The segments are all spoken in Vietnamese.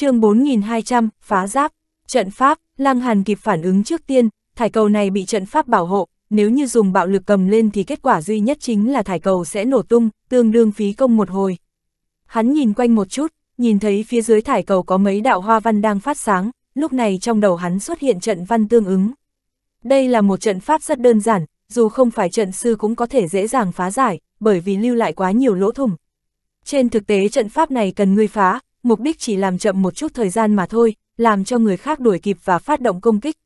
chương 4200, phá giáp, trận pháp, Lăng Hàn kịp phản ứng trước tiên, thải cầu này bị trận pháp bảo hộ, nếu như dùng bạo lực cầm lên thì kết quả duy nhất chính là thải cầu sẽ nổ tung, tương đương phí công một hồi. Hắn nhìn quanh một chút, nhìn thấy phía dưới thải cầu có mấy đạo hoa văn đang phát sáng, lúc này trong đầu hắn xuất hiện trận văn tương ứng. Đây là một trận pháp rất đơn giản, dù không phải trận sư cũng có thể dễ dàng phá giải, bởi vì lưu lại quá nhiều lỗ thủng. Trên thực tế trận pháp này cần ngươi phá, mục đích chỉ làm chậm một chút thời gian mà thôi, làm cho người khác đuổi kịp và phát động công kích.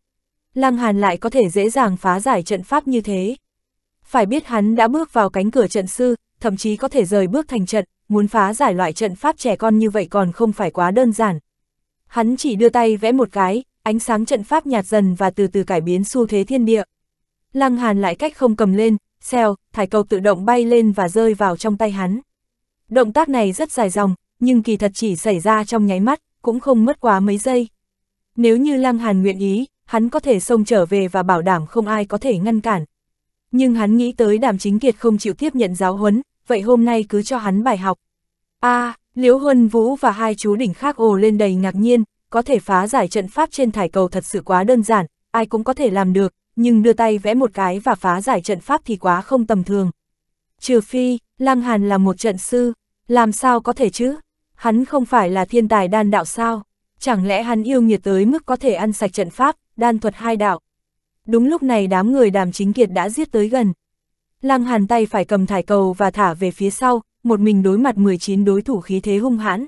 Lăng Hàn lại có thể dễ dàng phá giải trận pháp như thế. Phải biết hắn đã bước vào cánh cửa trận sư, thậm chí có thể rời bước thành trận, muốn phá giải loại trận pháp trẻ con như vậy còn không phải quá đơn giản. Hắn chỉ đưa tay vẽ một cái, ánh sáng trận pháp nhạt dần và từ từ cải biến xu thế thiên địa. Lăng Hàn lại cách không cầm lên, xèo, thải cầu tự động bay lên và rơi vào trong tay hắn. Động tác này rất dài dòng, nhưng kỳ thật chỉ xảy ra trong nháy mắt, cũng không mất quá mấy giây. Nếu như Lăng Hàn nguyện ý, hắn có thể xông trở về và bảo đảm không ai có thể ngăn cản. Nhưng hắn nghĩ tới đàm chính kiệt không chịu tiếp nhận giáo huấn, vậy hôm nay cứ cho hắn bài học. a à, Liễu Huân Vũ và hai chú đỉnh khác ồ lên đầy ngạc nhiên, có thể phá giải trận pháp trên thải cầu thật sự quá đơn giản, ai cũng có thể làm được, nhưng đưa tay vẽ một cái và phá giải trận pháp thì quá không tầm thường. Trừ phi, Lăng Hàn là một trận sư, làm sao có thể chứ? hắn không phải là thiên tài đan đạo sao? Chẳng lẽ hắn yêu nghiệt tới mức có thể ăn sạch trận pháp, đan thuật hai đạo? Đúng lúc này đám người đàm chính kiệt đã giết tới gần. Lăng hàn tay phải cầm thải cầu và thả về phía sau, một mình đối mặt 19 đối thủ khí thế hung hãn.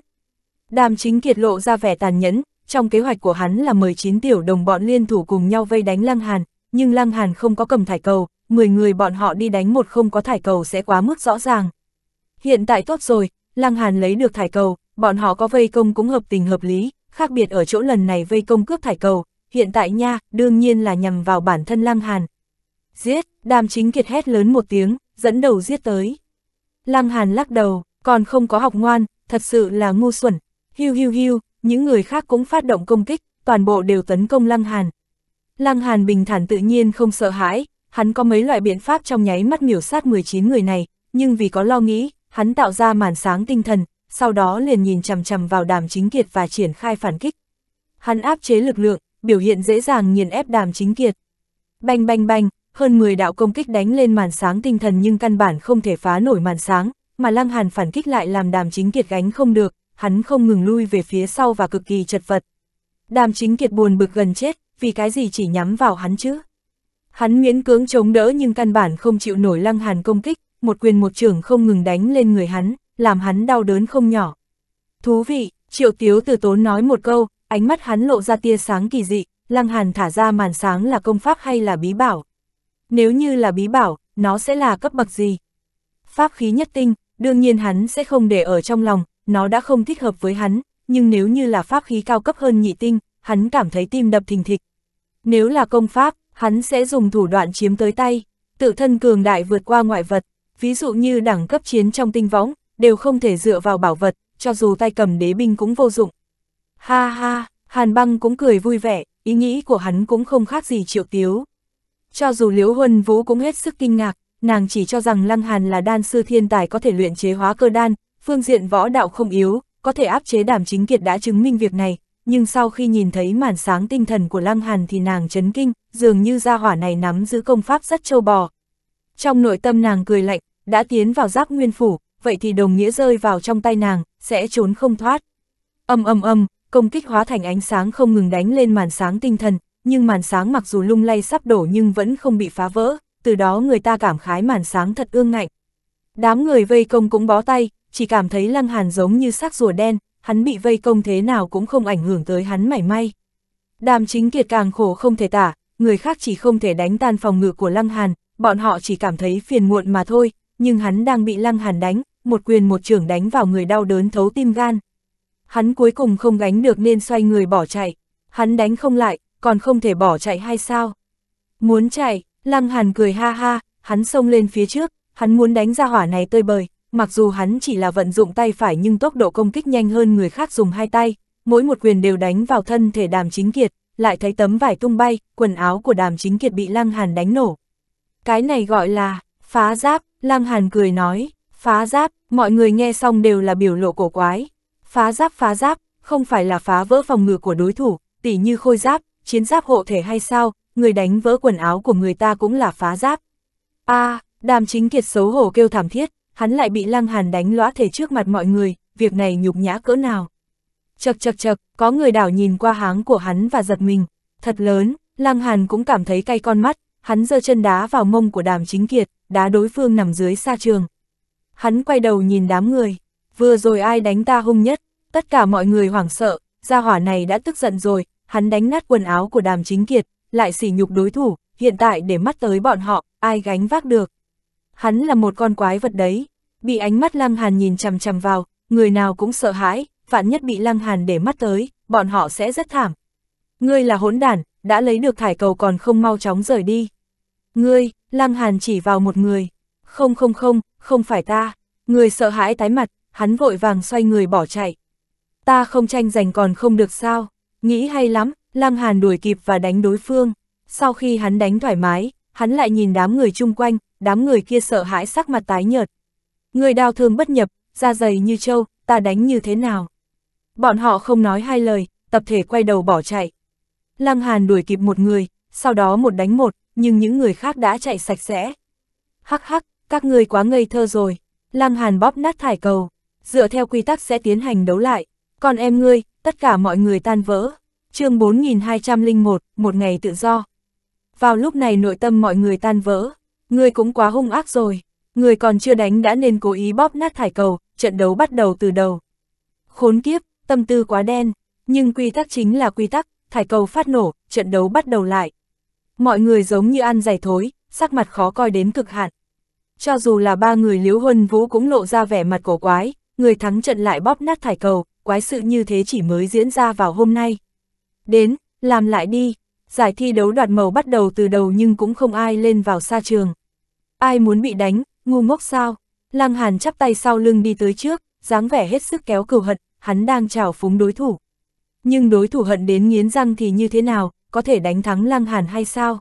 Đàm chính kiệt lộ ra vẻ tàn nhẫn, trong kế hoạch của hắn là 19 tiểu đồng bọn liên thủ cùng nhau vây đánh Lăng Hàn, nhưng Lăng Hàn không có cầm thải cầu, 10 người bọn họ đi đánh một không có thải cầu sẽ quá mức rõ ràng. Hiện tại tốt rồi, Lăng Hàn lấy được thải cầu, bọn họ có vây công cũng hợp tình hợp lý, khác biệt ở chỗ lần này vây công cướp thải cầu, hiện tại nha, đương nhiên là nhằm vào bản thân Lăng Hàn. Giết, đàm chính kiệt hét lớn một tiếng, dẫn đầu giết tới. Lăng Hàn lắc đầu, còn không có học ngoan, thật sự là ngu xuẩn. Hiu hiu hiu, những người khác cũng phát động công kích, toàn bộ đều tấn công Lăng Hàn. Lăng Hàn bình thản tự nhiên không sợ hãi, hắn có mấy loại biện pháp trong nháy mắt miểu sát 19 người này, nhưng vì có lo nghĩ, hắn tạo ra màn sáng tinh thần, sau đó liền nhìn chằm chằm vào đàm chính kiệt và triển khai phản kích. Hắn áp chế lực lượng, biểu hiện dễ dàng nghiền ép đàm chính kiệt. Banh banh banh, hơn 10 đạo công kích đánh lên màn sáng tinh thần nhưng căn bản không thể phá nổi màn sáng, mà Lăng Hàn phản kích lại làm đàm chính kiệt gánh không được, hắn không ngừng lui về phía sau và cực kỳ chật vật. Đàm chính kiệt buồn bực gần chết, vì cái gì chỉ nhắm vào hắn chứ? Hắn miễn cưỡng chống đỡ nhưng căn bản không chịu nổi Lăng Hàn công kích, một quyền một trưởng không ngừng đánh lên người hắn, làm hắn đau đớn không nhỏ. Thú vị, triệu tiếu từ tốn nói một câu, ánh mắt hắn lộ ra tia sáng kỳ dị, lăng hàn thả ra màn sáng là công pháp hay là bí bảo. Nếu như là bí bảo, nó sẽ là cấp bậc gì? Pháp khí nhất tinh, đương nhiên hắn sẽ không để ở trong lòng, nó đã không thích hợp với hắn, nhưng nếu như là pháp khí cao cấp hơn nhị tinh, hắn cảm thấy tim đập thình thịch. Nếu là công pháp, hắn sẽ dùng thủ đoạn chiếm tới tay, tự thân cường đại vượt qua ngoại vật, ví dụ như đẳng cấp chiến trong tinh võng, đều không thể dựa vào bảo vật, cho dù tay cầm đế binh cũng vô dụng. Ha ha, Hàn Băng cũng cười vui vẻ, ý nghĩ của hắn cũng không khác gì triệu tiếu. Cho dù Liễu Huân Vũ cũng hết sức kinh ngạc, nàng chỉ cho rằng Lăng Hàn là đan sư thiên tài có thể luyện chế hóa cơ đan, phương diện võ đạo không yếu, có thể áp chế đảm chính kiệt đã chứng minh việc này, nhưng sau khi nhìn thấy màn sáng tinh thần của Lăng Hàn thì nàng chấn kinh, dường như gia hỏa này nắm giữ công pháp rất châu bò, trong nội tâm nàng cười lạnh, đã tiến vào giáp nguyên phủ, vậy thì đồng nghĩa rơi vào trong tay nàng, sẽ trốn không thoát. Âm âm âm, công kích hóa thành ánh sáng không ngừng đánh lên màn sáng tinh thần, nhưng màn sáng mặc dù lung lay sắp đổ nhưng vẫn không bị phá vỡ, từ đó người ta cảm khái màn sáng thật ương ngạnh. Đám người vây công cũng bó tay, chỉ cảm thấy lăng hàn giống như xác rùa đen, hắn bị vây công thế nào cũng không ảnh hưởng tới hắn mảy may. Đàm chính kiệt càng khổ không thể tả, người khác chỉ không thể đánh tan phòng ngự của lăng hàn, bọn họ chỉ cảm thấy phiền muộn mà thôi, nhưng hắn đang bị lăng hàn đánh, một quyền một trưởng đánh vào người đau đớn thấu tim gan. Hắn cuối cùng không gánh được nên xoay người bỏ chạy, hắn đánh không lại, còn không thể bỏ chạy hay sao? Muốn chạy, lăng hàn cười ha ha, hắn xông lên phía trước, hắn muốn đánh ra hỏa này tơi bời, mặc dù hắn chỉ là vận dụng tay phải nhưng tốc độ công kích nhanh hơn người khác dùng hai tay, mỗi một quyền đều đánh vào thân thể đàm chính kiệt, lại thấy tấm vải tung bay, quần áo của đàm chính kiệt bị lăng hàn đánh nổ, cái này gọi là, phá giáp, Lăng Hàn cười nói, phá giáp, mọi người nghe xong đều là biểu lộ cổ quái. Phá giáp phá giáp, không phải là phá vỡ phòng ngự của đối thủ, tỉ như khôi giáp, chiến giáp hộ thể hay sao, người đánh vỡ quần áo của người ta cũng là phá giáp. a à, đàm chính kiệt xấu hổ kêu thảm thiết, hắn lại bị Lăng Hàn đánh lõa thể trước mặt mọi người, việc này nhục nhã cỡ nào. Chật chật chật, có người đảo nhìn qua háng của hắn và giật mình, thật lớn, Lăng Hàn cũng cảm thấy cay con mắt, Hắn giơ chân đá vào mông của đàm chính kiệt, đá đối phương nằm dưới xa trường. Hắn quay đầu nhìn đám người, vừa rồi ai đánh ta hung nhất, tất cả mọi người hoảng sợ, gia hỏa này đã tức giận rồi, hắn đánh nát quần áo của đàm chính kiệt, lại sỉ nhục đối thủ, hiện tại để mắt tới bọn họ, ai gánh vác được. Hắn là một con quái vật đấy, bị ánh mắt lăng hàn nhìn chằm chằm vào, người nào cũng sợ hãi, vạn nhất bị lăng hàn để mắt tới, bọn họ sẽ rất thảm. Ngươi là hỗn đản, đã lấy được thải cầu còn không mau chóng rời đi. Ngươi, Lăng Hàn chỉ vào một người. Không không không, không phải ta. Người sợ hãi tái mặt, hắn vội vàng xoay người bỏ chạy. Ta không tranh giành còn không được sao. Nghĩ hay lắm, Lăng Hàn đuổi kịp và đánh đối phương. Sau khi hắn đánh thoải mái, hắn lại nhìn đám người chung quanh, đám người kia sợ hãi sắc mặt tái nhợt. Người đau thương bất nhập, da dày như trâu, ta đánh như thế nào? Bọn họ không nói hai lời, tập thể quay đầu bỏ chạy. Lăng Hàn đuổi kịp một người, sau đó một đánh một, nhưng những người khác đã chạy sạch sẽ. Hắc hắc, các ngươi quá ngây thơ rồi. Lăng Hàn bóp nát thải cầu, dựa theo quy tắc sẽ tiến hành đấu lại. Còn em ngươi, tất cả mọi người tan vỡ. chương 4201, một ngày tự do. Vào lúc này nội tâm mọi người tan vỡ. Ngươi cũng quá hung ác rồi. Ngươi còn chưa đánh đã nên cố ý bóp nát thải cầu, trận đấu bắt đầu từ đầu. Khốn kiếp, tâm tư quá đen. Nhưng quy tắc chính là quy tắc, thải cầu phát nổ, trận đấu bắt đầu lại mọi người giống như ăn giày thối, sắc mặt khó coi đến cực hạn. Cho dù là ba người liếu huân vũ cũng lộ ra vẻ mặt cổ quái, người thắng trận lại bóp nát thải cầu, quái sự như thế chỉ mới diễn ra vào hôm nay. Đến, làm lại đi, giải thi đấu đoạt màu bắt đầu từ đầu nhưng cũng không ai lên vào xa trường. Ai muốn bị đánh, ngu ngốc sao? Lăng Hàn chắp tay sau lưng đi tới trước, dáng vẻ hết sức kéo cừu hận, hắn đang trào phúng đối thủ. Nhưng đối thủ hận đến nghiến răng thì như thế nào, có thể đánh thắng Lăng Hàn hay sao?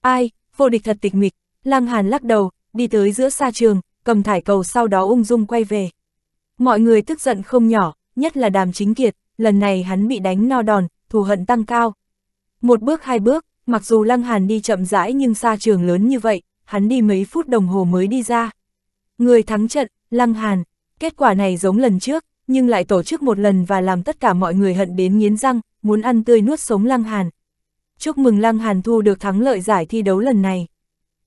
Ai, vô địch thật tịch mịch, Lăng Hàn lắc đầu, đi tới giữa xa trường, cầm thải cầu sau đó ung dung quay về. Mọi người tức giận không nhỏ, nhất là đàm chính kiệt, lần này hắn bị đánh no đòn, thù hận tăng cao. Một bước hai bước, mặc dù Lăng Hàn đi chậm rãi nhưng xa trường lớn như vậy, hắn đi mấy phút đồng hồ mới đi ra. Người thắng trận, Lăng Hàn, kết quả này giống lần trước, nhưng lại tổ chức một lần và làm tất cả mọi người hận đến nghiến răng, muốn ăn tươi nuốt sống Lăng Hàn chúc mừng Lăng Hàn thu được thắng lợi giải thi đấu lần này.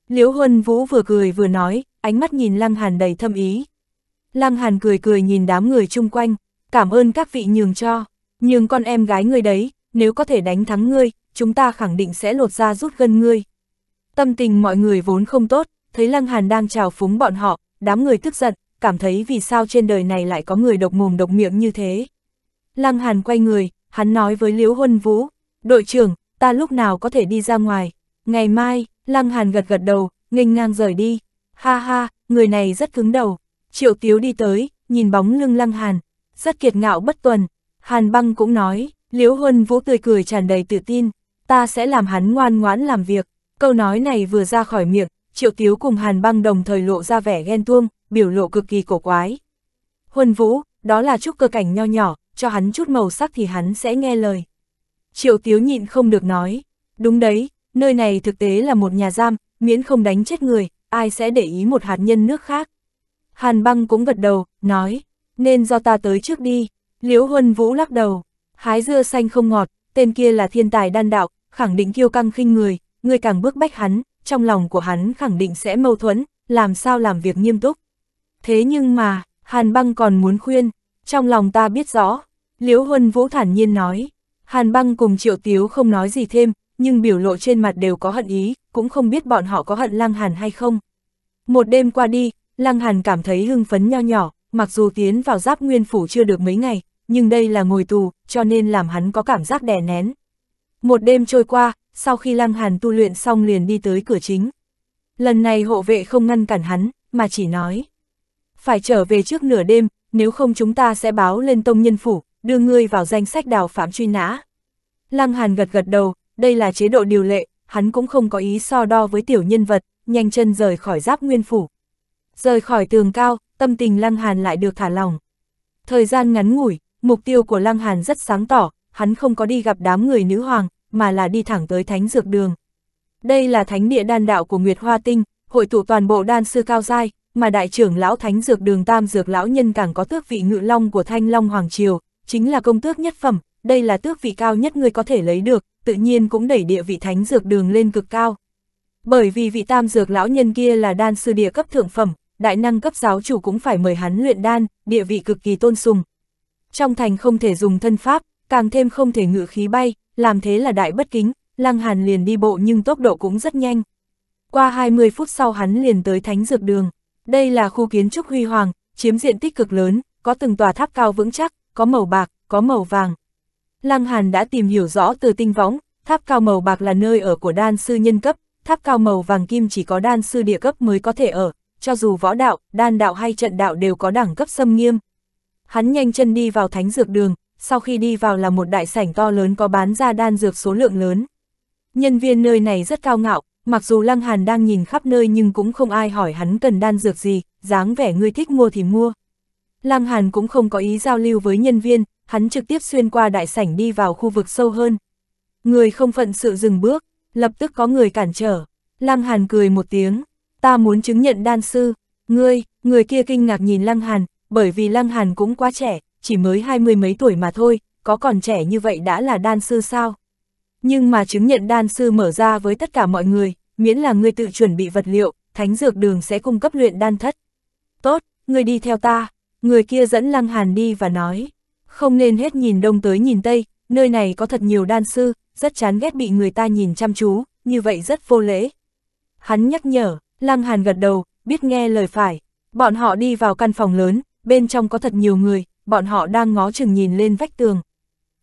Liễu Huân Vũ vừa cười vừa nói, ánh mắt nhìn Lăng Hàn đầy thâm ý. Lăng Hàn cười cười nhìn đám người chung quanh, cảm ơn các vị nhường cho, nhưng con em gái ngươi đấy, nếu có thể đánh thắng ngươi, chúng ta khẳng định sẽ lột ra rút gân ngươi. Tâm tình mọi người vốn không tốt, thấy Lăng Hàn đang trào phúng bọn họ, đám người tức giận, cảm thấy vì sao trên đời này lại có người độc mồm độc miệng như thế. Lăng Hàn quay người, hắn nói với Liễu Huân Vũ, đội trưởng, ta lúc nào có thể đi ra ngoài, ngày mai, Lăng Hàn gật gật đầu, nghênh ngang rời đi, ha ha, người này rất cứng đầu, triệu tiếu đi tới, nhìn bóng lưng Lăng Hàn, rất kiệt ngạo bất tuần, Hàn băng cũng nói, Liễu Huân Vũ tươi cười tràn đầy tự tin, ta sẽ làm hắn ngoan ngoãn làm việc, câu nói này vừa ra khỏi miệng, triệu tiếu cùng Hàn băng đồng thời lộ ra vẻ ghen tuông, biểu lộ cực kỳ cổ quái. Huân Vũ, đó là chút cơ cảnh nho nhỏ, cho hắn chút màu sắc thì hắn sẽ nghe lời. Triệu Tiếu nhịn không được nói. Đúng đấy, nơi này thực tế là một nhà giam, miễn không đánh chết người, ai sẽ để ý một hạt nhân nước khác. Hàn băng cũng gật đầu, nói, nên do ta tới trước đi. Liễu Huân Vũ lắc đầu, hái dưa xanh không ngọt, tên kia là thiên tài đan đạo, khẳng định kiêu căng khinh người, người càng bước bách hắn, trong lòng của hắn khẳng định sẽ mâu thuẫn, làm sao làm việc nghiêm túc. Thế nhưng mà, Hàn băng còn muốn khuyên, trong lòng ta biết rõ, Liễu Huân Vũ thản nhiên nói, Hàn băng cùng triệu tiếu không nói gì thêm, nhưng biểu lộ trên mặt đều có hận ý, cũng không biết bọn họ có hận Lăng Hàn hay không. Một đêm qua đi, Lăng Hàn cảm thấy hưng phấn nho nhỏ, mặc dù tiến vào giáp nguyên phủ chưa được mấy ngày, nhưng đây là ngồi tù, cho nên làm hắn có cảm giác đè nén. Một đêm trôi qua, sau khi Lăng Hàn tu luyện xong liền đi tới cửa chính. Lần này hộ vệ không ngăn cản hắn, mà chỉ nói. Phải trở về trước nửa đêm, nếu không chúng ta sẽ báo lên tông nhân phủ, đưa ngươi vào danh sách đào phạm truy nã. Lăng Hàn gật gật đầu, đây là chế độ điều lệ, hắn cũng không có ý so đo với tiểu nhân vật, nhanh chân rời khỏi giáp nguyên phủ. Rời khỏi tường cao, tâm tình Lăng Hàn lại được thả lòng. Thời gian ngắn ngủi, mục tiêu của Lăng Hàn rất sáng tỏ, hắn không có đi gặp đám người nữ hoàng, mà là đi thẳng tới thánh dược đường. Đây là thánh địa đan đạo của Nguyệt Hoa Tinh, hội tụ toàn bộ đan sư cao giai, mà đại trưởng lão thánh dược đường tam dược lão nhân càng có tước vị ngự long của thanh long hoàng triều, chính là công tước nhất phẩm, đây là tước vị cao nhất người có thể lấy được, tự nhiên cũng đẩy địa vị thánh dược đường lên cực cao. Bởi vì vị tam dược lão nhân kia là đan sư địa cấp thượng phẩm, đại năng cấp giáo chủ cũng phải mời hắn luyện đan, địa vị cực kỳ tôn sùng. Trong thành không thể dùng thân pháp, càng thêm không thể ngự khí bay, làm thế là đại bất kính, Lăng Hàn liền đi bộ nhưng tốc độ cũng rất nhanh. Qua 20 phút sau hắn liền tới Thánh Dược Đường. Đây là khu kiến trúc huy hoàng, chiếm diện tích cực lớn, có từng tòa tháp cao vững chắc, có màu bạc, có màu vàng. Lăng Hàn đã tìm hiểu rõ từ tinh võng, tháp cao màu bạc là nơi ở của đan sư nhân cấp, tháp cao màu vàng kim chỉ có đan sư địa cấp mới có thể ở, cho dù võ đạo, đan đạo hay trận đạo đều có đẳng cấp xâm nghiêm. Hắn nhanh chân đi vào thánh dược đường, sau khi đi vào là một đại sảnh to lớn có bán ra đan dược số lượng lớn. Nhân viên nơi này rất cao ngạo, mặc dù Lăng Hàn đang nhìn khắp nơi nhưng cũng không ai hỏi hắn cần đan dược gì, dáng vẻ người thích mua thì mua. Lăng Hàn cũng không có ý giao lưu với nhân viên, hắn trực tiếp xuyên qua đại sảnh đi vào khu vực sâu hơn. Người không phận sự dừng bước, lập tức có người cản trở. Lăng Hàn cười một tiếng, ta muốn chứng nhận đan sư. Ngươi, người kia kinh ngạc nhìn Lăng Hàn, bởi vì Lăng Hàn cũng quá trẻ, chỉ mới hai mươi mấy tuổi mà thôi, có còn trẻ như vậy đã là đan sư sao? Nhưng mà chứng nhận đan sư mở ra với tất cả mọi người, miễn là ngươi tự chuẩn bị vật liệu, thánh dược đường sẽ cung cấp luyện đan thất. Tốt, ngươi đi theo ta, Người kia dẫn Lăng Hàn đi và nói, không nên hết nhìn đông tới nhìn tây, nơi này có thật nhiều đan sư, rất chán ghét bị người ta nhìn chăm chú, như vậy rất vô lễ. Hắn nhắc nhở, Lăng Hàn gật đầu, biết nghe lời phải, bọn họ đi vào căn phòng lớn, bên trong có thật nhiều người, bọn họ đang ngó chừng nhìn lên vách tường.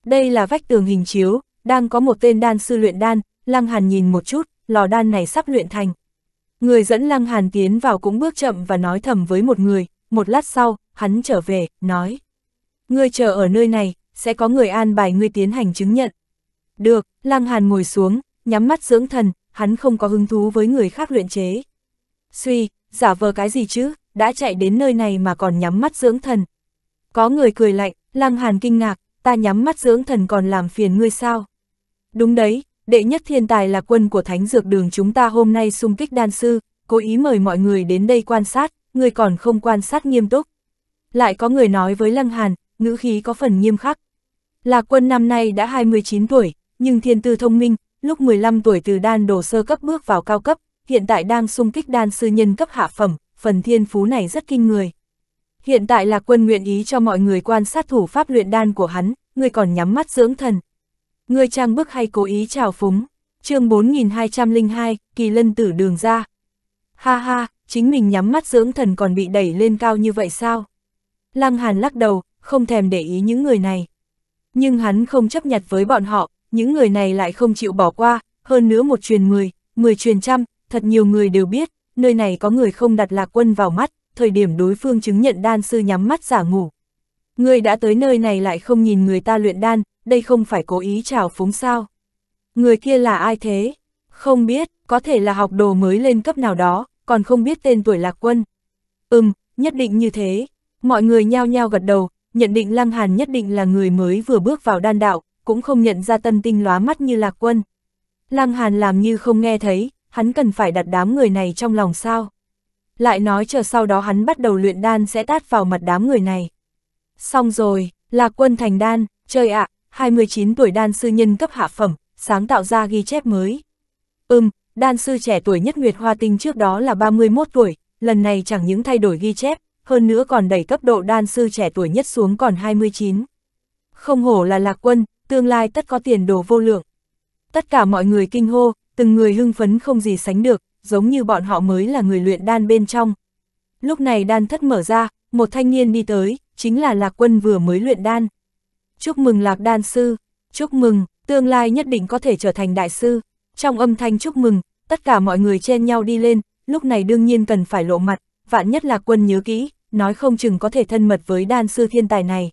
Đây là vách tường hình chiếu, đang có một tên đan sư luyện đan, Lăng Hàn nhìn một chút, lò đan này sắp luyện thành. Người dẫn Lăng Hàn tiến vào cũng bước chậm và nói thầm với một người, một lát sau, hắn trở về, nói. Ngươi chờ ở nơi này, sẽ có người an bài ngươi tiến hành chứng nhận. Được, Lăng Hàn ngồi xuống, nhắm mắt dưỡng thần, hắn không có hứng thú với người khác luyện chế. Suy, giả vờ cái gì chứ, đã chạy đến nơi này mà còn nhắm mắt dưỡng thần. Có người cười lạnh, Lăng Hàn kinh ngạc, ta nhắm mắt dưỡng thần còn làm phiền ngươi sao? Đúng đấy, đệ nhất thiên tài là quân của Thánh Dược Đường chúng ta hôm nay xung kích đan sư, cố ý mời mọi người đến đây quan sát, ngươi còn không quan sát nghiêm túc lại có người nói với Lăng Hàn, ngữ khí có phần nghiêm khắc. Lạc quân năm nay đã 29 tuổi, nhưng thiên tư thông minh, lúc 15 tuổi từ đan đồ sơ cấp bước vào cao cấp, hiện tại đang xung kích đan sư nhân cấp hạ phẩm, phần thiên phú này rất kinh người. Hiện tại Lạc quân nguyện ý cho mọi người quan sát thủ pháp luyện đan của hắn, người còn nhắm mắt dưỡng thần. Người trang bức hay cố ý trào phúng, chương 4202, kỳ lân tử đường ra. Ha ha, chính mình nhắm mắt dưỡng thần còn bị đẩy lên cao như vậy sao? Lăng Hàn lắc đầu, không thèm để ý những người này. Nhưng hắn không chấp nhặt với bọn họ, những người này lại không chịu bỏ qua, hơn nữa một truyền mười, mười truyền trăm, thật nhiều người đều biết, nơi này có người không đặt lạc quân vào mắt, thời điểm đối phương chứng nhận đan sư nhắm mắt giả ngủ. Người đã tới nơi này lại không nhìn người ta luyện đan, đây không phải cố ý trào phúng sao. Người kia là ai thế? Không biết, có thể là học đồ mới lên cấp nào đó, còn không biết tên tuổi lạc quân. Ừm, nhất định như thế, Mọi người nhao nhao gật đầu, nhận định Lăng Hàn nhất định là người mới vừa bước vào đan đạo, cũng không nhận ra tân tinh lóa mắt như lạc quân. Lăng Hàn làm như không nghe thấy, hắn cần phải đặt đám người này trong lòng sao. Lại nói chờ sau đó hắn bắt đầu luyện đan sẽ tát vào mặt đám người này. Xong rồi, lạc quân thành đan, chơi ạ, à, 29 tuổi đan sư nhân cấp hạ phẩm, sáng tạo ra ghi chép mới. Ừm, đan sư trẻ tuổi nhất Nguyệt Hoa Tinh trước đó là 31 tuổi, lần này chẳng những thay đổi ghi chép, hơn nữa còn đẩy cấp độ đan sư trẻ tuổi nhất xuống còn 29. Không hổ là lạc quân, tương lai tất có tiền đồ vô lượng. Tất cả mọi người kinh hô, từng người hưng phấn không gì sánh được, giống như bọn họ mới là người luyện đan bên trong. Lúc này đan thất mở ra, một thanh niên đi tới, chính là lạc quân vừa mới luyện đan. Chúc mừng lạc đan sư, chúc mừng, tương lai nhất định có thể trở thành đại sư. Trong âm thanh chúc mừng, tất cả mọi người chen nhau đi lên, lúc này đương nhiên cần phải lộ mặt, vạn nhất Lạc Quân nhớ kỹ, nói không chừng có thể thân mật với đan sư thiên tài này.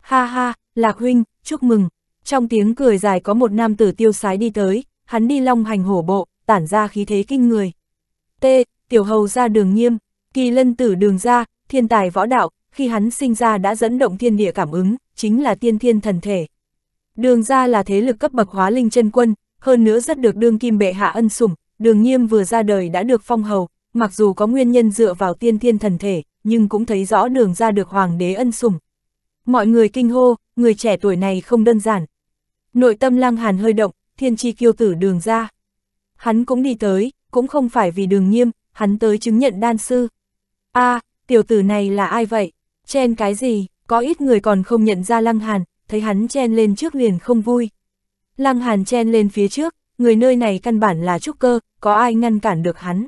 Ha ha, Lạc Huynh, chúc mừng. Trong tiếng cười dài có một nam tử tiêu sái đi tới, hắn đi long hành hổ bộ, tản ra khí thế kinh người. T, tiểu hầu ra đường nghiêm, kỳ lân tử đường ra, thiên tài võ đạo, khi hắn sinh ra đã dẫn động thiên địa cảm ứng, chính là tiên thiên thần thể. Đường ra là thế lực cấp bậc hóa linh chân quân, hơn nữa rất được đương kim bệ hạ ân sủng, đường nghiêm vừa ra đời đã được phong hầu, mặc dù có nguyên nhân dựa vào tiên thiên thần thể, nhưng cũng thấy rõ đường ra được hoàng đế ân sủng. Mọi người kinh hô, người trẻ tuổi này không đơn giản. Nội tâm lang hàn hơi động, thiên chi kiêu tử đường ra. Hắn cũng đi tới, cũng không phải vì đường nghiêm, hắn tới chứng nhận đan sư. a à, tiểu tử này là ai vậy? Chen cái gì? Có ít người còn không nhận ra lăng hàn, thấy hắn chen lên trước liền không vui. Lăng hàn chen lên phía trước, người nơi này căn bản là trúc cơ, có ai ngăn cản được hắn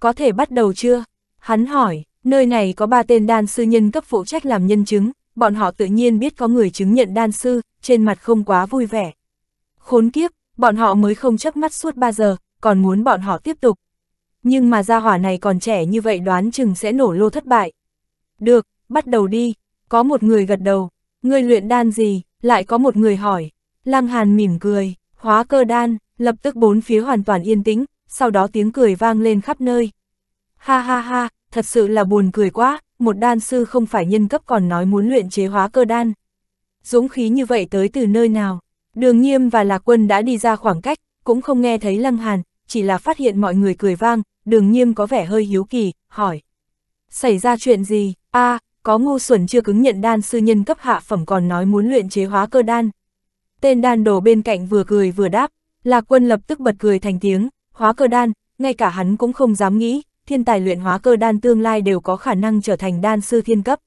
có thể bắt đầu chưa? Hắn hỏi, nơi này có ba tên đan sư nhân cấp phụ trách làm nhân chứng, bọn họ tự nhiên biết có người chứng nhận đan sư, trên mặt không quá vui vẻ. Khốn kiếp, bọn họ mới không chấp mắt suốt 3 giờ, còn muốn bọn họ tiếp tục. Nhưng mà gia hỏa này còn trẻ như vậy đoán chừng sẽ nổ lô thất bại. Được, bắt đầu đi, có một người gật đầu, người luyện đan gì, lại có một người hỏi. Lăng Hàn mỉm cười, hóa cơ đan, lập tức bốn phía hoàn toàn yên tĩnh, sau đó tiếng cười vang lên khắp nơi. Ha ha ha, thật sự là buồn cười quá, một đan sư không phải nhân cấp còn nói muốn luyện chế hóa cơ đan. Dũng khí như vậy tới từ nơi nào? Đường Nghiêm và Lạc Quân đã đi ra khoảng cách, cũng không nghe thấy Lăng Hàn, chỉ là phát hiện mọi người cười vang, Đường Nghiêm có vẻ hơi hiếu kỳ, hỏi. Xảy ra chuyện gì? a à, có ngu xuẩn chưa cứng nhận đan sư nhân cấp hạ phẩm còn nói muốn luyện chế hóa cơ đan. Tên đan đồ bên cạnh vừa cười vừa đáp, Lạc Quân lập tức bật cười thành tiếng, Hóa cơ đan, ngay cả hắn cũng không dám nghĩ, thiên tài luyện hóa cơ đan tương lai đều có khả năng trở thành đan sư thiên cấp.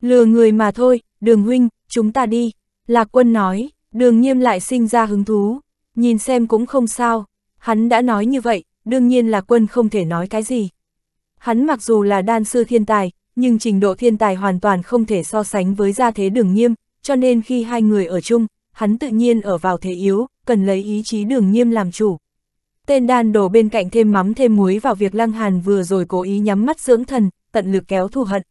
Lừa người mà thôi, đường huynh, chúng ta đi. Lạc quân nói, đường nghiêm lại sinh ra hứng thú, nhìn xem cũng không sao. Hắn đã nói như vậy, đương nhiên lạc quân không thể nói cái gì. Hắn mặc dù là đan sư thiên tài, nhưng trình độ thiên tài hoàn toàn không thể so sánh với gia thế đường nghiêm, cho nên khi hai người ở chung, hắn tự nhiên ở vào thế yếu, cần lấy ý chí đường nghiêm làm chủ. Tên đàn đổ bên cạnh thêm mắm thêm muối vào việc Lăng Hàn vừa rồi cố ý nhắm mắt dưỡng thần, tận lực kéo thù hận.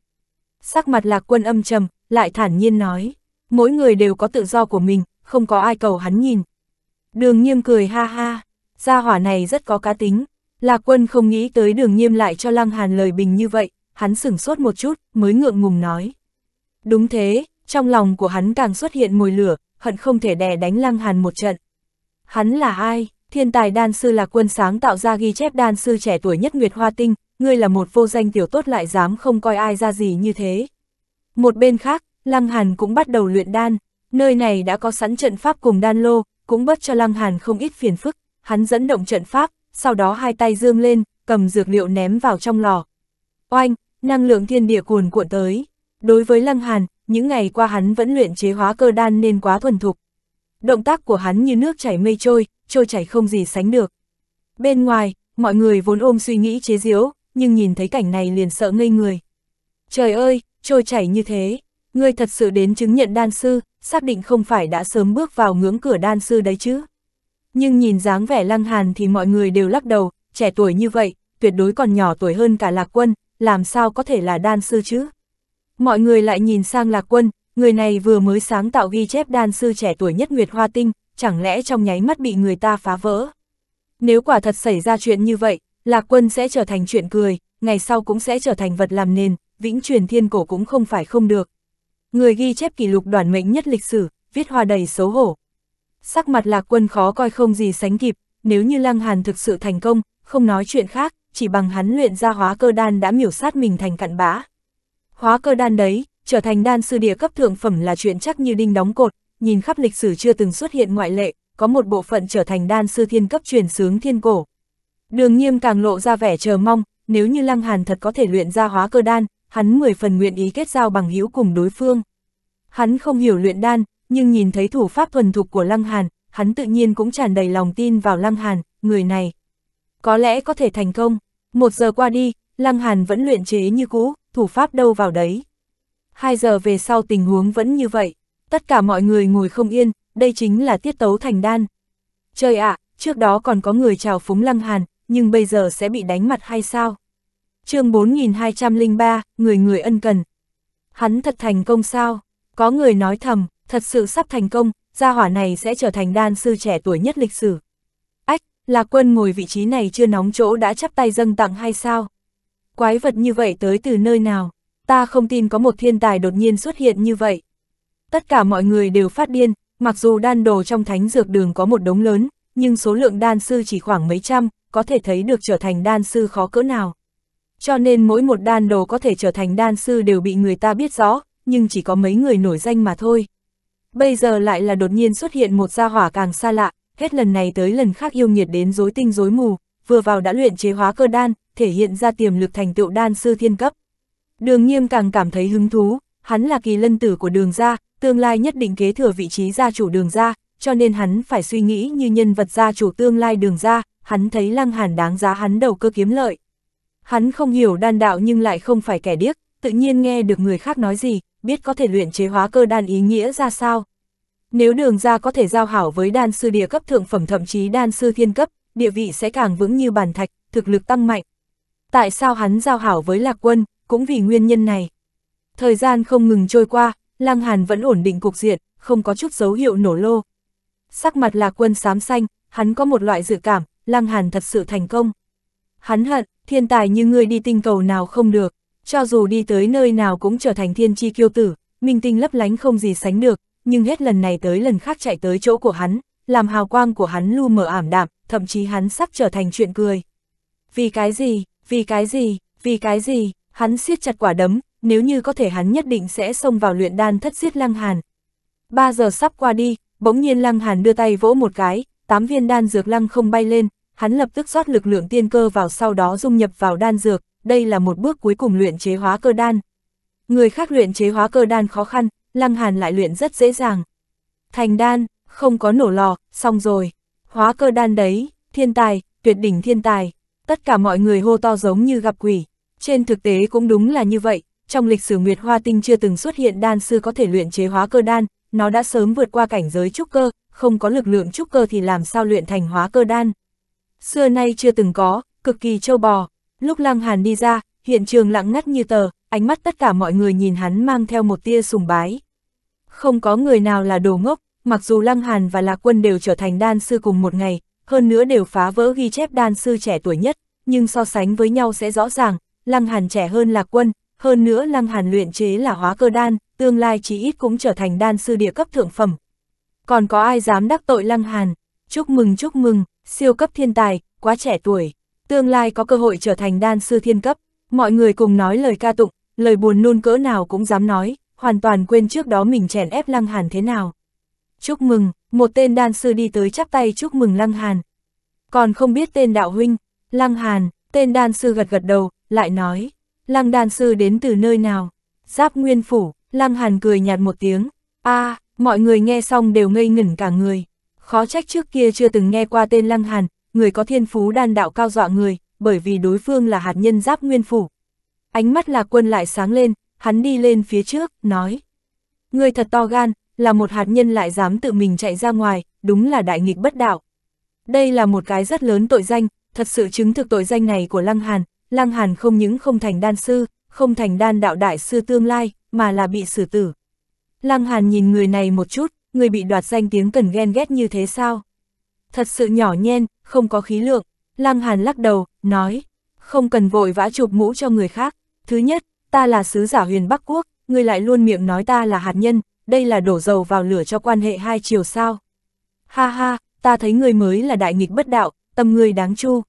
Sắc mặt lạc quân âm trầm, lại thản nhiên nói, mỗi người đều có tự do của mình, không có ai cầu hắn nhìn. Đường nghiêm cười ha ha, gia hỏa này rất có cá tính. Lạc quân không nghĩ tới đường nghiêm lại cho Lăng Hàn lời bình như vậy, hắn sửng sốt một chút, mới ngượng ngùng nói. Đúng thế, trong lòng của hắn càng xuất hiện mùi lửa, hận không thể đè đánh Lăng Hàn một trận. Hắn là ai? Thiên tài đan sư Lạc Quân sáng tạo ra ghi chép đan sư trẻ tuổi nhất Nguyệt Hoa Tinh, ngươi là một vô danh tiểu tốt lại dám không coi ai ra gì như thế. Một bên khác, Lăng Hàn cũng bắt đầu luyện đan, nơi này đã có sẵn trận pháp cùng đan lô, cũng bất cho Lăng Hàn không ít phiền phức, hắn dẫn động trận pháp, sau đó hai tay dương lên, cầm dược liệu ném vào trong lò. Oanh, năng lượng thiên địa cuồn cuộn tới. Đối với Lăng Hàn, những ngày qua hắn vẫn luyện chế hóa cơ đan nên quá thuần thục, động tác của hắn như nước chảy mây trôi, trôi chảy không gì sánh được. Bên ngoài, mọi người vốn ôm suy nghĩ chế giễu, nhưng nhìn thấy cảnh này liền sợ ngây người. Trời ơi, trôi chảy như thế, ngươi thật sự đến chứng nhận đan sư, xác định không phải đã sớm bước vào ngưỡng cửa đan sư đấy chứ. Nhưng nhìn dáng vẻ lăng hàn thì mọi người đều lắc đầu, trẻ tuổi như vậy, tuyệt đối còn nhỏ tuổi hơn cả lạc quân, làm sao có thể là đan sư chứ. Mọi người lại nhìn sang lạc quân, Người này vừa mới sáng tạo ghi chép đan sư trẻ tuổi nhất Nguyệt Hoa Tinh, chẳng lẽ trong nháy mắt bị người ta phá vỡ. Nếu quả thật xảy ra chuyện như vậy, Lạc Quân sẽ trở thành chuyện cười, ngày sau cũng sẽ trở thành vật làm nền, vĩnh truyền thiên cổ cũng không phải không được. Người ghi chép kỷ lục đoàn mệnh nhất lịch sử, viết hoa đầy xấu hổ. Sắc mặt Lạc Quân khó coi không gì sánh kịp, nếu như Lăng Hàn thực sự thành công, không nói chuyện khác, chỉ bằng hắn luyện ra hóa cơ đan đã miểu sát mình thành cặn bã. Hóa cơ đan đấy, trở thành đan sư địa cấp thượng phẩm là chuyện chắc như đinh đóng cột, nhìn khắp lịch sử chưa từng xuất hiện ngoại lệ, có một bộ phận trở thành đan sư thiên cấp truyền sướng thiên cổ. Đường Nghiêm càng lộ ra vẻ chờ mong, nếu như Lăng Hàn thật có thể luyện ra hóa cơ đan, hắn 10 phần nguyện ý kết giao bằng hữu cùng đối phương. Hắn không hiểu luyện đan, nhưng nhìn thấy thủ pháp thuần thục của Lăng Hàn, hắn tự nhiên cũng tràn đầy lòng tin vào Lăng Hàn, người này. Có lẽ có thể thành công. Một giờ qua đi, Lăng Hàn vẫn luyện chế như cũ, thủ pháp đâu vào đấy hai giờ về sau tình huống vẫn như vậy. Tất cả mọi người ngồi không yên, đây chính là tiết tấu thành đan. Trời ạ, à, trước đó còn có người chào phúng Lăng Hàn, nhưng bây giờ sẽ bị đánh mặt hay sao? chương 4203, người người ân cần. Hắn thật thành công sao? Có người nói thầm, thật sự sắp thành công, gia hỏa này sẽ trở thành đan sư trẻ tuổi nhất lịch sử. Ách, là quân ngồi vị trí này chưa nóng chỗ đã chắp tay dâng tặng hay sao? Quái vật như vậy tới từ nơi nào? ta không tin có một thiên tài đột nhiên xuất hiện như vậy. Tất cả mọi người đều phát điên, mặc dù đan đồ trong thánh dược đường có một đống lớn, nhưng số lượng đan sư chỉ khoảng mấy trăm, có thể thấy được trở thành đan sư khó cỡ nào. Cho nên mỗi một đan đồ có thể trở thành đan sư đều bị người ta biết rõ, nhưng chỉ có mấy người nổi danh mà thôi. Bây giờ lại là đột nhiên xuất hiện một gia hỏa càng xa lạ, hết lần này tới lần khác yêu nghiệt đến rối tinh rối mù, vừa vào đã luyện chế hóa cơ đan, thể hiện ra tiềm lực thành tựu đan sư thiên cấp. Đường nghiêm càng cảm thấy hứng thú, hắn là kỳ lân tử của đường gia, tương lai nhất định kế thừa vị trí gia chủ đường gia, cho nên hắn phải suy nghĩ như nhân vật gia chủ tương lai đường gia, hắn thấy lăng hàn đáng giá hắn đầu cơ kiếm lợi. Hắn không hiểu đan đạo nhưng lại không phải kẻ điếc, tự nhiên nghe được người khác nói gì, biết có thể luyện chế hóa cơ đan ý nghĩa ra sao. Nếu đường gia có thể giao hảo với đan sư địa cấp thượng phẩm thậm chí đan sư thiên cấp, địa vị sẽ càng vững như bàn thạch, thực lực tăng mạnh. Tại sao hắn giao hảo với lạc quân, cũng vì nguyên nhân này. Thời gian không ngừng trôi qua, Lăng Hàn vẫn ổn định cục diện, không có chút dấu hiệu nổ lô. Sắc mặt lạc quân xám xanh, hắn có một loại dự cảm, Lăng Hàn thật sự thành công. Hắn hận, thiên tài như người đi tinh cầu nào không được, cho dù đi tới nơi nào cũng trở thành thiên chi kiêu tử, minh tinh lấp lánh không gì sánh được, nhưng hết lần này tới lần khác chạy tới chỗ của hắn, làm hào quang của hắn lu mờ ảm đạm, thậm chí hắn sắp trở thành chuyện cười. Vì cái gì, vì cái gì, vì cái gì, Hắn siết chặt quả đấm, nếu như có thể hắn nhất định sẽ xông vào luyện đan thất giết Lăng Hàn. Ba giờ sắp qua đi, bỗng nhiên Lăng Hàn đưa tay vỗ một cái, tám viên đan dược lăng không bay lên, hắn lập tức rót lực lượng tiên cơ vào sau đó dung nhập vào đan dược, đây là một bước cuối cùng luyện chế hóa cơ đan. Người khác luyện chế hóa cơ đan khó khăn, Lăng Hàn lại luyện rất dễ dàng. Thành đan, không có nổ lò, xong rồi. Hóa cơ đan đấy, thiên tài, tuyệt đỉnh thiên tài. Tất cả mọi người hô to giống như gặp quỷ, trên thực tế cũng đúng là như vậy, trong lịch sử Nguyệt Hoa Tinh chưa từng xuất hiện đan sư có thể luyện chế hóa cơ đan, nó đã sớm vượt qua cảnh giới trúc cơ, không có lực lượng trúc cơ thì làm sao luyện thành hóa cơ đan. Xưa nay chưa từng có, cực kỳ châu bò, lúc Lăng Hàn đi ra, hiện trường lặng ngắt như tờ, ánh mắt tất cả mọi người nhìn hắn mang theo một tia sùng bái. Không có người nào là đồ ngốc, mặc dù Lăng Hàn và Lạc Quân đều trở thành đan sư cùng một ngày, hơn nữa đều phá vỡ ghi chép đan sư trẻ tuổi nhất, nhưng so sánh với nhau sẽ rõ ràng, Lăng Hàn trẻ hơn Lạc Quân, hơn nữa Lăng Hàn luyện chế là hóa cơ đan, tương lai chí ít cũng trở thành đan sư địa cấp thượng phẩm. Còn có ai dám đắc tội Lăng Hàn? Chúc mừng chúc mừng, siêu cấp thiên tài, quá trẻ tuổi, tương lai có cơ hội trở thành đan sư thiên cấp, mọi người cùng nói lời ca tụng, lời buồn nôn cỡ nào cũng dám nói, hoàn toàn quên trước đó mình chèn ép Lăng Hàn thế nào. Chúc mừng, một tên đan sư đi tới chắp tay chúc mừng Lăng Hàn. Còn không biết tên đạo huynh, Lăng Hàn, tên đan sư gật gật đầu, lại nói, lăng đàn sư đến từ nơi nào? Giáp nguyên phủ, lăng hàn cười nhạt một tiếng, a à, mọi người nghe xong đều ngây ngẩn cả người. Khó trách trước kia chưa từng nghe qua tên lăng hàn, người có thiên phú đan đạo cao dọa người, bởi vì đối phương là hạt nhân giáp nguyên phủ. Ánh mắt lạc quân lại sáng lên, hắn đi lên phía trước, nói. Người thật to gan, là một hạt nhân lại dám tự mình chạy ra ngoài, đúng là đại nghịch bất đạo. Đây là một cái rất lớn tội danh, thật sự chứng thực tội danh này của Lăng Hàn, Lăng Hàn không những không thành đan sư, không thành đan đạo đại sư tương lai, mà là bị xử tử. Lăng Hàn nhìn người này một chút, người bị đoạt danh tiếng cần ghen ghét như thế sao? Thật sự nhỏ nhen, không có khí lượng. Lăng Hàn lắc đầu, nói, không cần vội vã chụp mũ cho người khác. Thứ nhất, ta là sứ giả huyền Bắc Quốc, người lại luôn miệng nói ta là hạt nhân, đây là đổ dầu vào lửa cho quan hệ hai chiều sao. Ha ha, ta thấy người mới là đại nghịch bất đạo, tâm người đáng chu.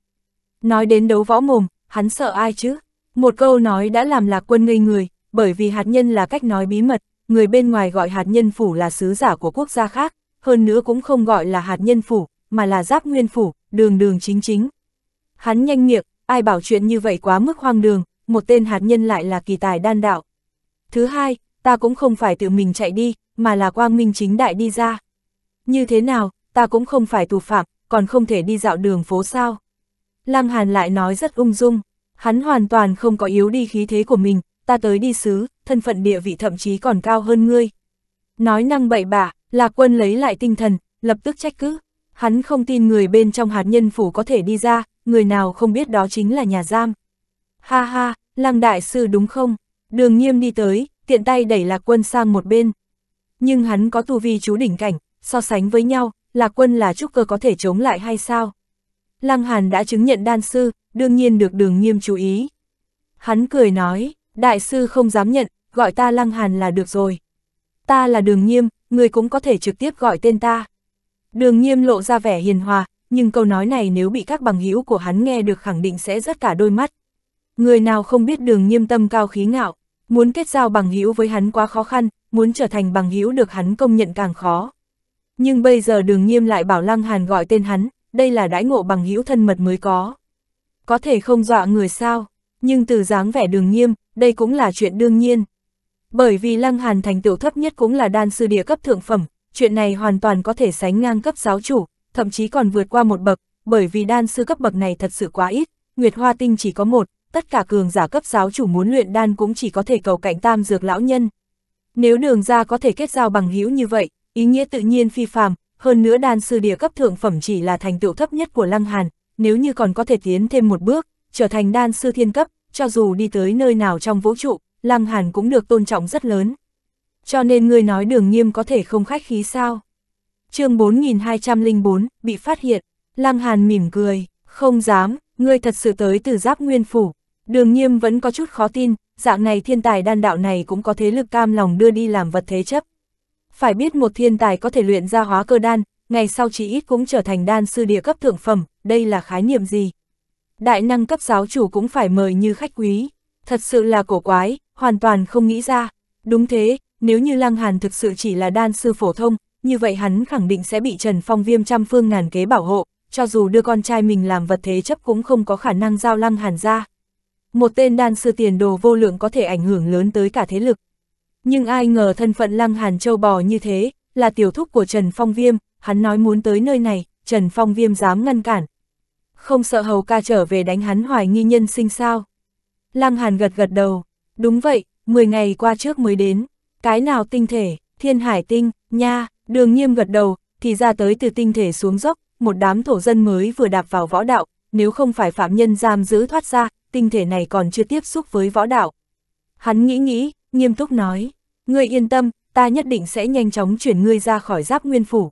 Nói đến đấu võ mồm, hắn sợ ai chứ? Một câu nói đã làm lạc quân ngây người, bởi vì hạt nhân là cách nói bí mật, người bên ngoài gọi hạt nhân phủ là sứ giả của quốc gia khác, hơn nữa cũng không gọi là hạt nhân phủ, mà là giáp nguyên phủ, đường đường chính chính. Hắn nhanh miệng, ai bảo chuyện như vậy quá mức hoang đường, một tên hạt nhân lại là kỳ tài đan đạo. Thứ hai, ta cũng không phải tự mình chạy đi, mà là quang minh chính đại đi ra. Như thế nào, ta cũng không phải tù phạm, còn không thể đi dạo đường phố sao. Lăng Hàn lại nói rất ung dung, hắn hoàn toàn không có yếu đi khí thế của mình, ta tới đi xứ, thân phận địa vị thậm chí còn cao hơn ngươi. Nói năng bậy bạ, Lạc Quân lấy lại tinh thần, lập tức trách cứ. Hắn không tin người bên trong hạt nhân phủ có thể đi ra, người nào không biết đó chính là nhà giam. Ha ha, Lăng Đại Sư đúng không? Đường nghiêm đi tới, tiện tay đẩy Lạc Quân sang một bên. Nhưng hắn có tu vi chú đỉnh cảnh, so sánh với nhau, Lạc Quân là trúc cơ có thể chống lại hay sao? Lăng Hàn đã chứng nhận đan sư, đương nhiên được đường nghiêm chú ý. Hắn cười nói, đại sư không dám nhận, gọi ta Lăng Hàn là được rồi. Ta là đường nghiêm, người cũng có thể trực tiếp gọi tên ta. Đường nghiêm lộ ra vẻ hiền hòa, nhưng câu nói này nếu bị các bằng hữu của hắn nghe được khẳng định sẽ rất cả đôi mắt. Người nào không biết đường nghiêm tâm cao khí ngạo, muốn kết giao bằng hữu với hắn quá khó khăn, muốn trở thành bằng hữu được hắn công nhận càng khó. Nhưng bây giờ đường nghiêm lại bảo Lăng Hàn gọi tên hắn, đây là đãi ngộ bằng hữu thân mật mới có. Có thể không dọa người sao, nhưng từ dáng vẻ đường nghiêm, đây cũng là chuyện đương nhiên. Bởi vì Lăng Hàn thành tựu thấp nhất cũng là đan sư địa cấp thượng phẩm, chuyện này hoàn toàn có thể sánh ngang cấp giáo chủ, thậm chí còn vượt qua một bậc, bởi vì đan sư cấp bậc này thật sự quá ít, Nguyệt Hoa Tinh chỉ có một, tất cả cường giả cấp giáo chủ muốn luyện đan cũng chỉ có thể cầu cạnh tam dược lão nhân. Nếu đường ra có thể kết giao bằng hữu như vậy, ý nghĩa tự nhiên phi phàm, hơn nữa đan sư địa cấp thượng phẩm chỉ là thành tựu thấp nhất của Lăng Hàn, nếu như còn có thể tiến thêm một bước, trở thành đan sư thiên cấp, cho dù đi tới nơi nào trong vũ trụ, Lăng Hàn cũng được tôn trọng rất lớn. Cho nên ngươi nói đường nghiêm có thể không khách khí sao? chương 4204, bị phát hiện, Lăng Hàn mỉm cười, không dám, ngươi thật sự tới từ giáp nguyên phủ. Đường nghiêm vẫn có chút khó tin, dạng này thiên tài đan đạo này cũng có thế lực cam lòng đưa đi làm vật thế chấp. Phải biết một thiên tài có thể luyện ra hóa cơ đan, ngày sau chỉ ít cũng trở thành đan sư địa cấp thượng phẩm, đây là khái niệm gì? Đại năng cấp giáo chủ cũng phải mời như khách quý, thật sự là cổ quái, hoàn toàn không nghĩ ra. Đúng thế, nếu như Lăng Hàn thực sự chỉ là đan sư phổ thông, như vậy hắn khẳng định sẽ bị Trần Phong Viêm trăm phương ngàn kế bảo hộ, cho dù đưa con trai mình làm vật thế chấp cũng không có khả năng giao Lăng Hàn ra. Một tên đan sư tiền đồ vô lượng có thể ảnh hưởng lớn tới cả thế lực, nhưng ai ngờ thân phận Lăng Hàn Châu bò như thế, là tiểu thúc của Trần Phong Viêm, hắn nói muốn tới nơi này, Trần Phong Viêm dám ngăn cản. Không sợ hầu ca trở về đánh hắn hoài nghi nhân sinh sao. Lăng Hàn gật gật đầu, đúng vậy, 10 ngày qua trước mới đến, cái nào tinh thể, thiên hải tinh, nha, đường nghiêm gật đầu, thì ra tới từ tinh thể xuống dốc, một đám thổ dân mới vừa đạp vào võ đạo, nếu không phải phạm nhân giam giữ thoát ra, tinh thể này còn chưa tiếp xúc với võ đạo. Hắn nghĩ nghĩ, nghiêm túc nói, Ngươi yên tâm, ta nhất định sẽ nhanh chóng chuyển ngươi ra khỏi giáp nguyên phủ.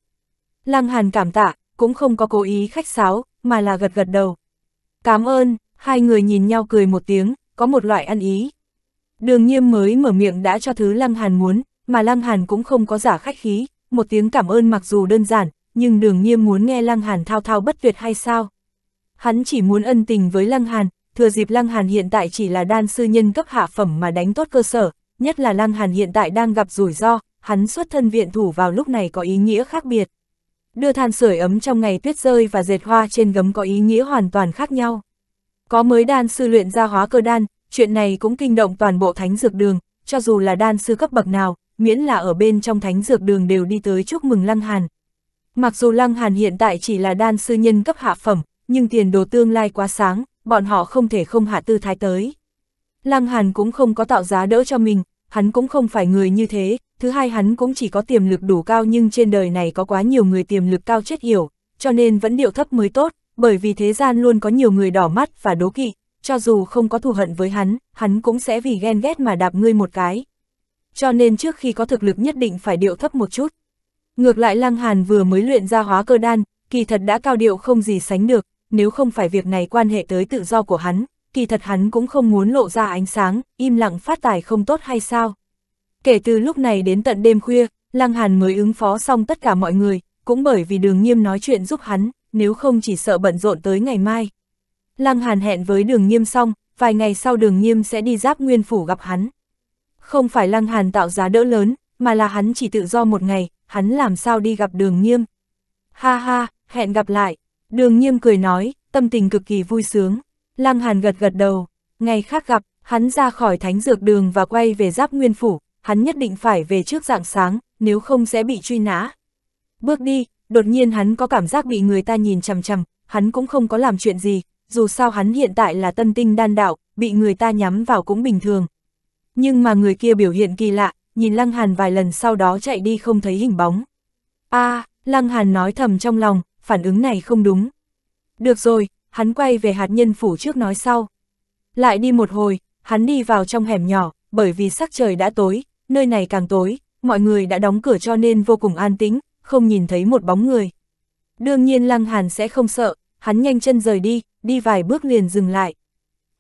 Lăng Hàn cảm tạ, cũng không có cố ý khách sáo, mà là gật gật đầu. Cảm ơn, hai người nhìn nhau cười một tiếng, có một loại ăn ý. Đường nhiêm mới mở miệng đã cho thứ Lăng Hàn muốn, mà Lăng Hàn cũng không có giả khách khí, một tiếng cảm ơn mặc dù đơn giản, nhưng đường nhiêm muốn nghe Lăng Hàn thao thao bất tuyệt hay sao. Hắn chỉ muốn ân tình với Lăng Hàn, thừa dịp Lăng Hàn hiện tại chỉ là đan sư nhân cấp hạ phẩm mà đánh tốt cơ sở, nhất là Lăng Hàn hiện tại đang gặp rủi ro, hắn xuất thân viện thủ vào lúc này có ý nghĩa khác biệt. Đưa than sưởi ấm trong ngày tuyết rơi và dệt hoa trên gấm có ý nghĩa hoàn toàn khác nhau. Có mới đan sư luyện ra hóa cơ đan, chuyện này cũng kinh động toàn bộ thánh dược đường, cho dù là đan sư cấp bậc nào, miễn là ở bên trong thánh dược đường đều đi tới chúc mừng Lăng Hàn. Mặc dù Lăng Hàn hiện tại chỉ là đan sư nhân cấp hạ phẩm, nhưng tiền đồ tương lai quá sáng, bọn họ không thể không hạ tư thái tới. Lăng Hàn cũng không có tạo giá đỡ cho mình, hắn cũng không phải người như thế, thứ hai hắn cũng chỉ có tiềm lực đủ cao nhưng trên đời này có quá nhiều người tiềm lực cao chết hiểu, cho nên vẫn điệu thấp mới tốt, bởi vì thế gian luôn có nhiều người đỏ mắt và đố kỵ, cho dù không có thù hận với hắn, hắn cũng sẽ vì ghen ghét mà đạp ngươi một cái. Cho nên trước khi có thực lực nhất định phải điệu thấp một chút. Ngược lại Lăng Hàn vừa mới luyện ra hóa cơ đan, kỳ thật đã cao điệu không gì sánh được, nếu không phải việc này quan hệ tới tự do của hắn, kỳ thật hắn cũng không muốn lộ ra ánh sáng, im lặng phát tài không tốt hay sao. Kể từ lúc này đến tận đêm khuya, Lăng Hàn mới ứng phó xong tất cả mọi người, cũng bởi vì đường nghiêm nói chuyện giúp hắn, nếu không chỉ sợ bận rộn tới ngày mai. Lăng Hàn hẹn với đường nghiêm xong, vài ngày sau đường nghiêm sẽ đi giáp nguyên phủ gặp hắn. Không phải Lăng Hàn tạo giá đỡ lớn, mà là hắn chỉ tự do một ngày, hắn làm sao đi gặp đường nghiêm. Ha ha, hẹn gặp lại, đường nghiêm cười nói, tâm tình cực kỳ vui sướng. Lăng Hàn gật gật đầu, ngày khác gặp, hắn ra khỏi thánh dược đường và quay về giáp nguyên phủ, hắn nhất định phải về trước dạng sáng, nếu không sẽ bị truy nã. Bước đi, đột nhiên hắn có cảm giác bị người ta nhìn chằm chằm, hắn cũng không có làm chuyện gì, dù sao hắn hiện tại là tân tinh đan đạo, bị người ta nhắm vào cũng bình thường. Nhưng mà người kia biểu hiện kỳ lạ, nhìn Lăng Hàn vài lần sau đó chạy đi không thấy hình bóng. a à, Lăng Hàn nói thầm trong lòng, phản ứng này không đúng. Được rồi, hắn quay về hạt nhân phủ trước nói sau. Lại đi một hồi, hắn đi vào trong hẻm nhỏ, bởi vì sắc trời đã tối, nơi này càng tối, mọi người đã đóng cửa cho nên vô cùng an tĩnh, không nhìn thấy một bóng người. Đương nhiên Lăng Hàn sẽ không sợ, hắn nhanh chân rời đi, đi vài bước liền dừng lại.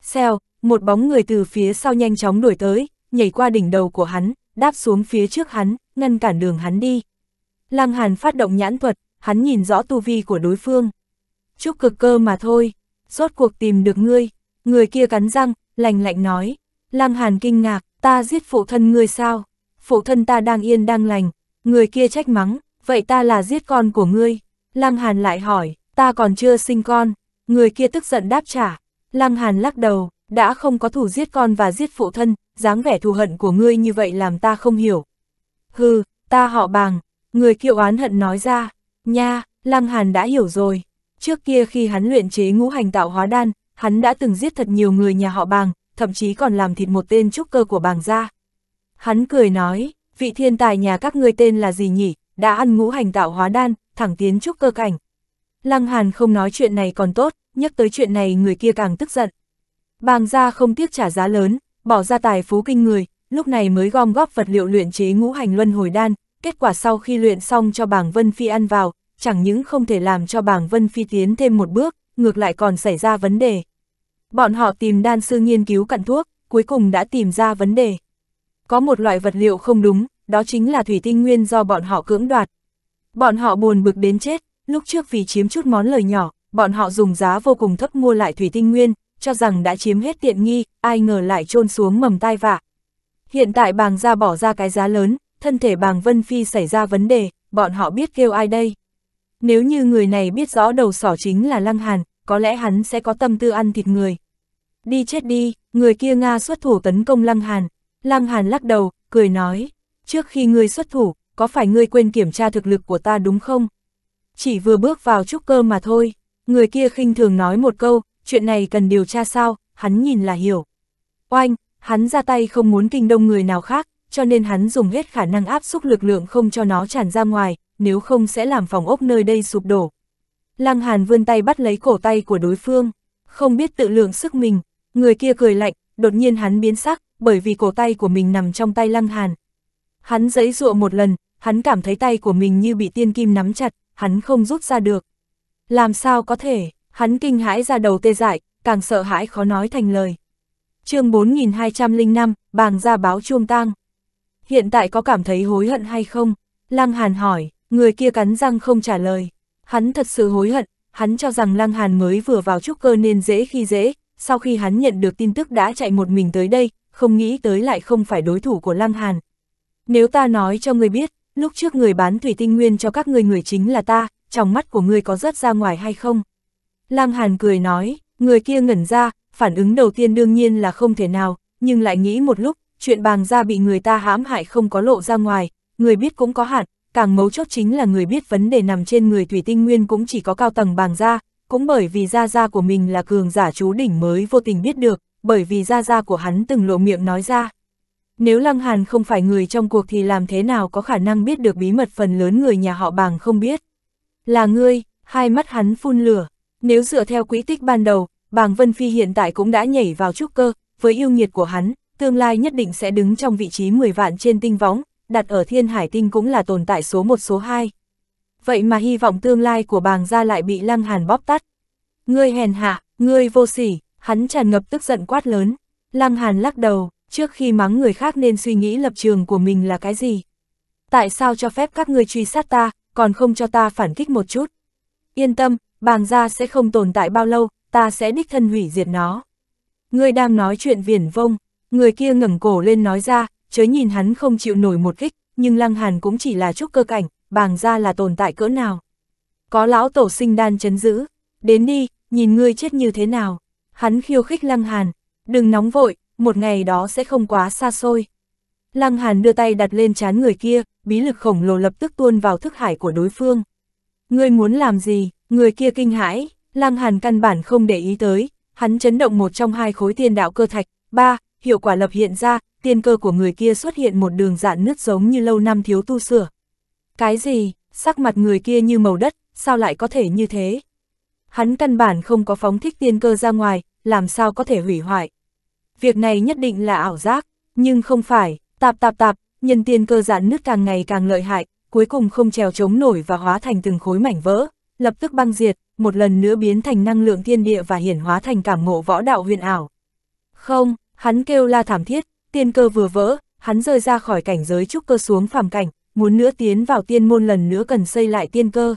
Xèo, một bóng người từ phía sau nhanh chóng đuổi tới, nhảy qua đỉnh đầu của hắn, đáp xuống phía trước hắn, ngăn cản đường hắn đi. Lăng Hàn phát động nhãn thuật, hắn nhìn rõ tu vi của đối phương chút cực cơ mà thôi, rốt cuộc tìm được ngươi, người kia cắn răng, lạnh lạnh nói, Lăng Hàn kinh ngạc, ta giết phụ thân ngươi sao, phụ thân ta đang yên đang lành, người kia trách mắng, vậy ta là giết con của ngươi, Lăng Hàn lại hỏi, ta còn chưa sinh con, người kia tức giận đáp trả, Lăng Hàn lắc đầu, đã không có thủ giết con và giết phụ thân, dáng vẻ thù hận của ngươi như vậy làm ta không hiểu. Hừ, ta họ bàng, người kia oán hận nói ra, nha, Lăng Hàn đã hiểu rồi, Trước kia khi hắn luyện chế ngũ hành tạo hóa đan, hắn đã từng giết thật nhiều người nhà họ bàng, thậm chí còn làm thịt một tên trúc cơ của bàng gia. Hắn cười nói, vị thiên tài nhà các ngươi tên là gì nhỉ, đã ăn ngũ hành tạo hóa đan, thẳng tiến trúc cơ cảnh. Lăng Hàn không nói chuyện này còn tốt, nhắc tới chuyện này người kia càng tức giận. Bàng gia không tiếc trả giá lớn, bỏ ra tài phú kinh người, lúc này mới gom góp vật liệu luyện chế ngũ hành luân hồi đan, kết quả sau khi luyện xong cho bàng Vân Phi ăn vào, chẳng những không thể làm cho bảng Vân Phi tiến thêm một bước, ngược lại còn xảy ra vấn đề. Bọn họ tìm đan sư nghiên cứu cặn thuốc, cuối cùng đã tìm ra vấn đề. Có một loại vật liệu không đúng, đó chính là thủy tinh nguyên do bọn họ cưỡng đoạt. Bọn họ buồn bực đến chết, lúc trước vì chiếm chút món lời nhỏ, bọn họ dùng giá vô cùng thấp mua lại thủy tinh nguyên, cho rằng đã chiếm hết tiện nghi, ai ngờ lại trôn xuống mầm tai vạ. Hiện tại bàng ra bỏ ra cái giá lớn, thân thể bàng Vân Phi xảy ra vấn đề, bọn họ biết kêu ai đây. Nếu như người này biết rõ đầu sỏ chính là Lăng Hàn, có lẽ hắn sẽ có tâm tư ăn thịt người. Đi chết đi, người kia Nga xuất thủ tấn công Lăng Hàn. Lăng Hàn lắc đầu, cười nói, trước khi ngươi xuất thủ, có phải ngươi quên kiểm tra thực lực của ta đúng không? Chỉ vừa bước vào trúc cơ mà thôi, người kia khinh thường nói một câu, chuyện này cần điều tra sao, hắn nhìn là hiểu. Oanh, hắn ra tay không muốn kinh đông người nào khác, cho nên hắn dùng hết khả năng áp xúc lực lượng không cho nó tràn ra ngoài, nếu không sẽ làm phòng ốc nơi đây sụp đổ. Lăng Hàn vươn tay bắt lấy cổ tay của đối phương, không biết tự lượng sức mình, người kia cười lạnh, đột nhiên hắn biến sắc, bởi vì cổ tay của mình nằm trong tay Lăng Hàn. Hắn giãy dụa một lần, hắn cảm thấy tay của mình như bị tiên kim nắm chặt, hắn không rút ra được. Làm sao có thể, hắn kinh hãi ra đầu tê dại, càng sợ hãi khó nói thành lời. chương 4205, bàng ra báo chuông tang. Hiện tại có cảm thấy hối hận hay không? Lăng Hàn hỏi, Người kia cắn răng không trả lời. Hắn thật sự hối hận, hắn cho rằng Lăng Hàn mới vừa vào trúc cơ nên dễ khi dễ, sau khi hắn nhận được tin tức đã chạy một mình tới đây, không nghĩ tới lại không phải đối thủ của Lăng Hàn. Nếu ta nói cho người biết, lúc trước người bán thủy tinh nguyên cho các người người chính là ta, trong mắt của người có rớt ra ngoài hay không? Lăng Hàn cười nói, người kia ngẩn ra, phản ứng đầu tiên đương nhiên là không thể nào, nhưng lại nghĩ một lúc, chuyện bàng ra bị người ta hãm hại không có lộ ra ngoài, người biết cũng có hạn, càng mấu chốt chính là người biết vấn đề nằm trên người Thủy Tinh Nguyên cũng chỉ có cao tầng bàng gia, cũng bởi vì gia gia của mình là cường giả chú đỉnh mới vô tình biết được, bởi vì gia gia của hắn từng lộ miệng nói ra. Nếu Lăng Hàn không phải người trong cuộc thì làm thế nào có khả năng biết được bí mật phần lớn người nhà họ bàng không biết. Là ngươi, hai mắt hắn phun lửa, nếu dựa theo quỹ tích ban đầu, bàng Vân Phi hiện tại cũng đã nhảy vào trúc cơ, với yêu nghiệt của hắn, tương lai nhất định sẽ đứng trong vị trí 10 vạn trên tinh võng, đặt ở thiên hải tinh cũng là tồn tại số một số hai. Vậy mà hy vọng tương lai của bàng gia lại bị lăng hàn bóp tắt. Ngươi hèn hạ, ngươi vô sỉ, hắn tràn ngập tức giận quát lớn. Lăng hàn lắc đầu, trước khi mắng người khác nên suy nghĩ lập trường của mình là cái gì. Tại sao cho phép các ngươi truy sát ta, còn không cho ta phản kích một chút. Yên tâm, bàng gia sẽ không tồn tại bao lâu, ta sẽ đích thân hủy diệt nó. Ngươi đang nói chuyện viển vông, người kia ngẩng cổ lên nói ra, chớ nhìn hắn không chịu nổi một kích, nhưng Lăng Hàn cũng chỉ là chút cơ cảnh, bàng ra là tồn tại cỡ nào. Có lão tổ sinh đan chấn giữ, đến đi, nhìn ngươi chết như thế nào. Hắn khiêu khích Lăng Hàn, đừng nóng vội, một ngày đó sẽ không quá xa xôi. Lăng Hàn đưa tay đặt lên chán người kia, bí lực khổng lồ lập tức tuôn vào thức hải của đối phương. Ngươi muốn làm gì, người kia kinh hãi, Lăng Hàn căn bản không để ý tới, hắn chấn động một trong hai khối tiên đạo cơ thạch, ba, hiệu quả lập hiện ra, tiên cơ của người kia xuất hiện một đường dạn nứt giống như lâu năm thiếu tu sửa. Cái gì, sắc mặt người kia như màu đất, sao lại có thể như thế? Hắn căn bản không có phóng thích tiên cơ ra ngoài, làm sao có thể hủy hoại. Việc này nhất định là ảo giác, nhưng không phải, tạp tạp tạp, nhân tiên cơ giãn nứt càng ngày càng lợi hại, cuối cùng không trèo chống nổi và hóa thành từng khối mảnh vỡ, lập tức băng diệt, một lần nữa biến thành năng lượng thiên địa và hiển hóa thành cảm ngộ võ đạo huyền ảo. Không, Hắn kêu la thảm thiết, tiên cơ vừa vỡ, hắn rơi ra khỏi cảnh giới trúc cơ xuống phàm cảnh, muốn nữa tiến vào tiên môn lần nữa cần xây lại tiên cơ.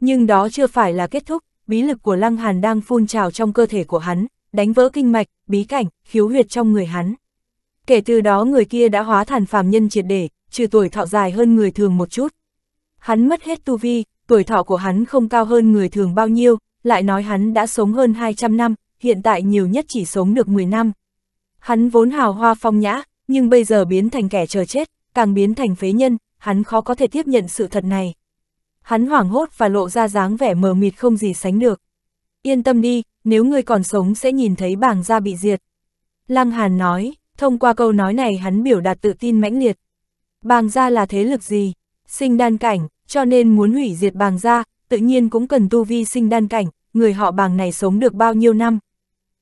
Nhưng đó chưa phải là kết thúc, bí lực của Lăng Hàn đang phun trào trong cơ thể của hắn, đánh vỡ kinh mạch, bí cảnh, khiếu huyệt trong người hắn. Kể từ đó người kia đã hóa thành phàm nhân triệt để, trừ tuổi thọ dài hơn người thường một chút. Hắn mất hết tu vi, tuổi thọ của hắn không cao hơn người thường bao nhiêu, lại nói hắn đã sống hơn 200 năm, hiện tại nhiều nhất chỉ sống được 10 năm. Hắn vốn hào hoa phong nhã, nhưng bây giờ biến thành kẻ chờ chết, càng biến thành phế nhân, hắn khó có thể tiếp nhận sự thật này. Hắn hoảng hốt và lộ ra dáng vẻ mờ mịt không gì sánh được. Yên tâm đi, nếu ngươi còn sống sẽ nhìn thấy bảng gia bị diệt. Lăng Hàn nói, thông qua câu nói này hắn biểu đạt tự tin mãnh liệt. Bàng gia là thế lực gì? Sinh đan cảnh, cho nên muốn hủy diệt bàng gia, tự nhiên cũng cần tu vi sinh đan cảnh, người họ bàng này sống được bao nhiêu năm?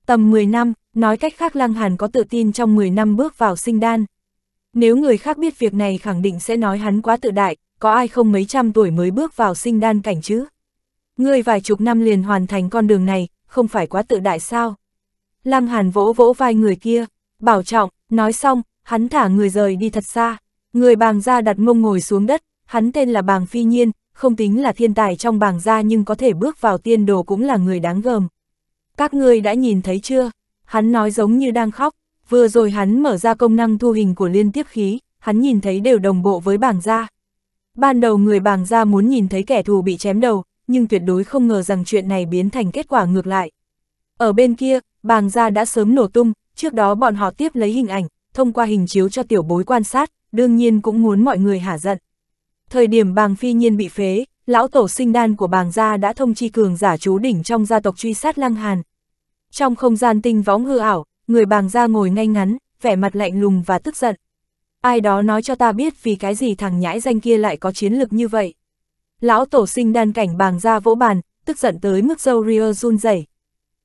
Tầm 10 năm, Nói cách khác Lăng Hàn có tự tin trong 10 năm bước vào sinh đan. Nếu người khác biết việc này khẳng định sẽ nói hắn quá tự đại, có ai không mấy trăm tuổi mới bước vào sinh đan cảnh chứ? người vài chục năm liền hoàn thành con đường này, không phải quá tự đại sao? Lăng Hàn vỗ vỗ vai người kia, bảo trọng, nói xong, hắn thả người rời đi thật xa. Người bàng gia đặt mông ngồi xuống đất, hắn tên là bàng phi nhiên, không tính là thiên tài trong bàng gia nhưng có thể bước vào tiên đồ cũng là người đáng gờm. Các ngươi đã nhìn thấy chưa? hắn nói giống như đang khóc, vừa rồi hắn mở ra công năng thu hình của liên tiếp khí, hắn nhìn thấy đều đồng bộ với bảng gia. Ban đầu người bảng gia muốn nhìn thấy kẻ thù bị chém đầu, nhưng tuyệt đối không ngờ rằng chuyện này biến thành kết quả ngược lại. Ở bên kia, bàng gia đã sớm nổ tung, trước đó bọn họ tiếp lấy hình ảnh, thông qua hình chiếu cho tiểu bối quan sát, đương nhiên cũng muốn mọi người hả giận. Thời điểm bàng phi nhiên bị phế, lão tổ sinh đan của bàng gia đã thông chi cường giả chú đỉnh trong gia tộc truy sát Lăng Hàn, trong không gian tinh võng hư ảo, người bàng gia ngồi ngay ngắn, vẻ mặt lạnh lùng và tức giận. Ai đó nói cho ta biết vì cái gì thằng nhãi danh kia lại có chiến lực như vậy. Lão tổ sinh đan cảnh bàng gia vỗ bàn, tức giận tới mức dâu Rio run rẩy.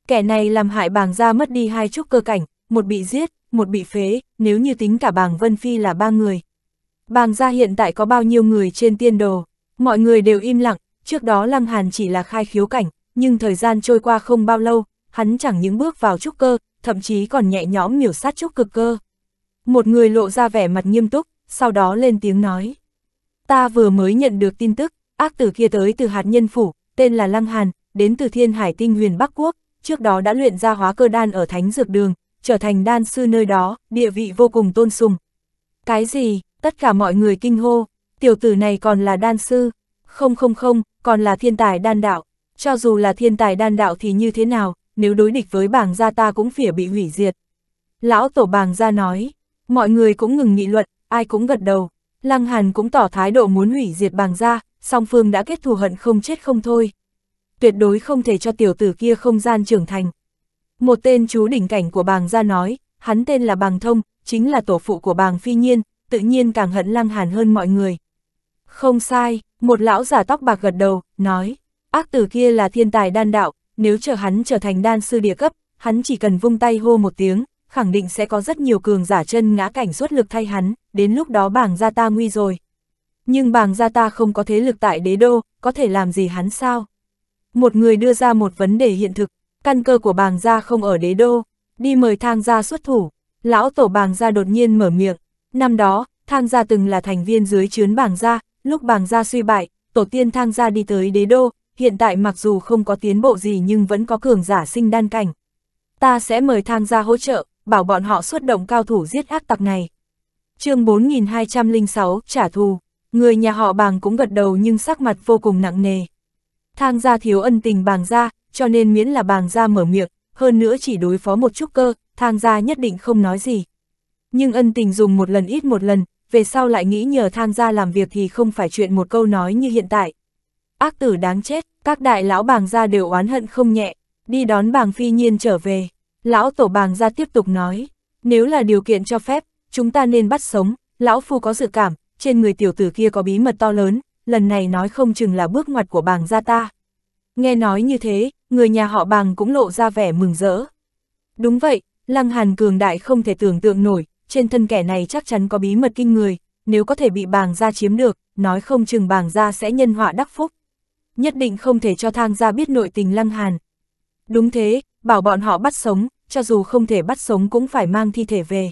Kẻ này làm hại bàng gia mất đi hai chút cơ cảnh, một bị giết, một bị phế, nếu như tính cả bàng Vân Phi là ba người. Bàng gia hiện tại có bao nhiêu người trên tiên đồ, mọi người đều im lặng, trước đó Lăng Hàn chỉ là khai khiếu cảnh, nhưng thời gian trôi qua không bao lâu, hắn chẳng những bước vào trúc cơ, thậm chí còn nhẹ nhõm miểu sát trúc cực cơ. Một người lộ ra vẻ mặt nghiêm túc, sau đó lên tiếng nói. Ta vừa mới nhận được tin tức, ác tử kia tới từ hạt nhân phủ, tên là Lăng Hàn, đến từ thiên hải tinh huyền Bắc Quốc, trước đó đã luyện ra hóa cơ đan ở Thánh Dược Đường, trở thành đan sư nơi đó, địa vị vô cùng tôn sùng. Cái gì, tất cả mọi người kinh hô, tiểu tử này còn là đan sư, không không không, còn là thiên tài đan đạo, cho dù là thiên tài đan đạo thì như thế nào, nếu đối địch với bàng gia ta cũng phỉa bị hủy diệt. Lão tổ bàng gia nói, mọi người cũng ngừng nghị luận, ai cũng gật đầu, Lăng Hàn cũng tỏ thái độ muốn hủy diệt bàng gia, song phương đã kết thù hận không chết không thôi. Tuyệt đối không thể cho tiểu tử kia không gian trưởng thành. Một tên chú đỉnh cảnh của bàng gia nói, hắn tên là bàng thông, chính là tổ phụ của bàng phi nhiên, tự nhiên càng hận Lăng Hàn hơn mọi người. Không sai, một lão giả tóc bạc gật đầu, nói, ác tử kia là thiên tài đan đạo, nếu chờ hắn trở thành đan sư địa cấp, hắn chỉ cần vung tay hô một tiếng, khẳng định sẽ có rất nhiều cường giả chân ngã cảnh suốt lực thay hắn, đến lúc đó bảng gia ta nguy rồi. Nhưng bảng gia ta không có thế lực tại đế đô, có thể làm gì hắn sao? Một người đưa ra một vấn đề hiện thực, căn cơ của bảng gia không ở đế đô, đi mời thang gia xuất thủ, lão tổ bảng gia đột nhiên mở miệng, năm đó, thang gia từng là thành viên dưới chướng bảng gia, lúc bảng gia suy bại, tổ tiên thang gia đi tới đế đô, hiện tại mặc dù không có tiến bộ gì nhưng vẫn có cường giả sinh đan cảnh. Ta sẽ mời thang gia hỗ trợ, bảo bọn họ xuất động cao thủ giết ác tặc này. chương 4206, trả thù. Người nhà họ bàng cũng gật đầu nhưng sắc mặt vô cùng nặng nề. Thang gia thiếu ân tình bàng gia, cho nên miễn là bàng gia mở miệng, hơn nữa chỉ đối phó một chút cơ, thang gia nhất định không nói gì. Nhưng ân tình dùng một lần ít một lần, về sau lại nghĩ nhờ thang gia làm việc thì không phải chuyện một câu nói như hiện tại, ác tử đáng chết, các đại lão bàng gia đều oán hận không nhẹ, đi đón bàng phi nhiên trở về. Lão tổ bàng gia tiếp tục nói, nếu là điều kiện cho phép, chúng ta nên bắt sống, lão phu có dự cảm, trên người tiểu tử kia có bí mật to lớn, lần này nói không chừng là bước ngoặt của bàng gia ta. Nghe nói như thế, người nhà họ bàng cũng lộ ra vẻ mừng rỡ. Đúng vậy, lăng hàn cường đại không thể tưởng tượng nổi, trên thân kẻ này chắc chắn có bí mật kinh người, nếu có thể bị bàng gia chiếm được, nói không chừng bàng gia sẽ nhân họa đắc phúc nhất định không thể cho thang gia biết nội tình Lăng Hàn. Đúng thế, bảo bọn họ bắt sống, cho dù không thể bắt sống cũng phải mang thi thể về.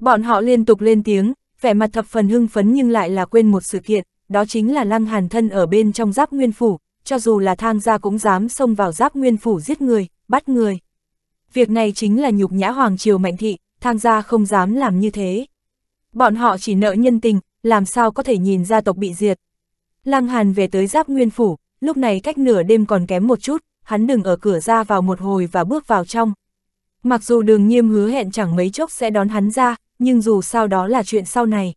Bọn họ liên tục lên tiếng, vẻ mặt thập phần hưng phấn nhưng lại là quên một sự kiện, đó chính là Lăng Hàn thân ở bên trong giáp nguyên phủ, cho dù là thang gia cũng dám xông vào giáp nguyên phủ giết người, bắt người. Việc này chính là nhục nhã Hoàng Triều Mạnh Thị, thang gia không dám làm như thế. Bọn họ chỉ nợ nhân tình, làm sao có thể nhìn gia tộc bị diệt. Lăng Hàn về tới giáp nguyên phủ, lúc này cách nửa đêm còn kém một chút, hắn đừng ở cửa ra vào một hồi và bước vào trong. Mặc dù đường nhiêm hứa hẹn chẳng mấy chốc sẽ đón hắn ra, nhưng dù sao đó là chuyện sau này.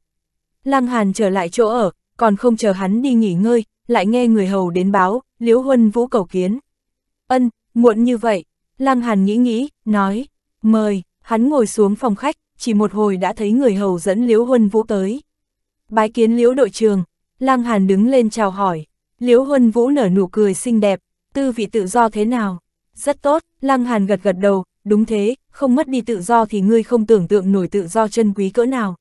Lăng Hàn trở lại chỗ ở, còn không chờ hắn đi nghỉ ngơi, lại nghe người hầu đến báo, Liễu Huân Vũ cầu kiến. Ân, muộn như vậy, Lăng Hàn nghĩ nghĩ, nói, mời, hắn ngồi xuống phòng khách, chỉ một hồi đã thấy người hầu dẫn Liễu Huân Vũ tới. Bái kiến Liễu đội trường, Lăng Hàn đứng lên chào hỏi. Liễu Huân Vũ nở nụ cười xinh đẹp, tư vị tự do thế nào? Rất tốt, Lăng Hàn gật gật đầu, đúng thế, không mất đi tự do thì ngươi không tưởng tượng nổi tự do chân quý cỡ nào.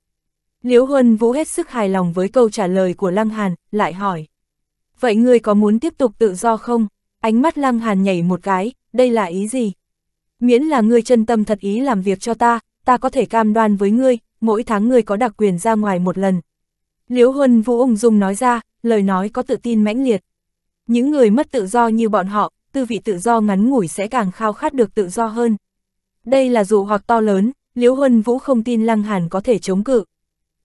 Liễu Huân Vũ hết sức hài lòng với câu trả lời của Lăng Hàn, lại hỏi. Vậy ngươi có muốn tiếp tục tự do không? Ánh mắt Lăng Hàn nhảy một cái, đây là ý gì? Miễn là ngươi chân tâm thật ý làm việc cho ta, ta có thể cam đoan với ngươi, mỗi tháng ngươi có đặc quyền ra ngoài một lần. Liễu Huân Vũ ung dung nói ra, lời nói có tự tin mãnh liệt. Những người mất tự do như bọn họ, tư vị tự do ngắn ngủi sẽ càng khao khát được tự do hơn. Đây là dụ hoặc to lớn, Liễu Huân Vũ không tin Lăng Hàn có thể chống cự.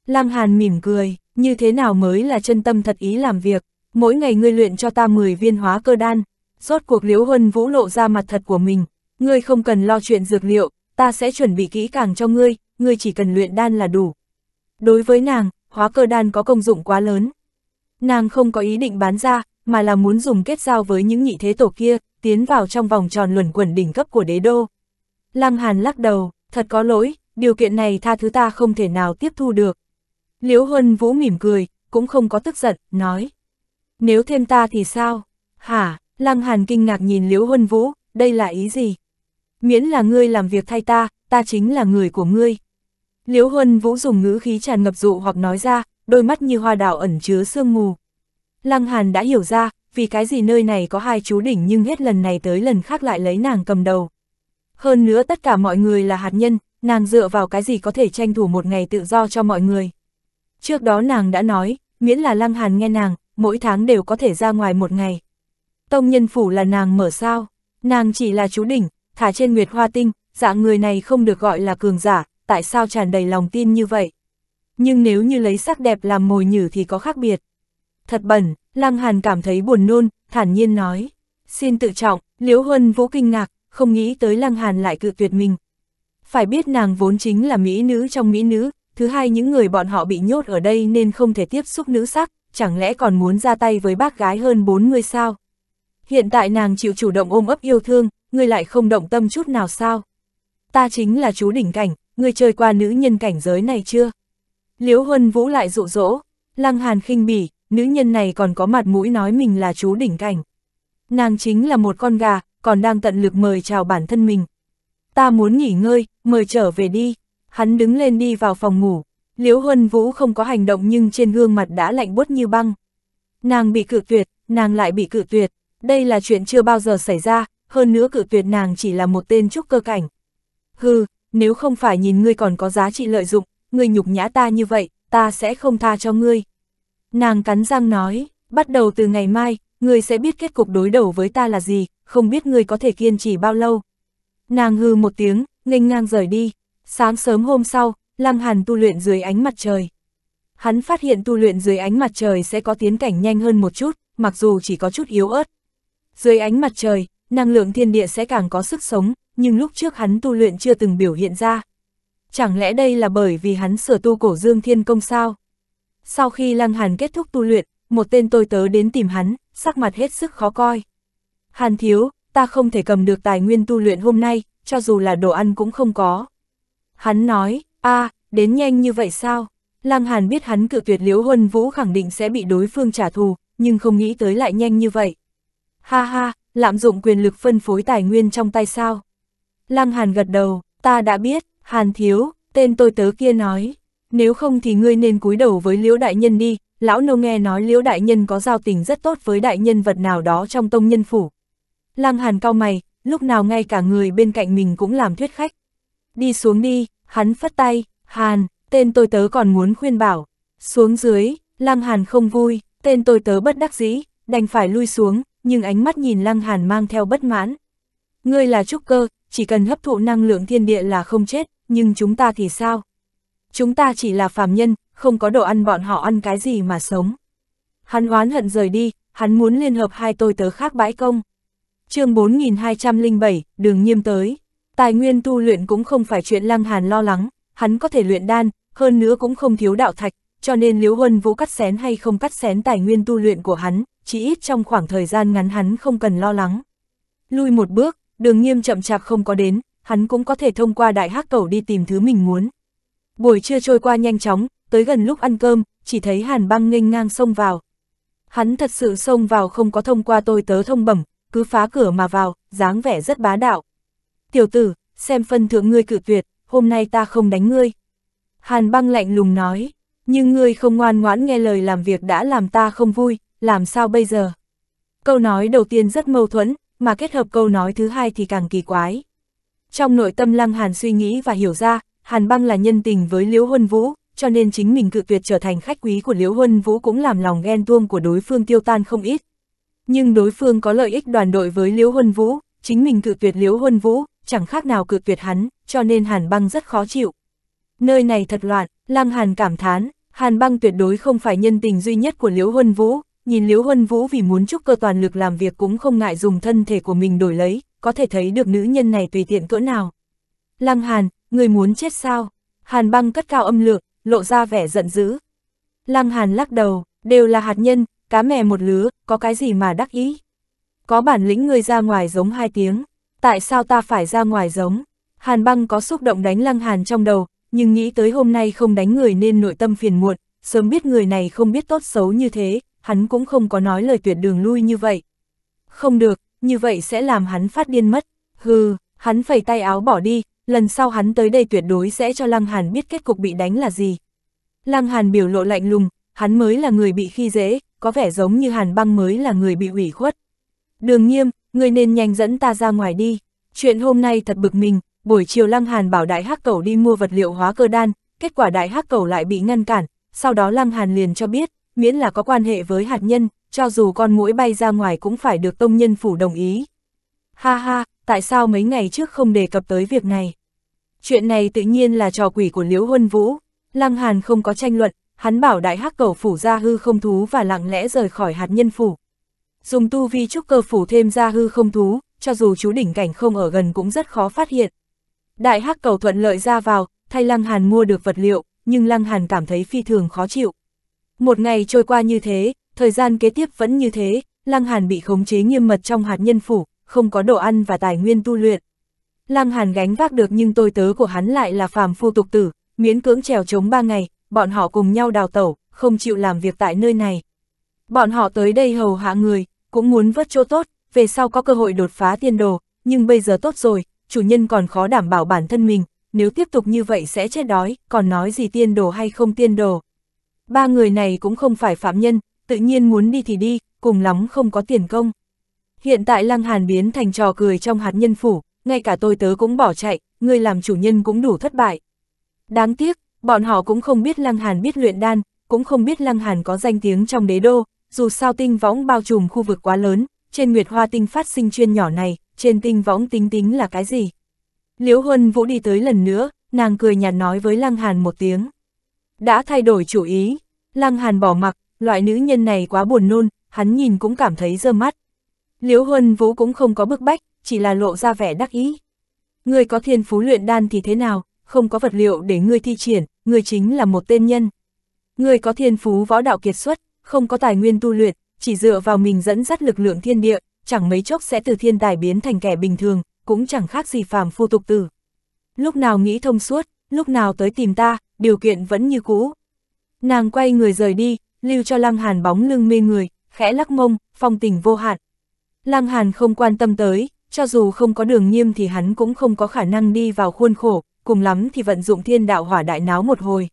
Lăng Hàn mỉm cười, như thế nào mới là chân tâm thật ý làm việc, mỗi ngày ngươi luyện cho ta 10 viên hóa cơ đan, rốt cuộc Liễu Huân Vũ lộ ra mặt thật của mình, ngươi không cần lo chuyện dược liệu, ta sẽ chuẩn bị kỹ càng cho ngươi, ngươi chỉ cần luyện đan là đủ. Đối với nàng, hóa cơ đan có công dụng quá lớn, nàng không có ý định bán ra, mà là muốn dùng kết giao với những nhị thế tổ kia, tiến vào trong vòng tròn luẩn quẩn đỉnh cấp của đế đô. Lăng Hàn lắc đầu, thật có lỗi, điều kiện này tha thứ ta không thể nào tiếp thu được. Liễu Huân Vũ mỉm cười, cũng không có tức giận, nói. Nếu thêm ta thì sao? Hả? Lăng Hàn kinh ngạc nhìn Liễu Huân Vũ, đây là ý gì? Miễn là ngươi làm việc thay ta, ta chính là người của ngươi. Liễu Huân Vũ dùng ngữ khí tràn ngập dụ hoặc nói ra, đôi mắt như hoa đào ẩn chứa sương mù. Lăng Hàn đã hiểu ra, vì cái gì nơi này có hai chú đỉnh nhưng hết lần này tới lần khác lại lấy nàng cầm đầu. Hơn nữa tất cả mọi người là hạt nhân, nàng dựa vào cái gì có thể tranh thủ một ngày tự do cho mọi người. Trước đó nàng đã nói, miễn là Lăng Hàn nghe nàng, mỗi tháng đều có thể ra ngoài một ngày. Tông nhân phủ là nàng mở sao, nàng chỉ là chú đỉnh, thả trên nguyệt hoa tinh, dạng người này không được gọi là cường giả, tại sao tràn đầy lòng tin như vậy nhưng nếu như lấy sắc đẹp làm mồi nhử thì có khác biệt. Thật bẩn, Lăng Hàn cảm thấy buồn nôn, thản nhiên nói. Xin tự trọng, Liễu Huân Vũ kinh ngạc, không nghĩ tới Lăng Hàn lại cự tuyệt mình. Phải biết nàng vốn chính là mỹ nữ trong mỹ nữ, thứ hai những người bọn họ bị nhốt ở đây nên không thể tiếp xúc nữ sắc, chẳng lẽ còn muốn ra tay với bác gái hơn 40 sao? Hiện tại nàng chịu chủ động ôm ấp yêu thương, ngươi lại không động tâm chút nào sao? Ta chính là chú đỉnh cảnh, ngươi chơi qua nữ nhân cảnh giới này chưa? Liễu Huân Vũ lại dụ dỗ, Lăng Hàn khinh bỉ, nữ nhân này còn có mặt mũi nói mình là chú đỉnh cảnh. Nàng chính là một con gà, còn đang tận lực mời chào bản thân mình. Ta muốn nghỉ ngơi, mời trở về đi. Hắn đứng lên đi vào phòng ngủ. Liễu Huân Vũ không có hành động nhưng trên gương mặt đã lạnh buốt như băng. Nàng bị cự tuyệt, nàng lại bị cự tuyệt. Đây là chuyện chưa bao giờ xảy ra, hơn nữa cự tuyệt nàng chỉ là một tên trúc cơ cảnh. Hừ, nếu không phải nhìn ngươi còn có giá trị lợi dụng, ngươi nhục nhã ta như vậy, ta sẽ không tha cho ngươi. Nàng cắn răng nói, bắt đầu từ ngày mai, ngươi sẽ biết kết cục đối đầu với ta là gì, không biết ngươi có thể kiên trì bao lâu. Nàng hư một tiếng, nghênh ngang rời đi. Sáng sớm hôm sau, Lăng Hàn tu luyện dưới ánh mặt trời. Hắn phát hiện tu luyện dưới ánh mặt trời sẽ có tiến cảnh nhanh hơn một chút, mặc dù chỉ có chút yếu ớt. Dưới ánh mặt trời, năng lượng thiên địa sẽ càng có sức sống, nhưng lúc trước hắn tu luyện chưa từng biểu hiện ra chẳng lẽ đây là bởi vì hắn sửa tu cổ dương thiên công sao? Sau khi Lăng Hàn kết thúc tu luyện, một tên tôi tớ đến tìm hắn, sắc mặt hết sức khó coi. Hàn thiếu, ta không thể cầm được tài nguyên tu luyện hôm nay, cho dù là đồ ăn cũng không có. Hắn nói, a à, đến nhanh như vậy sao? Lăng Hàn biết hắn cự tuyệt Liễu Huân Vũ khẳng định sẽ bị đối phương trả thù, nhưng không nghĩ tới lại nhanh như vậy. Ha ha, lạm dụng quyền lực phân phối tài nguyên trong tay sao? Lăng Hàn gật đầu, ta đã biết, Hàn thiếu, tên tôi tớ kia nói, nếu không thì ngươi nên cúi đầu với liễu đại nhân đi, lão nô nghe nói liễu đại nhân có giao tình rất tốt với đại nhân vật nào đó trong tông nhân phủ. Lăng hàn cao mày, lúc nào ngay cả người bên cạnh mình cũng làm thuyết khách. Đi xuống đi, hắn phất tay, hàn, tên tôi tớ còn muốn khuyên bảo. Xuống dưới, lăng hàn không vui, tên tôi tớ bất đắc dĩ, đành phải lui xuống, nhưng ánh mắt nhìn lăng hàn mang theo bất mãn. Ngươi là trúc cơ, chỉ cần hấp thụ năng lượng thiên địa là không chết, nhưng chúng ta thì sao? Chúng ta chỉ là phàm nhân, không có đồ ăn bọn họ ăn cái gì mà sống. Hắn oán hận rời đi, hắn muốn liên hợp hai tôi tớ khác bãi công. chương 4207, đường nghiêm tới. Tài nguyên tu luyện cũng không phải chuyện lăng hàn lo lắng, hắn có thể luyện đan, hơn nữa cũng không thiếu đạo thạch, cho nên Liễu Huân Vũ cắt xén hay không cắt xén tài nguyên tu luyện của hắn, chỉ ít trong khoảng thời gian ngắn hắn không cần lo lắng. Lui một bước, đường nghiêm chậm chạp không có đến, hắn cũng có thể thông qua đại hắc cầu đi tìm thứ mình muốn. Buổi trưa trôi qua nhanh chóng, tới gần lúc ăn cơm, chỉ thấy hàn băng nghênh ngang xông vào. Hắn thật sự xông vào không có thông qua tôi tớ thông bẩm, cứ phá cửa mà vào, dáng vẻ rất bá đạo. Tiểu tử, xem phân thượng ngươi cự tuyệt, hôm nay ta không đánh ngươi. Hàn băng lạnh lùng nói, nhưng ngươi không ngoan ngoãn nghe lời làm việc đã làm ta không vui, làm sao bây giờ? Câu nói đầu tiên rất mâu thuẫn, mà kết hợp câu nói thứ hai thì càng kỳ quái. Trong nội tâm Lăng Hàn suy nghĩ và hiểu ra, Hàn băng là nhân tình với Liễu Huân Vũ, cho nên chính mình cự tuyệt trở thành khách quý của Liễu Huân Vũ cũng làm lòng ghen tuông của đối phương tiêu tan không ít. Nhưng đối phương có lợi ích đoàn đội với Liễu Huân Vũ, chính mình cự tuyệt Liễu Huân Vũ, chẳng khác nào cự tuyệt hắn, cho nên Hàn băng rất khó chịu. Nơi này thật loạn, Lăng Hàn cảm thán, Hàn băng tuyệt đối không phải nhân tình duy nhất của Liễu Huân Vũ, nhìn Liễu huân Vũ vì muốn chúc cơ toàn lực làm việc cũng không ngại dùng thân thể của mình đổi lấy, có thể thấy được nữ nhân này tùy tiện cỡ nào. Lăng Hàn, người muốn chết sao? Hàn băng cất cao âm lượng, lộ ra vẻ giận dữ. Lăng Hàn lắc đầu, đều là hạt nhân, cá mè một lứa, có cái gì mà đắc ý? Có bản lĩnh người ra ngoài giống hai tiếng, tại sao ta phải ra ngoài giống? Hàn băng có xúc động đánh Lăng Hàn trong đầu, nhưng nghĩ tới hôm nay không đánh người nên nội tâm phiền muộn, sớm biết người này không biết tốt xấu như thế, hắn cũng không có nói lời tuyệt đường lui như vậy. Không được, như vậy sẽ làm hắn phát điên mất. Hừ, hắn phẩy tay áo bỏ đi, lần sau hắn tới đây tuyệt đối sẽ cho Lăng Hàn biết kết cục bị đánh là gì. Lăng Hàn biểu lộ lạnh lùng, hắn mới là người bị khi dễ, có vẻ giống như Hàn băng mới là người bị ủy khuất. Đường nghiêm, người nên nhanh dẫn ta ra ngoài đi. Chuyện hôm nay thật bực mình, buổi chiều Lăng Hàn bảo đại hắc cẩu đi mua vật liệu hóa cơ đan, kết quả đại hắc cẩu lại bị ngăn cản, sau đó Lăng Hàn liền cho biết, miễn là có quan hệ với hạt nhân, cho dù con mũi bay ra ngoài cũng phải được tông nhân phủ đồng ý. Ha ha, tại sao mấy ngày trước không đề cập tới việc này? Chuyện này tự nhiên là trò quỷ của Liễu Huân Vũ, Lăng Hàn không có tranh luận, hắn bảo đại hắc cầu phủ ra hư không thú và lặng lẽ rời khỏi hạt nhân phủ. Dùng tu vi trúc cơ phủ thêm ra hư không thú, cho dù chú đỉnh cảnh không ở gần cũng rất khó phát hiện. Đại hắc cầu thuận lợi ra vào, thay Lăng Hàn mua được vật liệu, nhưng Lăng Hàn cảm thấy phi thường khó chịu. Một ngày trôi qua như thế, thời gian kế tiếp vẫn như thế, Lăng Hàn bị khống chế nghiêm mật trong hạt nhân phủ, không có đồ ăn và tài nguyên tu luyện. Lăng Hàn gánh vác được nhưng tôi tớ của hắn lại là phàm phu tục tử, miễn cưỡng trèo chống ba ngày, bọn họ cùng nhau đào tẩu, không chịu làm việc tại nơi này. Bọn họ tới đây hầu hạ người, cũng muốn vớt chỗ tốt, về sau có cơ hội đột phá tiên đồ, nhưng bây giờ tốt rồi, chủ nhân còn khó đảm bảo bản thân mình, nếu tiếp tục như vậy sẽ chết đói, còn nói gì tiên đồ hay không tiên đồ. Ba người này cũng không phải phạm nhân, tự nhiên muốn đi thì đi, cùng lắm không có tiền công. Hiện tại Lăng Hàn biến thành trò cười trong hạt nhân phủ, ngay cả tôi tớ cũng bỏ chạy, người làm chủ nhân cũng đủ thất bại. Đáng tiếc, bọn họ cũng không biết Lăng Hàn biết luyện đan, cũng không biết Lăng Hàn có danh tiếng trong đế đô, dù sao tinh võng bao trùm khu vực quá lớn, trên nguyệt hoa tinh phát sinh chuyên nhỏ này, trên tinh võng tính tính là cái gì? Liễu Huân Vũ đi tới lần nữa, nàng cười nhạt nói với Lăng Hàn một tiếng. Đã thay đổi chủ ý, Lăng Hàn bỏ mặc, loại nữ nhân này quá buồn nôn, hắn nhìn cũng cảm thấy dơ mắt. Liễu Huân Vũ cũng không có bức bách, chỉ là lộ ra vẻ đắc ý. Người có thiên phú luyện đan thì thế nào, không có vật liệu để ngươi thi triển, ngươi chính là một tên nhân. Người có thiên phú võ đạo kiệt xuất, không có tài nguyên tu luyện, chỉ dựa vào mình dẫn dắt lực lượng thiên địa, chẳng mấy chốc sẽ từ thiên tài biến thành kẻ bình thường, cũng chẳng khác gì phàm phu tục tử. Lúc nào nghĩ thông suốt, lúc nào tới tìm ta, điều kiện vẫn như cũ. Nàng quay người rời đi, lưu cho Lăng Hàn bóng lưng mê người, khẽ lắc mông, phong tình vô hạn. Lăng Hàn không quan tâm tới, cho dù không có đường nghiêm thì hắn cũng không có khả năng đi vào khuôn khổ, cùng lắm thì vận dụng thiên đạo hỏa đại náo một hồi.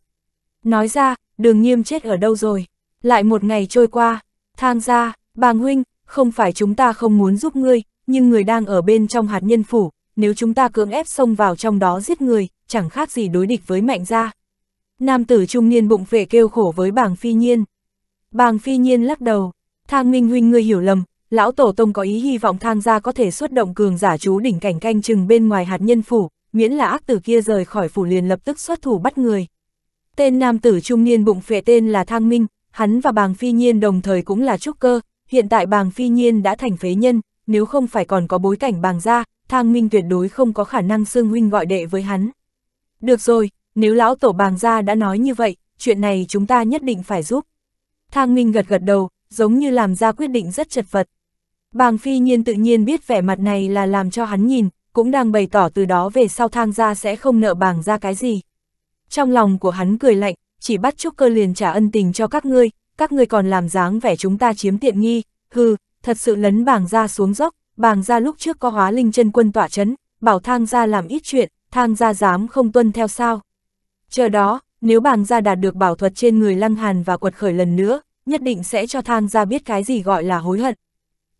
Nói ra, đường nghiêm chết ở đâu rồi? Lại một ngày trôi qua, thang ra, bàng huynh, không phải chúng ta không muốn giúp ngươi, nhưng người đang ở bên trong hạt nhân phủ, nếu chúng ta cưỡng ép xông vào trong đó giết người, chẳng khác gì đối địch với mạnh gia. Nam tử trung niên bụng vệ kêu khổ với bàng phi nhiên. Bàng phi nhiên lắc đầu, thang minh huynh ngươi hiểu lầm, lão tổ tông có ý hy vọng thang gia có thể xuất động cường giả chú đỉnh cảnh canh chừng bên ngoài hạt nhân phủ, miễn là ác tử kia rời khỏi phủ liền lập tức xuất thủ bắt người. Tên nam tử trung niên bụng phệ tên là Thang Minh, hắn và bàng phi nhiên đồng thời cũng là trúc cơ, hiện tại bàng phi nhiên đã thành phế nhân, nếu không phải còn có bối cảnh bàng gia, Thang Minh tuyệt đối không có khả năng xương huynh gọi đệ với hắn. Được rồi, nếu lão tổ bàng gia đã nói như vậy, chuyện này chúng ta nhất định phải giúp. Thang Minh gật gật đầu, giống như làm ra quyết định rất chật vật. Bàng phi nhiên tự nhiên biết vẻ mặt này là làm cho hắn nhìn, cũng đang bày tỏ từ đó về sau thang gia sẽ không nợ bàng gia cái gì. Trong lòng của hắn cười lạnh, chỉ bắt chúc cơ liền trả ân tình cho các ngươi, các ngươi còn làm dáng vẻ chúng ta chiếm tiện nghi, hừ, thật sự lấn bàng gia xuống dốc, bàng gia lúc trước có hóa linh chân quân tỏa chấn, bảo thang gia làm ít chuyện, thang gia dám không tuân theo sao. Chờ đó, nếu bàng gia đạt được bảo thuật trên người lăng hàn và quật khởi lần nữa, nhất định sẽ cho thang gia biết cái gì gọi là hối hận.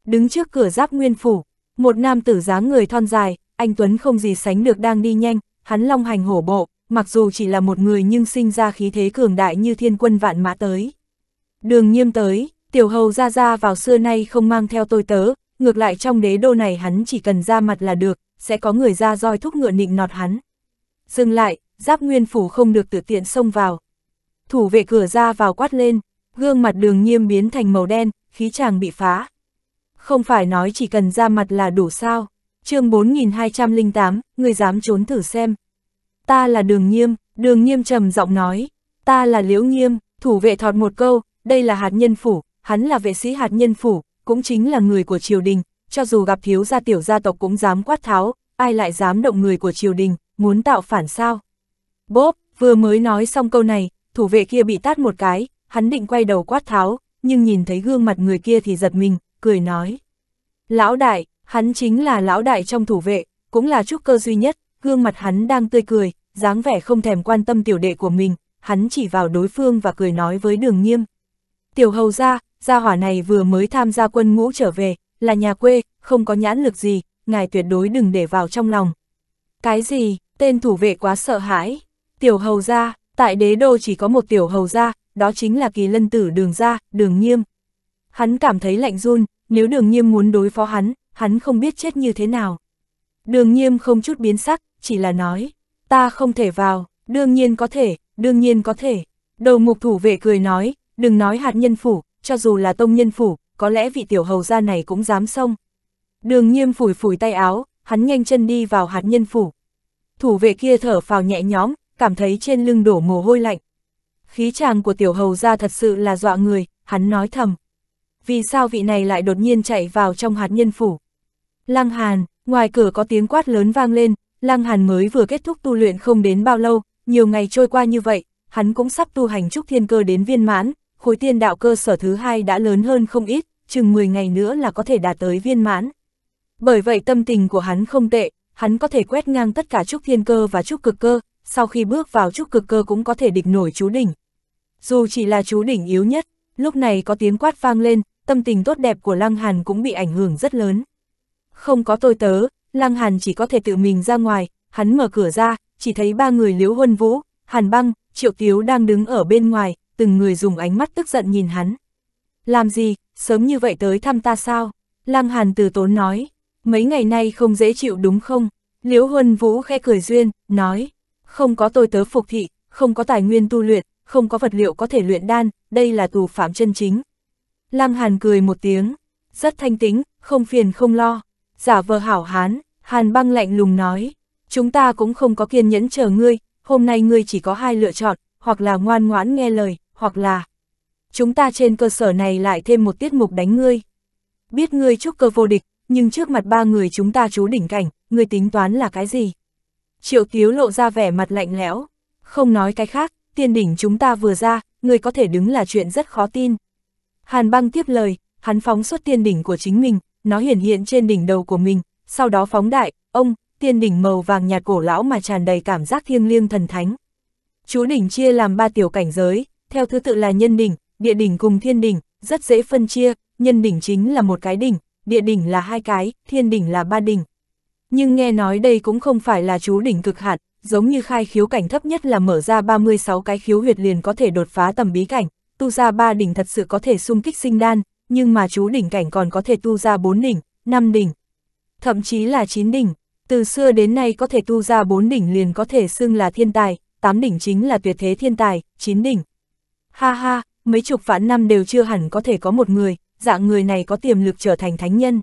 Đứng trước cửa giáp nguyên phủ, một nam tử dáng người thon dài, anh Tuấn không gì sánh được đang đi nhanh, hắn long hành hổ bộ, mặc dù chỉ là một người nhưng sinh ra khí thế cường đại như thiên quân vạn mã tới. Đường nghiêm tới, tiểu hầu ra ra vào xưa nay không mang theo tôi tớ, ngược lại trong đế đô này hắn chỉ cần ra mặt là được, sẽ có người ra roi thúc ngựa nịnh nọt hắn. Dừng lại, giáp nguyên phủ không được tự tiện xông vào. Thủ vệ cửa ra vào quát lên, gương mặt đường nghiêm biến thành màu đen, khí chàng bị phá. Không phải nói chỉ cần ra mặt là đủ sao, chương 4208, người dám trốn thử xem. Ta là đường nghiêm đường nghiêm trầm giọng nói, ta là liễu nghiêm thủ vệ thọt một câu, đây là hạt nhân phủ, hắn là vệ sĩ hạt nhân phủ, cũng chính là người của triều đình, cho dù gặp thiếu gia tiểu gia tộc cũng dám quát tháo, ai lại dám động người của triều đình, muốn tạo phản sao. Bốp, vừa mới nói xong câu này, thủ vệ kia bị tát một cái, hắn định quay đầu quát tháo, nhưng nhìn thấy gương mặt người kia thì giật mình, cười nói. Lão đại, hắn chính là lão đại trong thủ vệ, cũng là trúc cơ duy nhất, gương mặt hắn đang tươi cười, dáng vẻ không thèm quan tâm tiểu đệ của mình, hắn chỉ vào đối phương và cười nói với đường nghiêm. Tiểu hầu ra, gia hỏa này vừa mới tham gia quân ngũ trở về, là nhà quê, không có nhãn lực gì, ngài tuyệt đối đừng để vào trong lòng. Cái gì, tên thủ vệ quá sợ hãi. Tiểu hầu gia, tại đế đô chỉ có một tiểu hầu gia, đó chính là kỳ lân tử đường gia, đường nghiêm. Hắn cảm thấy lạnh run, nếu đường nghiêm muốn đối phó hắn, hắn không biết chết như thế nào. Đường nghiêm không chút biến sắc, chỉ là nói, ta không thể vào, đương nhiên có thể, đương nhiên có thể. Đầu mục thủ vệ cười nói, đừng nói hạt nhân phủ, cho dù là tông nhân phủ, có lẽ vị tiểu hầu gia này cũng dám xông. Đường nghiêm phủi phủi tay áo, hắn nhanh chân đi vào hạt nhân phủ. Thủ vệ kia thở phào nhẹ nhõm, cảm thấy trên lưng đổ mồ hôi lạnh. Khí chàng của tiểu hầu ra thật sự là dọa người, hắn nói thầm. Vì sao vị này lại đột nhiên chạy vào trong hạt nhân phủ? Lăng Hàn, ngoài cửa có tiếng quát lớn vang lên, Lăng Hàn mới vừa kết thúc tu luyện không đến bao lâu, nhiều ngày trôi qua như vậy, hắn cũng sắp tu hành trúc thiên cơ đến viên mãn, khối tiên đạo cơ sở thứ hai đã lớn hơn không ít, chừng 10 ngày nữa là có thể đạt tới viên mãn. Bởi vậy tâm tình của hắn không tệ, hắn có thể quét ngang tất cả trúc thiên cơ và trúc cực cơ, sau khi bước vào trúc cực cơ cũng có thể địch nổi chú đỉnh. Dù chỉ là chú đỉnh yếu nhất, lúc này có tiếng quát vang lên, tâm tình tốt đẹp của Lăng Hàn cũng bị ảnh hưởng rất lớn. Không có tôi tớ, Lăng Hàn chỉ có thể tự mình ra ngoài, hắn mở cửa ra, chỉ thấy ba người Liễu Huân Vũ, Hàn Băng, Triệu Tiếu đang đứng ở bên ngoài, từng người dùng ánh mắt tức giận nhìn hắn. Làm gì, sớm như vậy tới thăm ta sao? Lăng Hàn từ tốn nói, mấy ngày nay không dễ chịu đúng không? Liễu Huân Vũ khẽ cười duyên, nói, không có tôi tớ phục thị, không có tài nguyên tu luyện, không có vật liệu có thể luyện đan, đây là tù phạm chân chính. Lam Hàn cười một tiếng, rất thanh tĩnh, không phiền không lo, giả vờ hảo hán, Hàn băng lạnh lùng nói, chúng ta cũng không có kiên nhẫn chờ ngươi, hôm nay ngươi chỉ có hai lựa chọn, hoặc là ngoan ngoãn nghe lời, hoặc là chúng ta trên cơ sở này lại thêm một tiết mục đánh ngươi. Biết ngươi chúc cơ vô địch, nhưng trước mặt ba người chúng ta chú đỉnh cảnh, ngươi tính toán là cái gì? Triệu Tiếu lộ ra vẻ mặt lạnh lẽo. Không nói cái khác, tiên đỉnh chúng ta vừa ra, người có thể đứng là chuyện rất khó tin. Hàn băng tiếp lời, hắn phóng xuất tiên đỉnh của chính mình, nó hiển hiện trên đỉnh đầu của mình, sau đó phóng đại, ông, tiên đỉnh màu vàng nhạt cổ lão mà tràn đầy cảm giác thiêng liêng thần thánh. Chú đỉnh chia làm ba tiểu cảnh giới, theo thứ tự là nhân đỉnh, địa đỉnh cùng thiên đỉnh, rất dễ phân chia, nhân đỉnh chính là một cái đỉnh, địa đỉnh là hai cái, thiên đỉnh là ba đỉnh nhưng nghe nói đây cũng không phải là chú đỉnh cực hạn, giống như khai khiếu cảnh thấp nhất là mở ra 36 cái khiếu huyệt liền có thể đột phá tầm bí cảnh, tu ra ba đỉnh thật sự có thể xung kích sinh đan, nhưng mà chú đỉnh cảnh còn có thể tu ra 4 đỉnh, 5 đỉnh, thậm chí là 9 đỉnh, từ xưa đến nay có thể tu ra 4 đỉnh liền có thể xưng là thiên tài, 8 đỉnh chính là tuyệt thế thiên tài, 9 đỉnh. Ha ha, mấy chục vạn năm đều chưa hẳn có thể có một người, dạng người này có tiềm lực trở thành thánh nhân.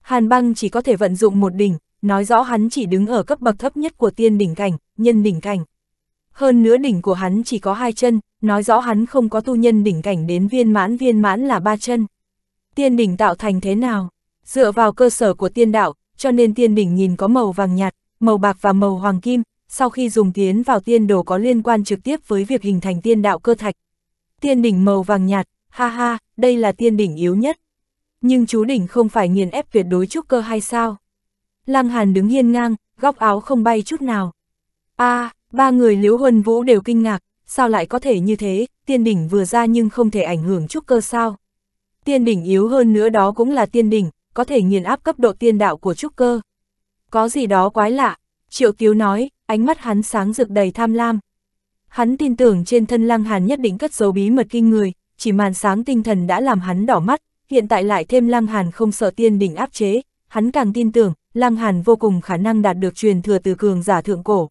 Hàn băng chỉ có thể vận dụng một đỉnh, nói rõ hắn chỉ đứng ở cấp bậc thấp nhất của tiên đỉnh cảnh, nhân đỉnh cảnh. Hơn nữa đỉnh của hắn chỉ có hai chân, nói rõ hắn không có tu nhân đỉnh cảnh đến viên mãn viên mãn là ba chân. Tiên đỉnh tạo thành thế nào? Dựa vào cơ sở của tiên đạo, cho nên tiên đỉnh nhìn có màu vàng nhạt, màu bạc và màu hoàng kim, sau khi dùng tiến vào tiên đồ có liên quan trực tiếp với việc hình thành tiên đạo cơ thạch. Tiên đỉnh màu vàng nhạt, ha ha, đây là tiên đỉnh yếu nhất. Nhưng chú đỉnh không phải nghiền ép tuyệt đối trúc cơ hay sao? Lăng Hàn đứng hiên ngang, góc áo không bay chút nào. a à, ba người Liễu Huân Vũ đều kinh ngạc, sao lại có thể như thế, tiên đỉnh vừa ra nhưng không thể ảnh hưởng chút cơ sao. Tiên đỉnh yếu hơn nữa đó cũng là tiên đỉnh, có thể nghiền áp cấp độ tiên đạo của trúc cơ. Có gì đó quái lạ, Triệu Tiếu nói, ánh mắt hắn sáng rực đầy tham lam. Hắn tin tưởng trên thân Lăng Hàn nhất định cất dấu bí mật kinh người, chỉ màn sáng tinh thần đã làm hắn đỏ mắt, hiện tại lại thêm Lăng Hàn không sợ tiên đỉnh áp chế, hắn càng tin tưởng, Lăng Hàn vô cùng khả năng đạt được truyền thừa từ cường giả thượng cổ.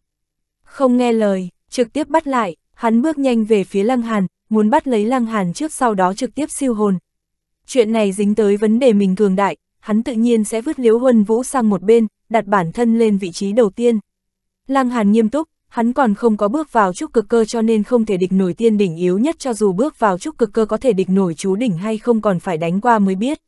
Không nghe lời, trực tiếp bắt lại, hắn bước nhanh về phía Lăng Hàn, muốn bắt lấy Lăng Hàn trước sau đó trực tiếp siêu hồn. Chuyện này dính tới vấn đề mình cường đại, hắn tự nhiên sẽ vứt Liễu Huân Vũ sang một bên, đặt bản thân lên vị trí đầu tiên. Lăng Hàn nghiêm túc, hắn còn không có bước vào trúc cực cơ cho nên không thể địch nổi tiên đỉnh yếu nhất cho dù bước vào trúc cực cơ có thể địch nổi chú đỉnh hay không còn phải đánh qua mới biết.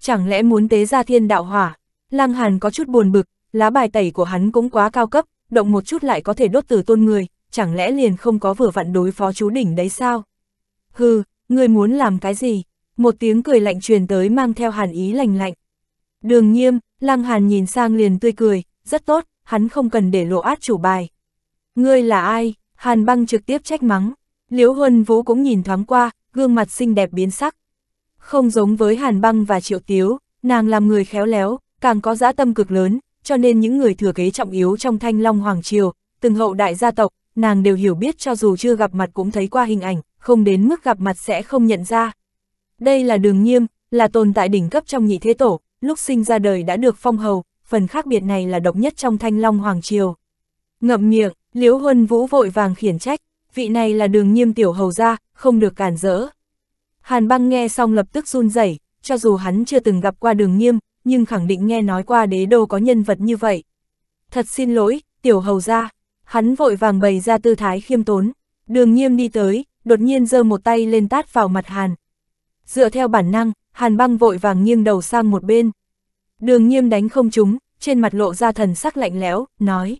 Chẳng lẽ muốn tế ra thiên đạo hỏa? Lăng Hàn có chút buồn bực, lá bài tẩy của hắn cũng quá cao cấp, động một chút lại có thể đốt từ tôn người, chẳng lẽ liền không có vừa vặn đối phó chú đỉnh đấy sao? Hừ, ngươi muốn làm cái gì? Một tiếng cười lạnh truyền tới mang theo hàn ý lành lạnh. Đường nghiêm, Lăng Hàn nhìn sang liền tươi cười, rất tốt, hắn không cần để lộ át chủ bài. Ngươi là ai? Hàn băng trực tiếp trách mắng. Liễu Huân Vũ cũng nhìn thoáng qua, gương mặt xinh đẹp biến sắc. Không giống với Hàn băng và Triệu Tiếu, nàng làm người khéo léo, càng có dã tâm cực lớn, cho nên những người thừa kế trọng yếu trong Thanh Long Hoàng Triều, từng hậu đại gia tộc, nàng đều hiểu biết cho dù chưa gặp mặt cũng thấy qua hình ảnh, không đến mức gặp mặt sẽ không nhận ra. Đây là đường nghiêm, là tồn tại đỉnh cấp trong nhị thế tổ, lúc sinh ra đời đã được phong hầu, phần khác biệt này là độc nhất trong Thanh Long Hoàng Triều. Ngậm miệng, Liễu Huân Vũ vội vàng khiển trách, vị này là đường nghiêm tiểu hầu ra, không được cản rỡ. Hàn băng nghe xong lập tức run rẩy cho dù hắn chưa từng gặp qua đường nghiêm, nhưng khẳng định nghe nói qua đế đô có nhân vật như vậy. Thật xin lỗi, tiểu hầu ra, hắn vội vàng bày ra tư thái khiêm tốn, đường nghiêm đi tới, đột nhiên giơ một tay lên tát vào mặt Hàn. Dựa theo bản năng, Hàn băng vội vàng nghiêng đầu sang một bên. Đường nghiêm đánh không trúng, trên mặt lộ ra thần sắc lạnh lẽo, nói.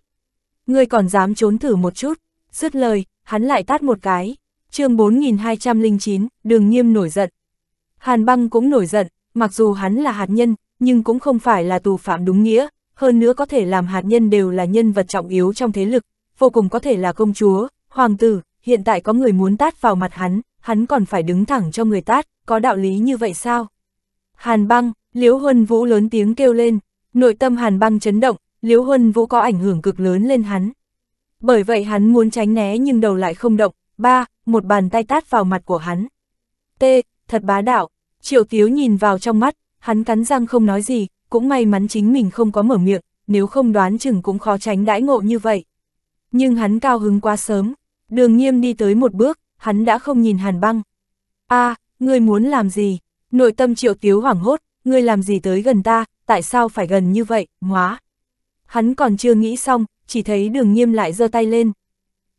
Ngươi còn dám trốn thử một chút, dứt lời, hắn lại tát một cái. chương 4209, đường nghiêm nổi giận. Hàn băng cũng nổi giận, mặc dù hắn là hạt nhân, nhưng cũng không phải là tù phạm đúng nghĩa, hơn nữa có thể làm hạt nhân đều là nhân vật trọng yếu trong thế lực, vô cùng có thể là công chúa, hoàng tử, hiện tại có người muốn tát vào mặt hắn, hắn còn phải đứng thẳng cho người tát, có đạo lý như vậy sao? Hàn băng, Liễu Huân Vũ lớn tiếng kêu lên, nội tâm Hàn băng chấn động, Liễu Huân Vũ có ảnh hưởng cực lớn lên hắn. Bởi vậy hắn muốn tránh né nhưng đầu lại không động, ba, một bàn tay tát vào mặt của hắn. T, thật bá đạo, triệu tiếu nhìn vào trong mắt, Hắn cắn răng không nói gì, cũng may mắn chính mình không có mở miệng, nếu không đoán chừng cũng khó tránh đãi ngộ như vậy. Nhưng hắn cao hứng quá sớm, đường nghiêm đi tới một bước, hắn đã không nhìn hàn băng. a à, ngươi muốn làm gì? Nội tâm triệu tiếu hoảng hốt, ngươi làm gì tới gần ta, tại sao phải gần như vậy, hóa. Hắn còn chưa nghĩ xong, chỉ thấy đường nghiêm lại giơ tay lên.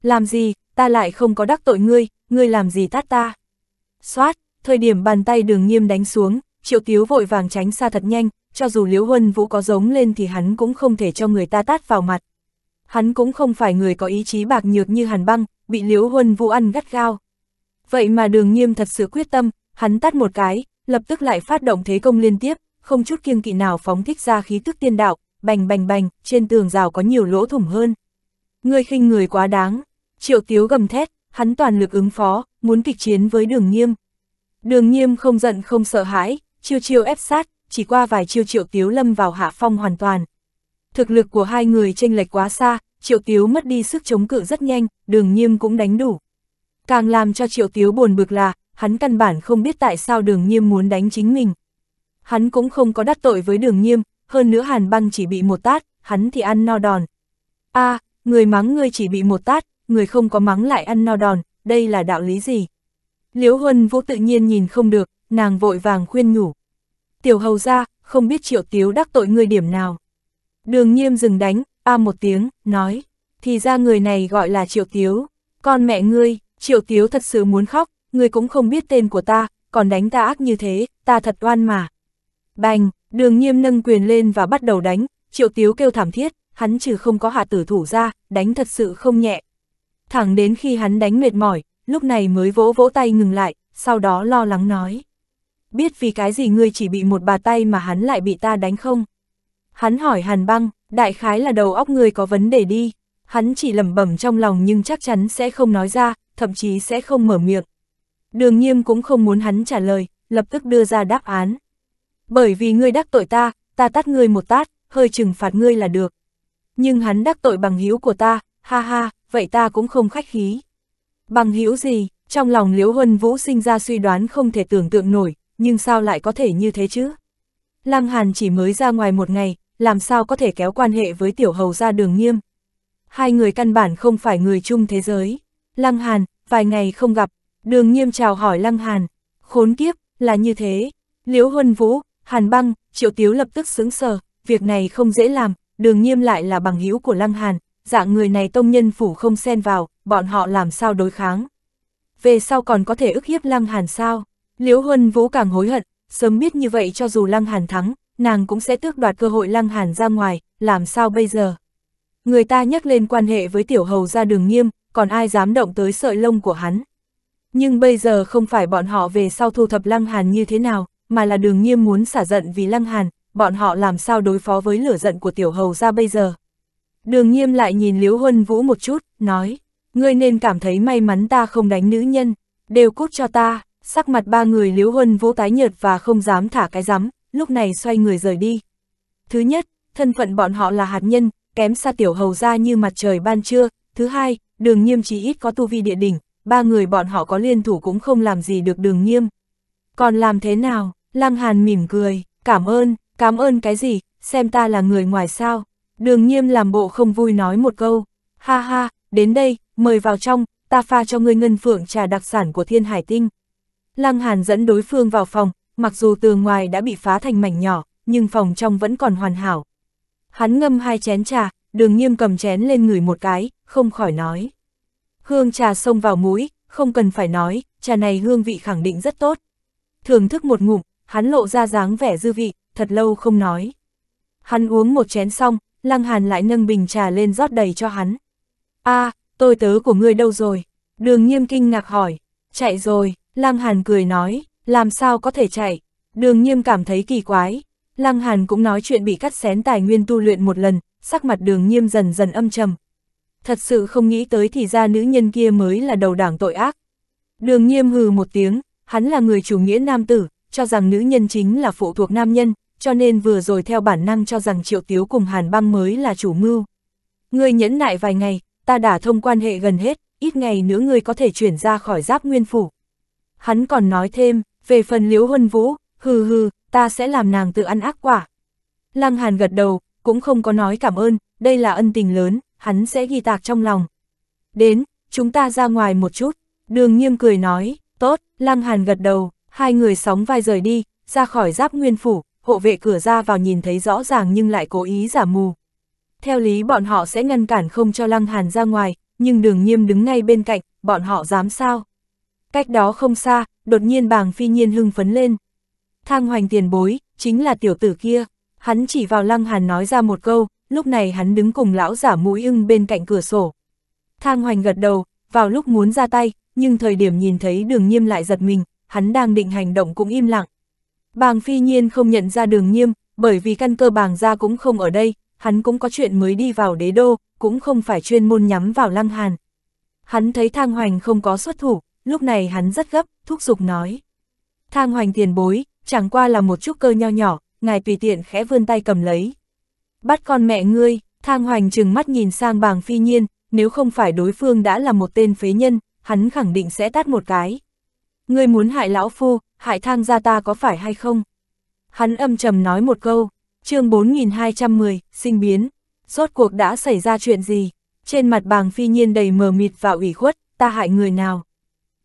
Làm gì, ta lại không có đắc tội ngươi, ngươi làm gì tát ta. Xoát, thời điểm bàn tay đường nghiêm đánh xuống, Triệu Tiếu vội vàng tránh xa thật nhanh, cho dù Liễu Huân Vũ có giống lên thì hắn cũng không thể cho người ta tát vào mặt. Hắn cũng không phải người có ý chí bạc nhược như Hàn Băng, bị Liễu Huân Vũ ăn gắt gao. Vậy mà Đường Nghiêm thật sự quyết tâm, hắn tát một cái, lập tức lại phát động thế công liên tiếp, không chút kiêng kỵ nào phóng thích ra khí tức tiên đạo, bành bành bành, trên tường rào có nhiều lỗ thủng hơn. Ngươi khinh người quá đáng, Triệu Tiếu gầm thét, hắn toàn lực ứng phó, muốn kịch chiến với Đường Nghiêm. Đường Nghiêm không giận không sợ hãi, chiêu chiêu ép sát, chỉ qua vài chiêu Triệu Tiếu lâm vào hạ phong hoàn toàn. Thực lực của hai người tranh lệch quá xa, Triệu Tiếu mất đi sức chống cự rất nhanh, đường nhiêm cũng đánh đủ. Càng làm cho Triệu Tiếu buồn bực là, hắn căn bản không biết tại sao đường nhiêm muốn đánh chính mình. Hắn cũng không có đắc tội với đường nhiêm, hơn nữa hàn băng chỉ bị một tát, hắn thì ăn no đòn. a à, người mắng người chỉ bị một tát, người không có mắng lại ăn no đòn, đây là đạo lý gì? Liễu Huân Vũ tự nhiên nhìn không được, nàng vội vàng khuyên nhủ. Tiểu hầu ra, không biết triệu tiếu đắc tội người điểm nào. Đường nghiêm dừng đánh, a một tiếng, nói, thì ra người này gọi là triệu tiếu. Con mẹ ngươi, triệu tiếu thật sự muốn khóc, ngươi cũng không biết tên của ta, còn đánh ta ác như thế, ta thật oan mà. Bành, đường nghiêm nâng quyền lên và bắt đầu đánh, triệu tiếu kêu thảm thiết, hắn trừ không có hạ tử thủ ra, đánh thật sự không nhẹ. Thẳng đến khi hắn đánh mệt mỏi, lúc này mới vỗ vỗ tay ngừng lại, sau đó lo lắng nói biết vì cái gì ngươi chỉ bị một bà tay mà hắn lại bị ta đánh không? Hắn hỏi Hàn băng, đại khái là đầu óc ngươi có vấn đề đi, hắn chỉ lẩm bẩm trong lòng nhưng chắc chắn sẽ không nói ra, thậm chí sẽ không mở miệng. Đường nghiêm cũng không muốn hắn trả lời, lập tức đưa ra đáp án. Bởi vì ngươi đắc tội ta, ta tát ngươi một tát, hơi trừng phạt ngươi là được. Nhưng hắn đắc tội bằng hữu của ta, ha ha, vậy ta cũng không khách khí. Bằng hữu gì, trong lòng Liễu Huân Vũ sinh ra suy đoán không thể tưởng tượng nổi, nhưng sao lại có thể như thế chứ? Lăng Hàn chỉ mới ra ngoài một ngày, làm sao có thể kéo quan hệ với tiểu hầu ra đường nghiêm? Hai người căn bản không phải người chung thế giới. Lăng Hàn, vài ngày không gặp, đường nghiêm chào hỏi Lăng Hàn. Khốn kiếp, là như thế. Liễu Huân Vũ, Hàn Băng, Triệu Tiếu lập tức sững sờ, việc này không dễ làm, đường nghiêm lại là bằng hữu của Lăng Hàn, dạng người này tông nhân phủ không xen vào, bọn họ làm sao đối kháng. Về sau còn có thể ức hiếp Lăng Hàn sao? Liễu Huân Vũ càng hối hận, sớm biết như vậy cho dù Lăng Hàn thắng, nàng cũng sẽ tước đoạt cơ hội Lăng Hàn ra ngoài, làm sao bây giờ? Người ta nhắc lên quan hệ với tiểu hầu ra đường nghiêm, còn ai dám động tới sợi lông của hắn. Nhưng bây giờ không phải bọn họ về sau thu thập Lăng Hàn như thế nào, mà là đường nghiêm muốn xả giận vì Lăng Hàn, bọn họ làm sao đối phó với lửa giận của tiểu hầu ra bây giờ. Đường nghiêm lại nhìn Liễu Huân Vũ một chút, nói, ngươi nên cảm thấy may mắn ta không đánh nữ nhân, đều cút cho ta sắc mặt ba người liếu huân vỗ tái nhợt và không dám thả cái rắm, lúc này xoay người rời đi. Thứ nhất, thân phận bọn họ là hạt nhân, kém xa tiểu hầu ra như mặt trời ban trưa. Thứ hai, đường nghiêm chỉ ít có tu vi địa đỉnh, ba người bọn họ có liên thủ cũng không làm gì được đường nghiêm. Còn làm thế nào? Lăng Hàn mỉm cười, cảm ơn, cảm ơn cái gì, xem ta là người ngoài sao. Đường nghiêm làm bộ không vui nói một câu. Ha ha, đến đây, mời vào trong, ta pha cho ngươi ngân phượng trà đặc sản của thiên hải tinh. Lăng Hàn dẫn đối phương vào phòng, mặc dù tường ngoài đã bị phá thành mảnh nhỏ, nhưng phòng trong vẫn còn hoàn hảo. Hắn ngâm hai chén trà, đường nghiêm cầm chén lên ngửi một cái, không khỏi nói. Hương trà xông vào mũi, không cần phải nói, trà này hương vị khẳng định rất tốt. Thưởng thức một ngụm, hắn lộ ra dáng vẻ dư vị, thật lâu không nói. Hắn uống một chén xong, Lăng Hàn lại nâng bình trà lên rót đầy cho hắn. a tôi tớ của ngươi đâu rồi? Đường nghiêm kinh ngạc hỏi. Chạy rồi, Lăng Hàn cười nói, làm sao có thể chạy, đường nhiêm cảm thấy kỳ quái. Lăng Hàn cũng nói chuyện bị cắt xén tài nguyên tu luyện một lần, sắc mặt đường nhiêm dần dần âm trầm. Thật sự không nghĩ tới thì ra nữ nhân kia mới là đầu đảng tội ác. Đường nhiêm hừ một tiếng, hắn là người chủ nghĩa nam tử, cho rằng nữ nhân chính là phụ thuộc nam nhân, cho nên vừa rồi theo bản năng cho rằng triệu tiếu cùng hàn băng mới là chủ mưu. Ngươi nhẫn nại vài ngày, ta đã thông quan hệ gần hết, ít ngày nữa ngươi có thể chuyển ra khỏi giáp nguyên phủ hắn còn nói thêm, về phần Liễu Huân Vũ, hừ hừ, ta sẽ làm nàng tự ăn ác quả. Lăng Hàn gật đầu, cũng không có nói cảm ơn, đây là ân tình lớn, hắn sẽ ghi tạc trong lòng. Đến, chúng ta ra ngoài một chút, đường nghiêm cười nói, tốt, Lăng Hàn gật đầu, hai người sóng vai rời đi, ra khỏi giáp nguyên phủ, hộ vệ cửa ra vào nhìn thấy rõ ràng nhưng lại cố ý giả mù. Theo lý bọn họ sẽ ngăn cản không cho Lăng Hàn ra ngoài, nhưng đường nghiêm đứng ngay bên cạnh, bọn họ dám sao? Cách đó không xa, đột nhiên bàng phi nhiên hưng phấn lên. Thang hoành tiền bối, chính là tiểu tử kia. Hắn chỉ vào lăng hàn nói ra một câu, lúc này hắn đứng cùng lão giả mũi ưng bên cạnh cửa sổ. Thang hoành gật đầu, vào lúc muốn ra tay, nhưng thời điểm nhìn thấy đường nghiêm lại giật mình, hắn đang định hành động cũng im lặng. Bàng phi nhiên không nhận ra đường nghiêm, bởi vì căn cơ bàng gia cũng không ở đây, hắn cũng có chuyện mới đi vào đế đô, cũng không phải chuyên môn nhắm vào lăng hàn. Hắn thấy thang hoành không có xuất thủ, lúc này hắn rất gấp, thúc giục nói. Thang hoành tiền bối, chẳng qua là một chút cơ nho nhỏ, ngài tùy tiện khẽ vươn tay cầm lấy. Bắt con mẹ ngươi, thang hoành chừng mắt nhìn sang bàng phi nhiên, nếu không phải đối phương đã là một tên phế nhân, hắn khẳng định sẽ tát một cái. Ngươi muốn hại lão phu, hại thang gia ta có phải hay không? Hắn âm trầm nói một câu, chương 4210, sinh biến, rốt cuộc đã xảy ra chuyện gì? Trên mặt bàng phi nhiên đầy mờ mịt và ủy khuất, ta hại người nào?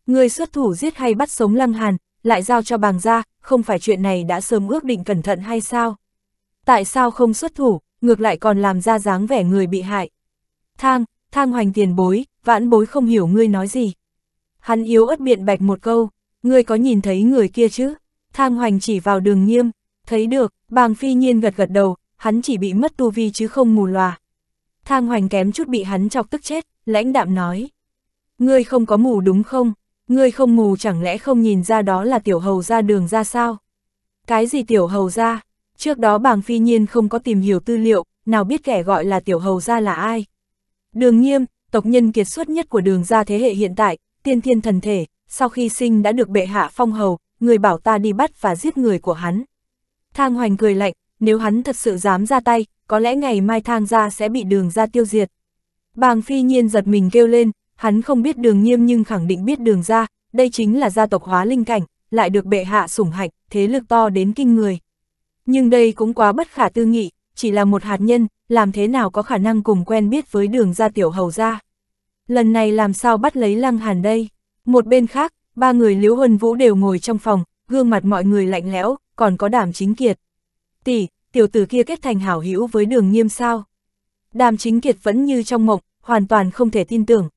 Người xuất thủ giết hay bắt sống Lăng Hàn, lại giao cho bàng gia, không phải chuyện này đã sớm ước định cẩn thận hay sao? Tại sao không xuất thủ, ngược lại còn làm ra dáng vẻ người bị hại? Thang, thang hoành tiền bối, vãn bối không hiểu ngươi nói gì. Hắn yếu ớt biện bạch một câu, ngươi có nhìn thấy người kia chứ? Thang hoành chỉ vào đường nghiêm, thấy được, bàng phi nhiên gật gật đầu, hắn chỉ bị mất tu vi chứ không mù lòa. Thang hoành kém chút bị hắn chọc tức chết, lãnh đạm nói. Ngươi không có mù đúng không? Ngươi không mù chẳng lẽ không nhìn ra đó là tiểu hầu ra đường ra sao? Cái gì tiểu hầu ra? Trước đó bàng phi nhiên không có tìm hiểu tư liệu, nào biết kẻ gọi là tiểu hầu ra là ai? Đường nghiêm, tộc nhân kiệt xuất nhất của đường ra thế hệ hiện tại, tiên thiên thần thể, sau khi sinh đã được bệ hạ phong hầu, người bảo ta đi bắt và giết người của hắn. Thang hoành cười lạnh, nếu hắn thật sự dám ra tay, có lẽ ngày mai thang ra sẽ bị đường ra tiêu diệt. Bàng phi nhiên giật mình kêu lên, hắn không biết đường nghiêm nhưng khẳng định biết đường ra, đây chính là gia tộc hóa linh cảnh, lại được bệ hạ sủng hạch, thế lực to đến kinh người. Nhưng đây cũng quá bất khả tư nghị, chỉ là một hạt nhân, làm thế nào có khả năng cùng quen biết với đường ra tiểu hầu ra. Lần này làm sao bắt lấy lăng hàn đây? Một bên khác, ba người liễu huân vũ đều ngồi trong phòng, gương mặt mọi người lạnh lẽo, còn có đảm chính kiệt. Tỷ, tiểu tử kia kết thành hảo hữu với đường nghiêm sao? Đàm chính kiệt vẫn như trong mộng, hoàn toàn không thể tin tưởng,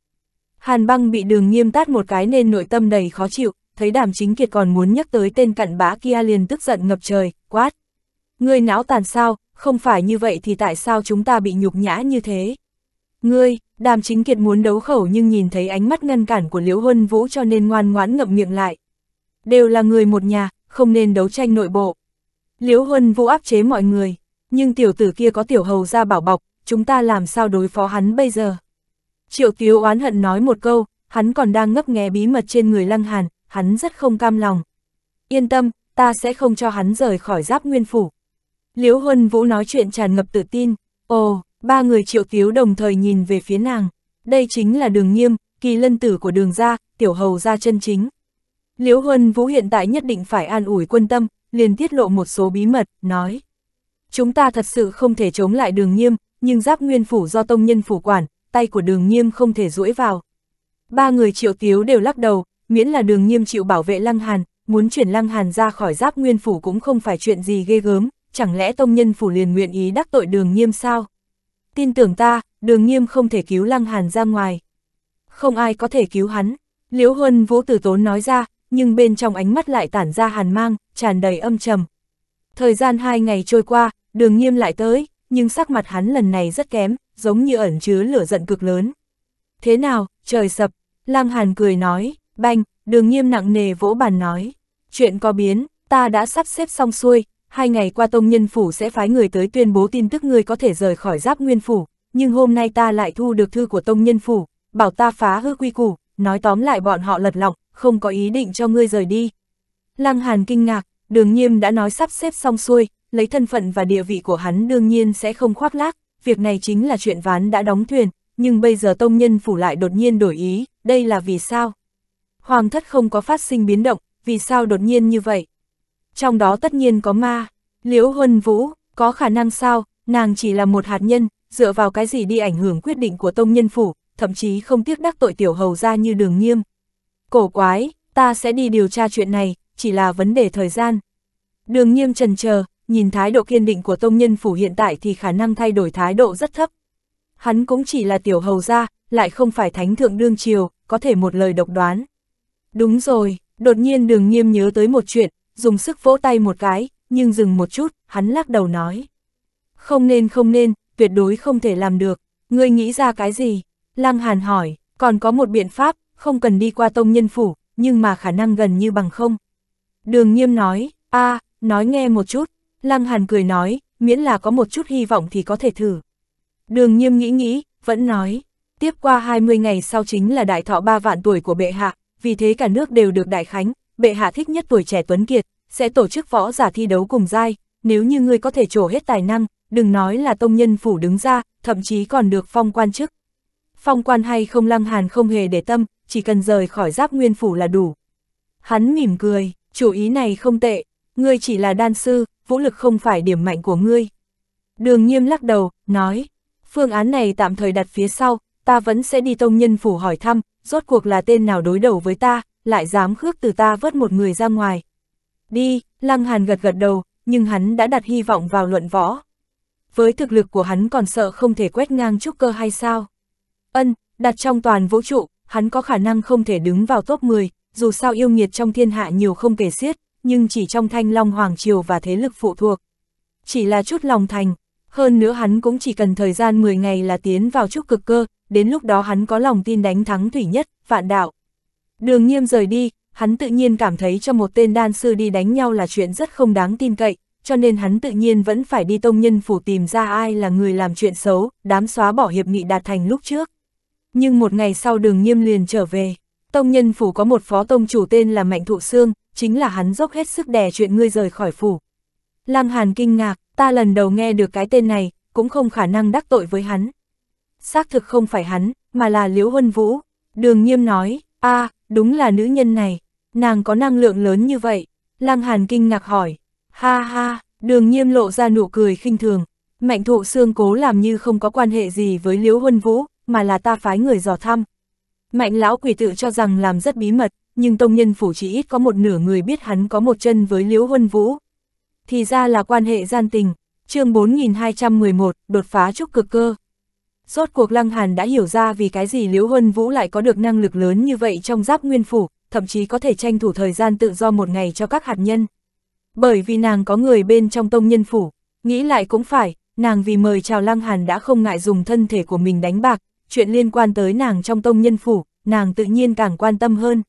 Hàn băng bị đường nghiêm tát một cái nên nội tâm đầy khó chịu, thấy đàm chính kiệt còn muốn nhắc tới tên cặn bã kia liền tức giận ngập trời, quát. Ngươi não tàn sao, không phải như vậy thì tại sao chúng ta bị nhục nhã như thế? Ngươi, đàm chính kiệt muốn đấu khẩu nhưng nhìn thấy ánh mắt ngăn cản của Liễu Huân Vũ cho nên ngoan ngoãn ngậm miệng lại. Đều là người một nhà, không nên đấu tranh nội bộ. Liễu Huân Vũ áp chế mọi người, nhưng tiểu tử kia có tiểu hầu ra bảo bọc, chúng ta làm sao đối phó hắn bây giờ? Triệu Tiếu oán hận nói một câu, hắn còn đang ngấp nghé bí mật trên người Lăng Hàn, hắn rất không cam lòng. Yên tâm, ta sẽ không cho hắn rời khỏi giáp nguyên phủ. Liễu Huân Vũ nói chuyện tràn ngập tự tin, ồ, ba người Triệu Tiếu đồng thời nhìn về phía nàng. Đây chính là đường nghiêm, kỳ lân tử của đường gia, tiểu hầu gia chân chính. Liễu Huân Vũ hiện tại nhất định phải an ủi quân tâm, liền tiết lộ một số bí mật, nói. Chúng ta thật sự không thể chống lại đường nghiêm, nhưng giáp nguyên phủ do tông nhân phủ quản, tay của đường nghiêm không thể duỗi vào. Ba người triệu tiếu đều lắc đầu, miễn là đường nghiêm chịu bảo vệ lăng hàn, muốn chuyển lăng hàn ra khỏi giáp nguyên phủ cũng không phải chuyện gì ghê gớm, chẳng lẽ tông nhân phủ liền nguyện ý đắc tội đường nghiêm sao? Tin tưởng ta, đường nghiêm không thể cứu lăng hàn ra ngoài. Không ai có thể cứu hắn. Liễu Huân Vũ Tử tốn nói ra, nhưng bên trong ánh mắt lại tản ra hàn mang, tràn đầy âm trầm. Thời gian hai ngày trôi qua, đường nghiêm lại tới, nhưng sắc mặt hắn lần này rất kém, giống như ẩn chứa lửa giận cực lớn. Thế nào, trời sập, Lăng Hàn cười nói, banh, đường nghiêm nặng nề vỗ bàn nói. Chuyện có biến, ta đã sắp xếp xong xuôi, hai ngày qua tông nhân phủ sẽ phái người tới tuyên bố tin tức người có thể rời khỏi giáp nguyên phủ, nhưng hôm nay ta lại thu được thư của tông nhân phủ, bảo ta phá hư quy củ, nói tóm lại bọn họ lật lọng, không có ý định cho ngươi rời đi. Lăng Hàn kinh ngạc, đường nghiêm đã nói sắp xếp xong xuôi, lấy thân phận và địa vị của hắn đương nhiên sẽ không khoác lác, việc này chính là chuyện ván đã đóng thuyền, nhưng bây giờ tông nhân phủ lại đột nhiên đổi ý, đây là vì sao? Hoàng thất không có phát sinh biến động, vì sao đột nhiên như vậy? Trong đó tất nhiên có ma, liễu huân vũ, có khả năng sao, nàng chỉ là một hạt nhân, dựa vào cái gì đi ảnh hưởng quyết định của tông nhân phủ, thậm chí không tiếc đắc tội tiểu hầu ra như đường nghiêm. Cổ quái, ta sẽ đi điều tra chuyện này, chỉ là vấn đề thời gian. Đường nghiêm trần chờ nhìn thái độ kiên định của tông nhân phủ hiện tại thì khả năng thay đổi thái độ rất thấp. Hắn cũng chỉ là tiểu hầu gia, lại không phải thánh thượng đương triều, có thể một lời độc đoán. Đúng rồi, đột nhiên đường nghiêm nhớ tới một chuyện, dùng sức vỗ tay một cái, nhưng dừng một chút, hắn lắc đầu nói. Không nên không nên, tuyệt đối không thể làm được, ngươi nghĩ ra cái gì? Lăng Hàn hỏi, còn có một biện pháp, không cần đi qua tông nhân phủ, nhưng mà khả năng gần như bằng không. Đường nghiêm nói, a nói nghe một chút, Lăng Hàn cười nói, miễn là có một chút hy vọng thì có thể thử. Đường Nhiêm nghĩ nghĩ, vẫn nói, tiếp qua 20 ngày sau chính là đại thọ ba vạn tuổi của bệ hạ, vì thế cả nước đều được đại khánh, bệ hạ thích nhất tuổi trẻ tuấn kiệt, sẽ tổ chức võ giả thi đấu cùng giai, nếu như ngươi có thể trổ hết tài năng, đừng nói là tông nhân phủ đứng ra, thậm chí còn được phong quan chức. Phong quan hay không Lăng Hàn không hề để tâm, chỉ cần rời khỏi giáp nguyên phủ là đủ. Hắn mỉm cười, chủ ý này không tệ, ngươi chỉ là đan sư, vũ lực không phải điểm mạnh của ngươi. Đường nghiêm lắc đầu, nói, phương án này tạm thời đặt phía sau, ta vẫn sẽ đi tông nhân phủ hỏi thăm, rốt cuộc là tên nào đối đầu với ta, lại dám khước từ ta vớt một người ra ngoài. Đi, Lăng Hàn gật gật đầu, nhưng hắn đã đặt hy vọng vào luận võ. Với thực lực của hắn còn sợ không thể quét ngang trúc cơ hay sao? Ân, đặt trong toàn vũ trụ, hắn có khả năng không thể đứng vào top 10, dù sao yêu nghiệt trong thiên hạ nhiều không kể xiết, nhưng chỉ trong thanh long hoàng triều và thế lực phụ thuộc. Chỉ là chút lòng thành, hơn nữa hắn cũng chỉ cần thời gian 10 ngày là tiến vào trúc cực cơ, đến lúc đó hắn có lòng tin đánh thắng thủy nhất, vạn đạo. Đường nghiêm rời đi, hắn tự nhiên cảm thấy cho một tên đan sư đi đánh nhau là chuyện rất không đáng tin cậy, cho nên hắn tự nhiên vẫn phải đi tông nhân phủ tìm ra ai là người làm chuyện xấu, đám xóa bỏ hiệp nghị đạt thành lúc trước. Nhưng một ngày sau đường nghiêm liền trở về. Tông nhân phủ có một phó tông chủ tên là Mạnh Thụ Sương, chính là hắn dốc hết sức đè chuyện ngươi rời khỏi phủ. Lăng Hàn kinh ngạc, ta lần đầu nghe được cái tên này, cũng không khả năng đắc tội với hắn. Xác thực không phải hắn, mà là Liễu Huân Vũ. Đường Nghiêm nói, a à, đúng là nữ nhân này, nàng có năng lượng lớn như vậy. Lăng Hàn kinh ngạc hỏi, ha ha, đường Nghiêm lộ ra nụ cười khinh thường. Mạnh thụ Sương cố làm như không có quan hệ gì với Liễu Huân Vũ, mà là ta phái người dò thăm, Mạnh lão quỷ tự cho rằng làm rất bí mật, nhưng tông nhân phủ chỉ ít có một nửa người biết hắn có một chân với Liễu Huân Vũ. Thì ra là quan hệ gian tình, chương 4211, đột phá trúc cực cơ. Rốt cuộc Lăng Hàn đã hiểu ra vì cái gì Liễu Huân Vũ lại có được năng lực lớn như vậy trong giáp nguyên phủ, thậm chí có thể tranh thủ thời gian tự do một ngày cho các hạt nhân. Bởi vì nàng có người bên trong tông nhân phủ, nghĩ lại cũng phải, nàng vì mời chào Lăng Hàn đã không ngại dùng thân thể của mình đánh bạc, chuyện liên quan tới nàng trong tông nhân phủ, nàng tự nhiên càng quan tâm hơn.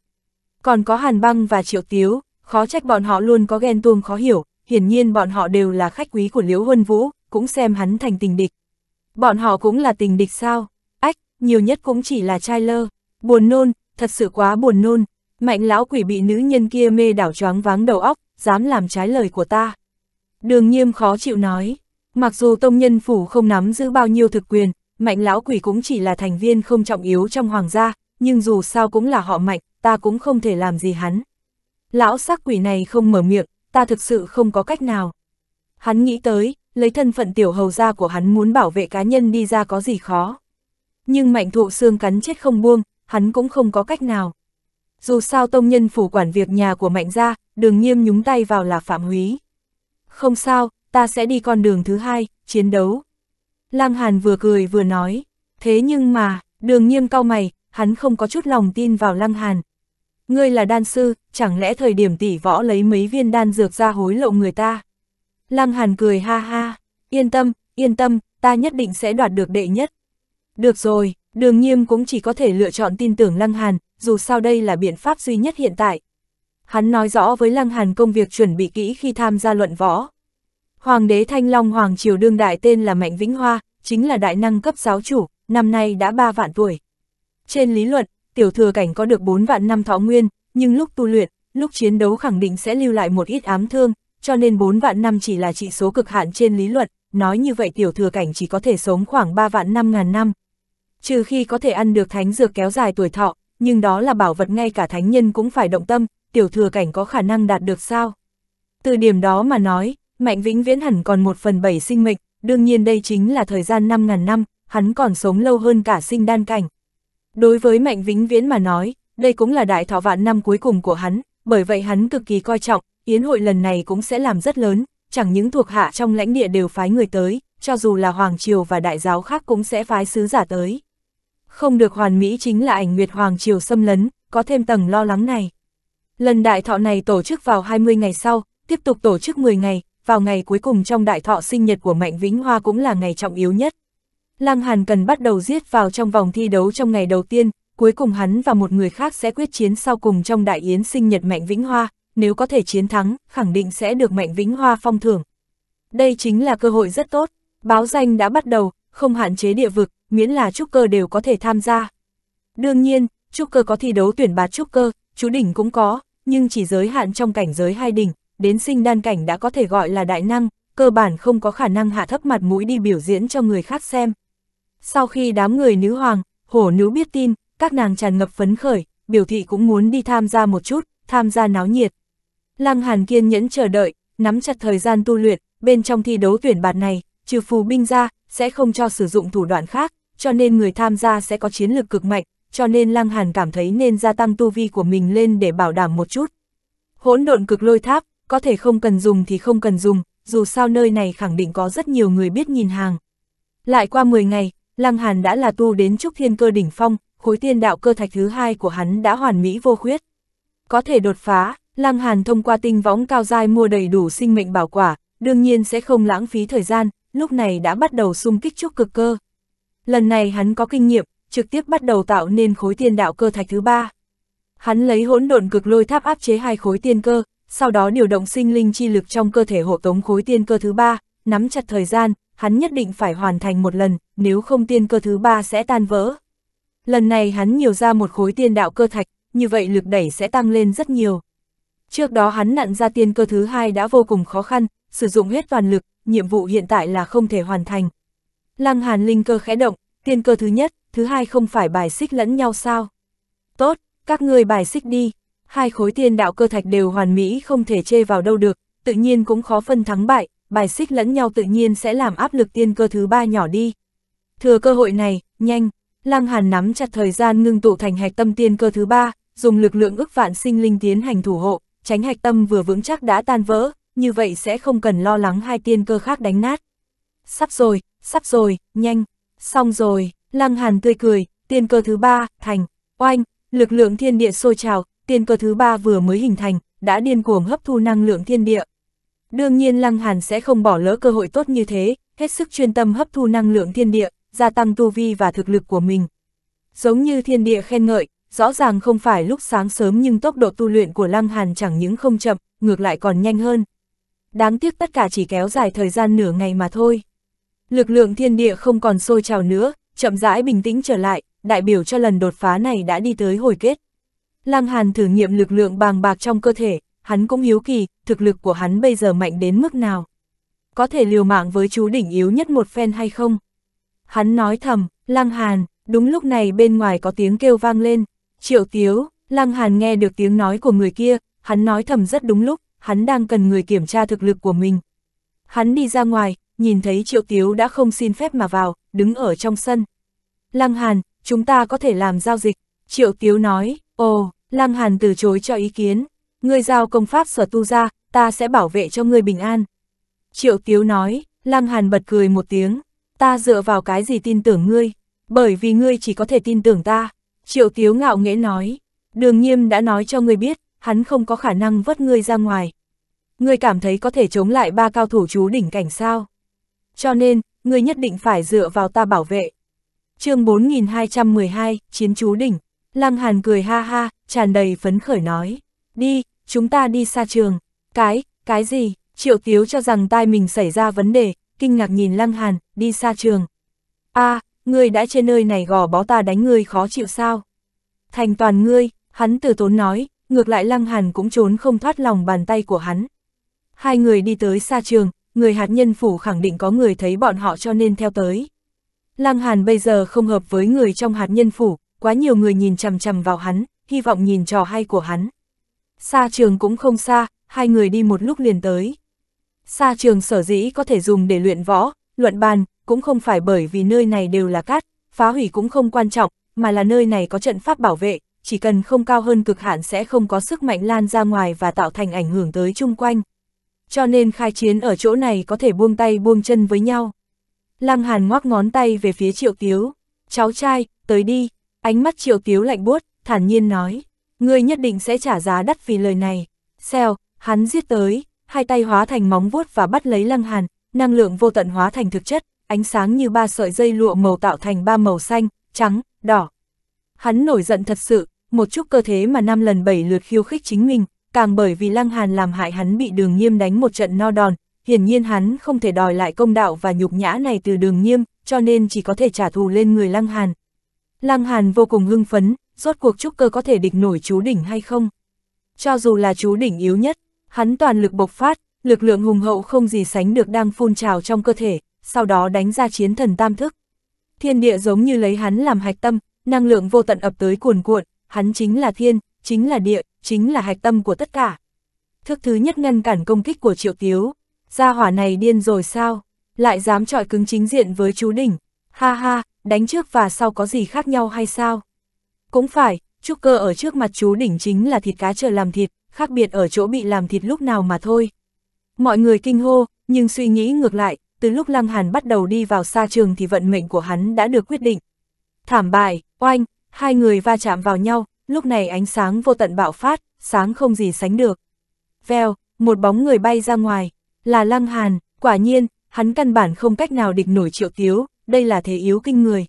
Còn có Hàn Băng và Triệu Tiếu, khó trách bọn họ luôn có ghen tuông khó hiểu, hiển nhiên bọn họ đều là khách quý của Liễu Huân Vũ, cũng xem hắn thành tình địch. Bọn họ cũng là tình địch sao? Ách, nhiều nhất cũng chỉ là trai lơ. Buồn nôn, thật sự quá buồn nôn. Mạnh lão quỷ bị nữ nhân kia mê đảo choáng váng đầu óc, dám làm trái lời của ta. Đường nghiêm khó chịu nói. Mặc dù tông nhân phủ không nắm giữ bao nhiêu thực quyền, mạnh lão quỷ cũng chỉ là thành viên không trọng yếu trong hoàng gia, nhưng dù sao cũng là họ mạnh, ta cũng không thể làm gì hắn. Lão xác quỷ này không mở miệng, ta thực sự không có cách nào. Hắn nghĩ tới, lấy thân phận tiểu hầu gia của hắn muốn bảo vệ cá nhân đi ra có gì khó. Nhưng mạnh thụ xương cắn chết không buông, hắn cũng không có cách nào. Dù sao tông nhân phủ quản việc nhà của mạnh gia, đường nghiêm nhúng tay vào là phạm húy. Không sao, ta sẽ đi con đường thứ hai, chiến đấu. Lang Hàn vừa cười vừa nói, thế nhưng mà, đường nghiêm cao mày, hắn không có chút lòng tin vào Lăng Hàn. Ngươi là đan sư, chẳng lẽ thời điểm tỷ võ lấy mấy viên đan dược ra hối lộ người ta? Lăng Hàn cười ha ha, yên tâm, yên tâm, ta nhất định sẽ đoạt được đệ nhất. Được rồi, đường nghiêm cũng chỉ có thể lựa chọn tin tưởng Lăng Hàn, dù sao đây là biện pháp duy nhất hiện tại. Hắn nói rõ với Lăng Hàn công việc chuẩn bị kỹ khi tham gia luận võ, Hoàng đế Thanh Long Hoàng Triều đương đại tên là Mạnh Vĩnh Hoa, chính là đại năng cấp giáo chủ, năm nay đã 3 vạn tuổi. Trên lý luận, tiểu thừa cảnh có được 4 vạn năm thọ nguyên, nhưng lúc tu luyện, lúc chiến đấu khẳng định sẽ lưu lại một ít ám thương, cho nên 4 vạn năm chỉ là trị số cực hạn trên lý luận, nói như vậy tiểu thừa cảnh chỉ có thể sống khoảng 3 vạn 5 ngàn năm. Trừ khi có thể ăn được thánh dược kéo dài tuổi thọ, nhưng đó là bảo vật ngay cả thánh nhân cũng phải động tâm, tiểu thừa cảnh có khả năng đạt được sao? Từ điểm đó mà nói, Mạnh Vĩnh Viễn hẳn còn một phần bảy sinh mệnh, đương nhiên đây chính là thời gian 5.000 năm, hắn còn sống lâu hơn cả sinh đan cảnh. Đối với Mạnh Vĩnh Viễn mà nói, đây cũng là đại thọ vạn năm cuối cùng của hắn, bởi vậy hắn cực kỳ coi trọng, yến hội lần này cũng sẽ làm rất lớn, chẳng những thuộc hạ trong lãnh địa đều phái người tới, cho dù là Hoàng Triều và đại giáo khác cũng sẽ phái sứ giả tới. Không được hoàn mỹ chính là ảnh Nguyệt Hoàng Triều xâm lấn, có thêm tầng lo lắng này. Lần đại thọ này tổ chức vào 20 ngày sau, tiếp tục tổ chức 10 ngày, vào ngày cuối cùng trong đại thọ sinh nhật của Mạnh Vĩnh Hoa cũng là ngày trọng yếu nhất. Lăng Hàn cần bắt đầu giết vào trong vòng thi đấu trong ngày đầu tiên, cuối cùng hắn và một người khác sẽ quyết chiến sau cùng trong đại yến sinh nhật Mạnh Vĩnh Hoa, nếu có thể chiến thắng, khẳng định sẽ được Mạnh Vĩnh Hoa phong thưởng. Đây chính là cơ hội rất tốt, báo danh đã bắt đầu, không hạn chế địa vực, miễn là trúc cơ đều có thể tham gia. Đương nhiên, trúc cơ có thi đấu tuyển bạt trúc cơ, chú đỉnh cũng có, nhưng chỉ giới hạn trong cảnh giới hai đỉnh, đến sinh đan cảnh đã có thể gọi là đại năng, cơ bản không có khả năng hạ thấp mặt mũi đi biểu diễn cho người khác xem. Sau khi đám người nữ hoàng, hổ nữ biết tin, các nàng tràn ngập phấn khởi, biểu thị cũng muốn đi tham gia một chút, tham gia náo nhiệt. Lăng Hàn kiên nhẫn chờ đợi, nắm chặt thời gian tu luyện, bên trong thi đấu tuyển bạt này, trừ phù binh ra, sẽ không cho sử dụng thủ đoạn khác, cho nên người tham gia sẽ có chiến lược cực mạnh, cho nên Lăng Hàn cảm thấy nên gia tăng tu vi của mình lên để bảo đảm một chút. Hỗn độn cực lôi tháp, có thể không cần dùng thì không cần dùng, dù sao nơi này khẳng định có rất nhiều người biết nhìn hàng. Lại qua 10 ngày, Lăng Hàn đã là tu đến trúc thiên cơ đỉnh phong, khối tiên đạo cơ thạch thứ hai của hắn đã hoàn mỹ vô khuyết. Có thể đột phá, Lăng Hàn thông qua tinh võng cao giai mua đầy đủ sinh mệnh bảo quả, đương nhiên sẽ không lãng phí thời gian, lúc này đã bắt đầu xung kích trúc cực cơ. Lần này hắn có kinh nghiệm, trực tiếp bắt đầu tạo nên khối tiên đạo cơ thạch thứ ba. Hắn lấy hỗn độn cực lôi tháp áp chế hai khối tiên cơ, sau đó điều động sinh linh chi lực trong cơ thể hộ tống khối tiên cơ thứ ba, nắm chặt thời gian, hắn nhất định phải hoàn thành một lần, nếu không tiên cơ thứ ba sẽ tan vỡ. Lần này hắn nhiều ra một khối tiên đạo cơ thạch, như vậy lực đẩy sẽ tăng lên rất nhiều. Trước đó hắn nặn ra tiên cơ thứ hai đã vô cùng khó khăn, sử dụng hết toàn lực, nhiệm vụ hiện tại là không thể hoàn thành. Lăng hàn linh cơ khẽ động, tiên cơ thứ nhất, thứ hai không phải bài xích lẫn nhau sao? Tốt, các ngươi bài xích đi hai khối tiên đạo cơ thạch đều hoàn mỹ không thể chê vào đâu được, tự nhiên cũng khó phân thắng bại, bài xích lẫn nhau tự nhiên sẽ làm áp lực tiên cơ thứ ba nhỏ đi. Thừa cơ hội này, nhanh, Lăng Hàn nắm chặt thời gian ngưng tụ thành hạch tâm tiên cơ thứ ba, dùng lực lượng ức vạn sinh linh tiến hành thủ hộ, tránh hạch tâm vừa vững chắc đã tan vỡ, như vậy sẽ không cần lo lắng hai tiên cơ khác đánh nát. Sắp rồi, sắp rồi, nhanh, xong rồi, Lăng Hàn tươi cười, tiên cơ thứ ba, thành, oanh, lực lượng thiên địa sôi trào, tiên cơ thứ ba vừa mới hình thành, đã điên cuồng hấp thu năng lượng thiên địa. Đương nhiên Lăng Hàn sẽ không bỏ lỡ cơ hội tốt như thế, hết sức chuyên tâm hấp thu năng lượng thiên địa, gia tăng tu vi và thực lực của mình. Giống như thiên địa khen ngợi, rõ ràng không phải lúc sáng sớm nhưng tốc độ tu luyện của Lăng Hàn chẳng những không chậm, ngược lại còn nhanh hơn. Đáng tiếc tất cả chỉ kéo dài thời gian nửa ngày mà thôi. Lực lượng thiên địa không còn sôi trào nữa, chậm rãi bình tĩnh trở lại, đại biểu cho lần đột phá này đã đi tới hồi kết. Lăng Hàn thử nghiệm lực lượng bàng bạc trong cơ thể, hắn cũng hiếu kỳ, thực lực của hắn bây giờ mạnh đến mức nào. Có thể liều mạng với chú đỉnh yếu nhất một phen hay không? Hắn nói thầm, Lăng Hàn, đúng lúc này bên ngoài có tiếng kêu vang lên, triệu tiếu, Lăng Hàn nghe được tiếng nói của người kia, hắn nói thầm rất đúng lúc, hắn đang cần người kiểm tra thực lực của mình. Hắn đi ra ngoài, nhìn thấy triệu tiếu đã không xin phép mà vào, đứng ở trong sân. Lăng Hàn, chúng ta có thể làm giao dịch, triệu tiếu nói, Ồ, Lăng Hàn từ chối cho ý kiến, ngươi giao công pháp sở tu ra, ta sẽ bảo vệ cho ngươi bình an. Triệu Tiếu nói, Lăng Hàn bật cười một tiếng, ta dựa vào cái gì tin tưởng ngươi, bởi vì ngươi chỉ có thể tin tưởng ta. Triệu Tiếu ngạo nghễ nói, đường Nhiêm đã nói cho ngươi biết, hắn không có khả năng vớt ngươi ra ngoài. Ngươi cảm thấy có thể chống lại ba cao thủ chú đỉnh cảnh sao. Cho nên, ngươi nhất định phải dựa vào ta bảo vệ. chương 4212, Chiến chú đỉnh. Lăng Hàn cười ha ha, tràn đầy phấn khởi nói, đi, chúng ta đi xa trường, cái, cái gì, triệu tiếu cho rằng tai mình xảy ra vấn đề, kinh ngạc nhìn Lăng Hàn, đi xa trường. a à, ngươi đã trên nơi này gò bó ta đánh ngươi khó chịu sao? Thành toàn ngươi, hắn từ tốn nói, ngược lại Lăng Hàn cũng trốn không thoát lòng bàn tay của hắn. Hai người đi tới xa trường, người hạt nhân phủ khẳng định có người thấy bọn họ cho nên theo tới. Lăng Hàn bây giờ không hợp với người trong hạt nhân phủ, quá nhiều người nhìn chằm chằm vào hắn, hy vọng nhìn trò hay của hắn. Xa trường cũng không xa, hai người đi một lúc liền tới. Xa trường sở dĩ có thể dùng để luyện võ, luận bàn, cũng không phải bởi vì nơi này đều là cát, phá hủy cũng không quan trọng, mà là nơi này có trận pháp bảo vệ, chỉ cần không cao hơn cực hạn sẽ không có sức mạnh lan ra ngoài và tạo thành ảnh hưởng tới chung quanh. Cho nên khai chiến ở chỗ này có thể buông tay buông chân với nhau. Lăng Hàn ngoắc ngón tay về phía Triệu Tiếu. Cháu trai, tới đi, Ánh mắt triệu tiếu lạnh buốt, thản nhiên nói, ngươi nhất định sẽ trả giá đắt vì lời này. Xeo, hắn giết tới, hai tay hóa thành móng vuốt và bắt lấy lăng hàn, năng lượng vô tận hóa thành thực chất, ánh sáng như ba sợi dây lụa màu tạo thành ba màu xanh, trắng, đỏ. Hắn nổi giận thật sự, một chút cơ thế mà năm lần bảy lượt khiêu khích chính mình, càng bởi vì lăng hàn làm hại hắn bị đường nghiêm đánh một trận no đòn, hiển nhiên hắn không thể đòi lại công đạo và nhục nhã này từ đường nghiêm, cho nên chỉ có thể trả thù lên người lăng hàn. Lăng Hàn vô cùng hưng phấn, rốt cuộc trúc cơ có thể địch nổi chú đỉnh hay không? Cho dù là chú đỉnh yếu nhất, hắn toàn lực bộc phát, lực lượng hùng hậu không gì sánh được đang phun trào trong cơ thể, sau đó đánh ra chiến thần tam thức. Thiên địa giống như lấy hắn làm hạch tâm, năng lượng vô tận ập tới cuồn cuộn, hắn chính là thiên, chính là địa, chính là hạch tâm của tất cả. Thức thứ nhất ngăn cản công kích của Triệu Tiếu, gia hỏa này điên rồi sao, lại dám trọi cứng chính diện với chú đỉnh, ha ha, đánh trước và sau có gì khác nhau hay sao? Cũng phải, trúc cơ ở trước mặt chú đỉnh chính là thịt cá chờ làm thịt, khác biệt ở chỗ bị làm thịt lúc nào mà thôi. Mọi người kinh hô, nhưng suy nghĩ ngược lại, từ lúc Lăng Hàn bắt đầu đi vào xa trường thì vận mệnh của hắn đã được quyết định. Thảm bại, oanh, hai người va chạm vào nhau, lúc này ánh sáng vô tận bạo phát, sáng không gì sánh được. Vèo, một bóng người bay ra ngoài, là Lăng Hàn, quả nhiên, hắn căn bản không cách nào địch nổi triệu tiếu, đây là thế yếu kinh người.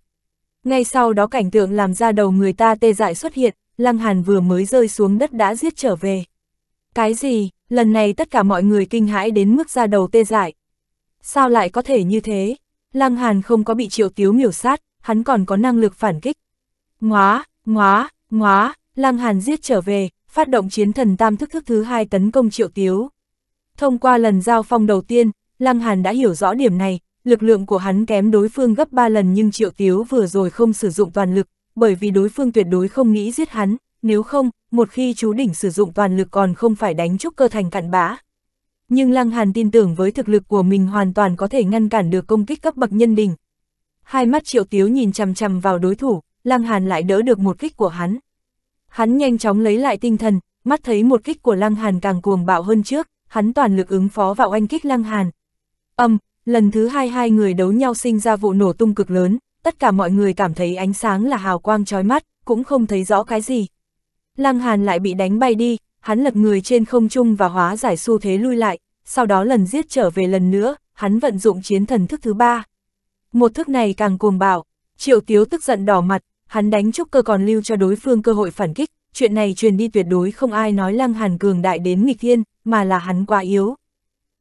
Ngay sau đó cảnh tượng làm ra đầu người ta tê dại xuất hiện, Lăng Hàn vừa mới rơi xuống đất đã giết trở về. Cái gì, lần này tất cả mọi người kinh hãi đến mức ra đầu tê dại. Sao lại có thể như thế? Lăng Hàn không có bị triệu tiếu miểu sát, hắn còn có năng lực phản kích. ngoá ngoá ngoá Lăng Hàn giết trở về, phát động chiến thần tam thức thức thứ hai tấn công triệu tiếu. Thông qua lần giao phong đầu tiên, Lăng Hàn đã hiểu rõ điểm này, lực lượng của hắn kém đối phương gấp 3 lần nhưng Triệu Tiếu vừa rồi không sử dụng toàn lực, bởi vì đối phương tuyệt đối không nghĩ giết hắn, nếu không, một khi chú đỉnh sử dụng toàn lực còn không phải đánh trúc cơ thành cặn bã. Nhưng Lăng Hàn tin tưởng với thực lực của mình hoàn toàn có thể ngăn cản được công kích cấp bậc nhân đỉnh. Hai mắt Triệu Tiếu nhìn chằm chằm vào đối thủ, Lăng Hàn lại đỡ được một kích của hắn. Hắn nhanh chóng lấy lại tinh thần, mắt thấy một kích của Lăng Hàn càng cuồng bạo hơn trước, hắn toàn lực ứng phó vào anh kích Lăng Hàn. Âm, lần thứ hai hai người đấu nhau sinh ra vụ nổ tung cực lớn, tất cả mọi người cảm thấy ánh sáng là hào quang trói mắt, cũng không thấy rõ cái gì. Lăng Hàn lại bị đánh bay đi, hắn lật người trên không trung và hóa giải xu thế lui lại, sau đó lần giết trở về lần nữa, hắn vận dụng chiến thần thức thứ ba. Một thức này càng cuồng bạo, Triệu Tiếu tức giận đỏ mặt, hắn đánh trúc cơ còn lưu cho đối phương cơ hội phản kích, chuyện này truyền đi tuyệt đối không ai nói Lăng Hàn cường đại đến nghịch thiên, mà là hắn quá yếu.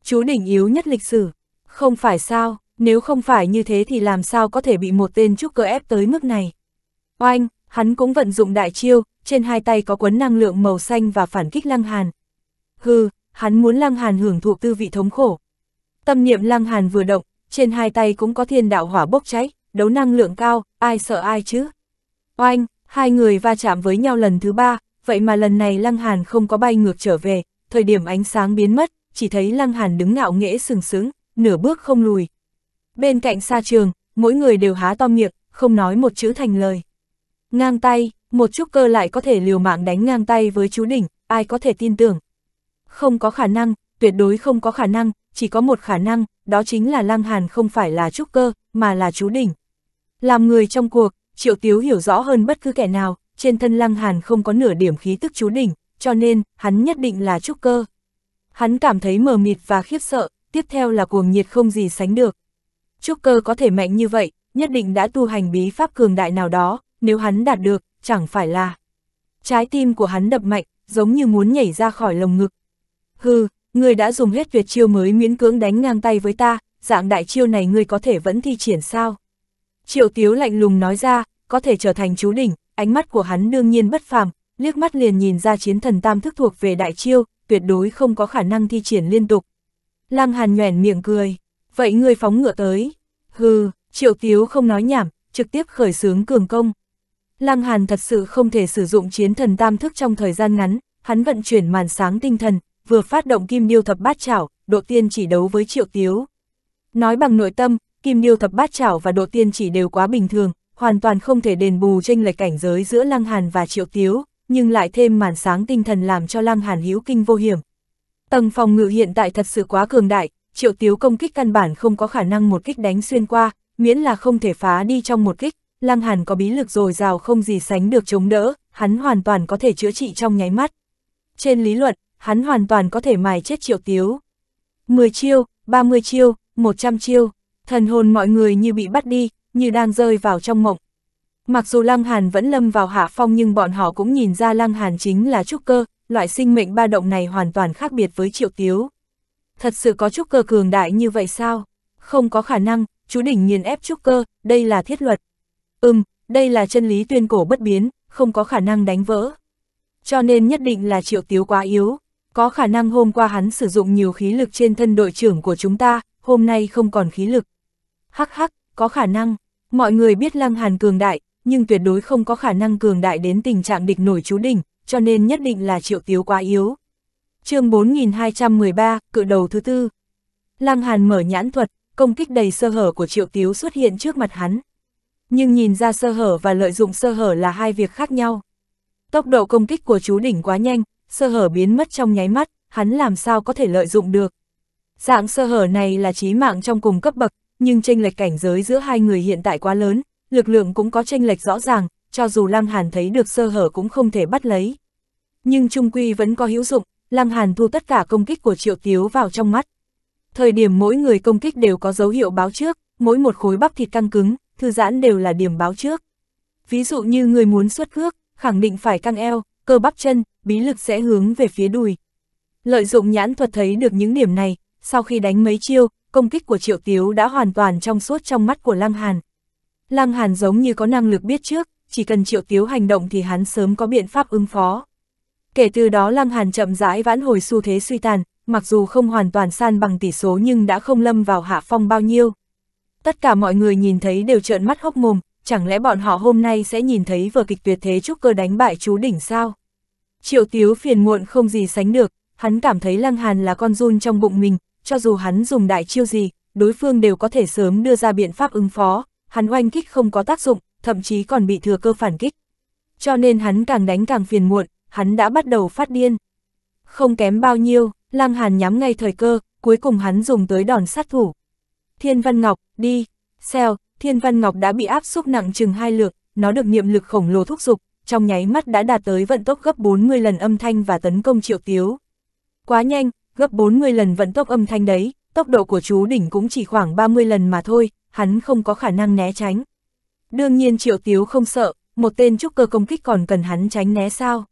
Chú đỉnh yếu nhất lịch sử, không phải sao, nếu không phải như thế thì làm sao có thể bị một tên trúc cơ ép tới mức này. Oanh, hắn cũng vận dụng đại chiêu, trên hai tay có quấn năng lượng màu xanh và phản kích Lăng Hàn. Hừ, hắn muốn Lăng Hàn hưởng thụ tư vị thống khổ. Tâm niệm Lăng Hàn vừa động, trên hai tay cũng có thiên đạo hỏa bốc cháy, đấu năng lượng cao, ai sợ ai chứ. Oanh, hai người va chạm với nhau lần thứ ba, vậy mà lần này Lăng Hàn không có bay ngược trở về, thời điểm ánh sáng biến mất, chỉ thấy Lăng Hàn đứng ngạo nghễ sừng sững, nửa bước không lùi. Bên cạnh xa trường, mỗi người đều há to miệng, không nói một chữ thành lời. Ngang tay, một chút cơ lại có thể liều mạng đánh ngang tay với chú đỉnh, ai có thể tin tưởng. Không có khả năng, tuyệt đối không có khả năng, chỉ có một khả năng, đó chính là lang Hàn không phải là trúc cơ, mà là chú đỉnh. Làm người trong cuộc, Triệu Tiếu hiểu rõ hơn bất cứ kẻ nào, trên thân lang Hàn không có nửa điểm khí tức chú đỉnh, cho nên, hắn nhất định là trúc cơ. Hắn cảm thấy mờ mịt và khiếp sợ, tiếp theo là cuồng nhiệt không gì sánh được. Trúc cơ có thể mạnh như vậy, nhất định đã tu hành bí pháp cường đại nào đó, nếu hắn đạt được, chẳng phải là. Trái tim của hắn đập mạnh, giống như muốn nhảy ra khỏi lồng ngực. Hừ, ngươi đã dùng hết tuyệt chiêu mới miễn cưỡng đánh ngang tay với ta, dạng đại chiêu này ngươi có thể vẫn thi triển sao? Triệu Tiếu lạnh lùng nói ra, có thể trở thành chú đỉnh, ánh mắt của hắn đương nhiên bất phàm, liếc mắt liền nhìn ra chiến thần tam thức thuộc về đại chiêu, tuyệt đối không có khả năng thi triển liên tục, Lăng Hàn nhoẻn miệng cười, vậy ngươi phóng ngựa tới. Hừ, Triệu Tiếu không nói nhảm, trực tiếp khởi xướng cường công. Lăng Hàn thật sự không thể sử dụng chiến thần tam thức trong thời gian ngắn, hắn vận chuyển màn sáng tinh thần, vừa phát động kim điêu thập bát chảo, độ tiên chỉ đấu với Triệu Tiếu. Nói bằng nội tâm, kim điêu thập bát chảo và độ tiên chỉ đều quá bình thường, hoàn toàn không thể đền bù tranh lệch cảnh giới giữa Lăng Hàn và Triệu Tiếu, nhưng lại thêm màn sáng tinh thần làm cho Lăng Hàn hữu kinh vô hiểm, Tầng phòng ngự hiện tại thật sự quá cường đại, triệu tiếu công kích căn bản không có khả năng một kích đánh xuyên qua, miễn là không thể phá đi trong một kích, Lăng Hàn có bí lực dồi dào không gì sánh được chống đỡ, hắn hoàn toàn có thể chữa trị trong nháy mắt. Trên lý luận, hắn hoàn toàn có thể mài chết triệu tiếu. 10 chiêu, 30 chiêu, 100 chiêu, thần hồn mọi người như bị bắt đi, như đang rơi vào trong mộng. Mặc dù Lăng Hàn vẫn lâm vào hạ phong nhưng bọn họ cũng nhìn ra Lăng Hàn chính là trúc cơ, loại sinh mệnh ba động này hoàn toàn khác biệt với triệu tiếu. Thật sự có trúc cơ cường đại như vậy sao? Không có khả năng, chú đỉnh nghiền ép trúc cơ, đây là thiết luật. Ừm, đây là chân lý tuyên cổ bất biến, không có khả năng đánh vỡ. Cho nên nhất định là triệu tiếu quá yếu, có khả năng hôm qua hắn sử dụng nhiều khí lực trên thân đội trưởng của chúng ta, hôm nay không còn khí lực. Hắc hắc, có khả năng, mọi người biết Lăng Hàn cường đại, nhưng tuyệt đối không có khả năng cường đại đến tình trạng địch nổi chú đỉnh, cho nên nhất định là triệu tiếu quá yếu. chương 4213, cự đầu thứ tư. Lăng Hàn mở nhãn thuật, công kích đầy sơ hở của triệu tiếu xuất hiện trước mặt hắn. Nhưng nhìn ra sơ hở và lợi dụng sơ hở là hai việc khác nhau. Tốc độ công kích của chú đỉnh quá nhanh, sơ hở biến mất trong nháy mắt, hắn làm sao có thể lợi dụng được. Dạng sơ hở này là trí mạng trong cùng cấp bậc, nhưng tranh lệch cảnh giới giữa hai người hiện tại quá lớn, lực lượng cũng có tranh lệch rõ ràng, cho dù Lăng Hàn thấy được sơ hở cũng không thể bắt lấy. Nhưng Trung Quy vẫn có hữu dụng, Lăng Hàn thu tất cả công kích của Triệu Tiếu vào trong mắt. Thời điểm mỗi người công kích đều có dấu hiệu báo trước, mỗi một khối bắp thịt căng cứng, thư giãn đều là điểm báo trước. Ví dụ như người muốn xuất cước, khẳng định phải căng eo, cơ bắp chân, bí lực sẽ hướng về phía đùi. Lợi dụng nhãn thuật thấy được những điểm này, sau khi đánh mấy chiêu, công kích của Triệu Tiếu đã hoàn toàn trong suốt trong mắt của Lăng Hàn. Lăng Hàn giống như có năng lực biết trước, chỉ cần triệu tiếu hành động thì hắn sớm có biện pháp ứng phó. Kể từ đó Lăng Hàn chậm rãi vãn hồi xu thế suy tàn, mặc dù không hoàn toàn san bằng tỷ số nhưng đã không lâm vào hạ phong bao nhiêu. Tất cả mọi người nhìn thấy đều trợn mắt hốc mồm, chẳng lẽ bọn họ hôm nay sẽ nhìn thấy vở kịch tuyệt thế trúc cơ đánh bại chú đỉnh sao? Triệu Tiếu phiền muộn không gì sánh được, hắn cảm thấy Lăng Hàn là con run trong bụng mình, cho dù hắn dùng đại chiêu gì, đối phương đều có thể sớm đưa ra biện pháp ứng phó, hắn oanh kích không có tác dụng, thậm chí còn bị thừa cơ phản kích. Cho nên hắn càng đánh càng phiền muộn, hắn đã bắt đầu phát điên. Không kém bao nhiêu, Lăng Hàn nhắm ngay thời cơ, cuối cùng hắn dùng tới đòn sát thủ. Thiên Văn Ngọc, đi, xeo, Thiên Văn Ngọc đã bị áp xúc nặng chừng hai lượt, nó được niệm lực khổng lồ thúc giục, trong nháy mắt đã đạt tới vận tốc gấp 40 lần âm thanh và tấn công Triệu Tiếu. Quá nhanh, gấp 40 lần vận tốc âm thanh đấy, tốc độ của chú đỉnh cũng chỉ khoảng 30 lần mà thôi, hắn không có khả năng né tránh. Đương nhiên Triệu Tiếu không sợ, một tên trúc cơ công kích còn cần hắn tránh né sao.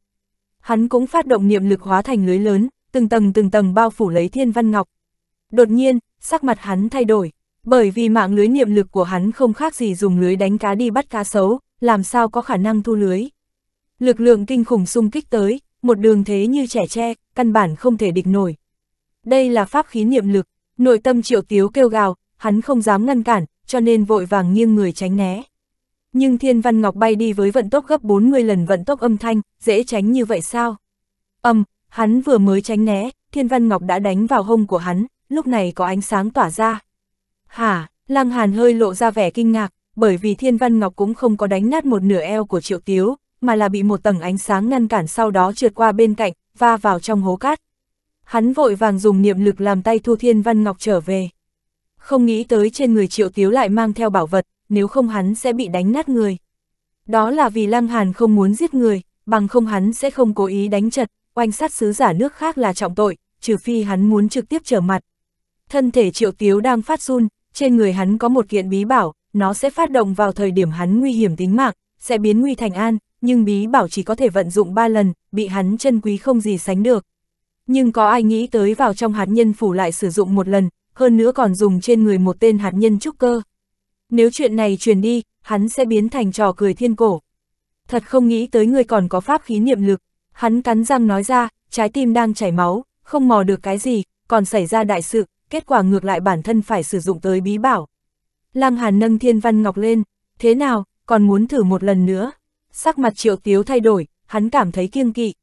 Hắn cũng phát động niệm lực hóa thành lưới lớn, từng tầng từng tầng bao phủ lấy thiên văn ngọc. Đột nhiên, sắc mặt hắn thay đổi, bởi vì mạng lưới niệm lực của hắn không khác gì dùng lưới đánh cá đi bắt cá sấu, làm sao có khả năng thu lưới. Lực lượng kinh khủng xung kích tới, một đường thế như trẻ tre, căn bản không thể địch nổi. Đây là pháp khí niệm lực, nội tâm triệu tiếu kêu gào, hắn không dám ngăn cản, cho nên vội vàng nghiêng người tránh né nhưng thiên văn ngọc bay đi với vận tốc gấp 40 lần vận tốc âm thanh, dễ tránh như vậy sao? Âm, hắn vừa mới tránh né, thiên văn ngọc đã đánh vào hông của hắn, lúc này có ánh sáng tỏa ra. Hả, lăng hàn hơi lộ ra vẻ kinh ngạc, bởi vì thiên văn ngọc cũng không có đánh nát một nửa eo của triệu tiếu, mà là bị một tầng ánh sáng ngăn cản sau đó trượt qua bên cạnh, va vào trong hố cát. Hắn vội vàng dùng niệm lực làm tay thu thiên văn ngọc trở về. Không nghĩ tới trên người triệu tiếu lại mang theo bảo vật, nếu không hắn sẽ bị đánh nát người. Đó là vì Lăng Hàn không muốn giết người, bằng không hắn sẽ không cố ý đánh chật, oanh sát sứ giả nước khác là trọng tội, trừ phi hắn muốn trực tiếp trở mặt. Thân thể triệu tiếu đang phát run, trên người hắn có một kiện bí bảo, nó sẽ phát động vào thời điểm hắn nguy hiểm tính mạng, sẽ biến nguy thành an, nhưng bí bảo chỉ có thể vận dụng ba lần, bị hắn chân quý không gì sánh được. Nhưng có ai nghĩ tới vào trong hạt nhân phủ lại sử dụng một lần, hơn nữa còn dùng trên người một tên hạt nhân trúc cơ. Nếu chuyện này truyền đi, hắn sẽ biến thành trò cười thiên cổ. Thật không nghĩ tới người còn có pháp khí niệm lực. Hắn cắn răng nói ra, trái tim đang chảy máu, không mò được cái gì, còn xảy ra đại sự, kết quả ngược lại bản thân phải sử dụng tới bí bảo. Lăng Hàn nâng thiên văn ngọc lên, thế nào, còn muốn thử một lần nữa. Sắc mặt triệu tiếu thay đổi, hắn cảm thấy kiêng kỵ.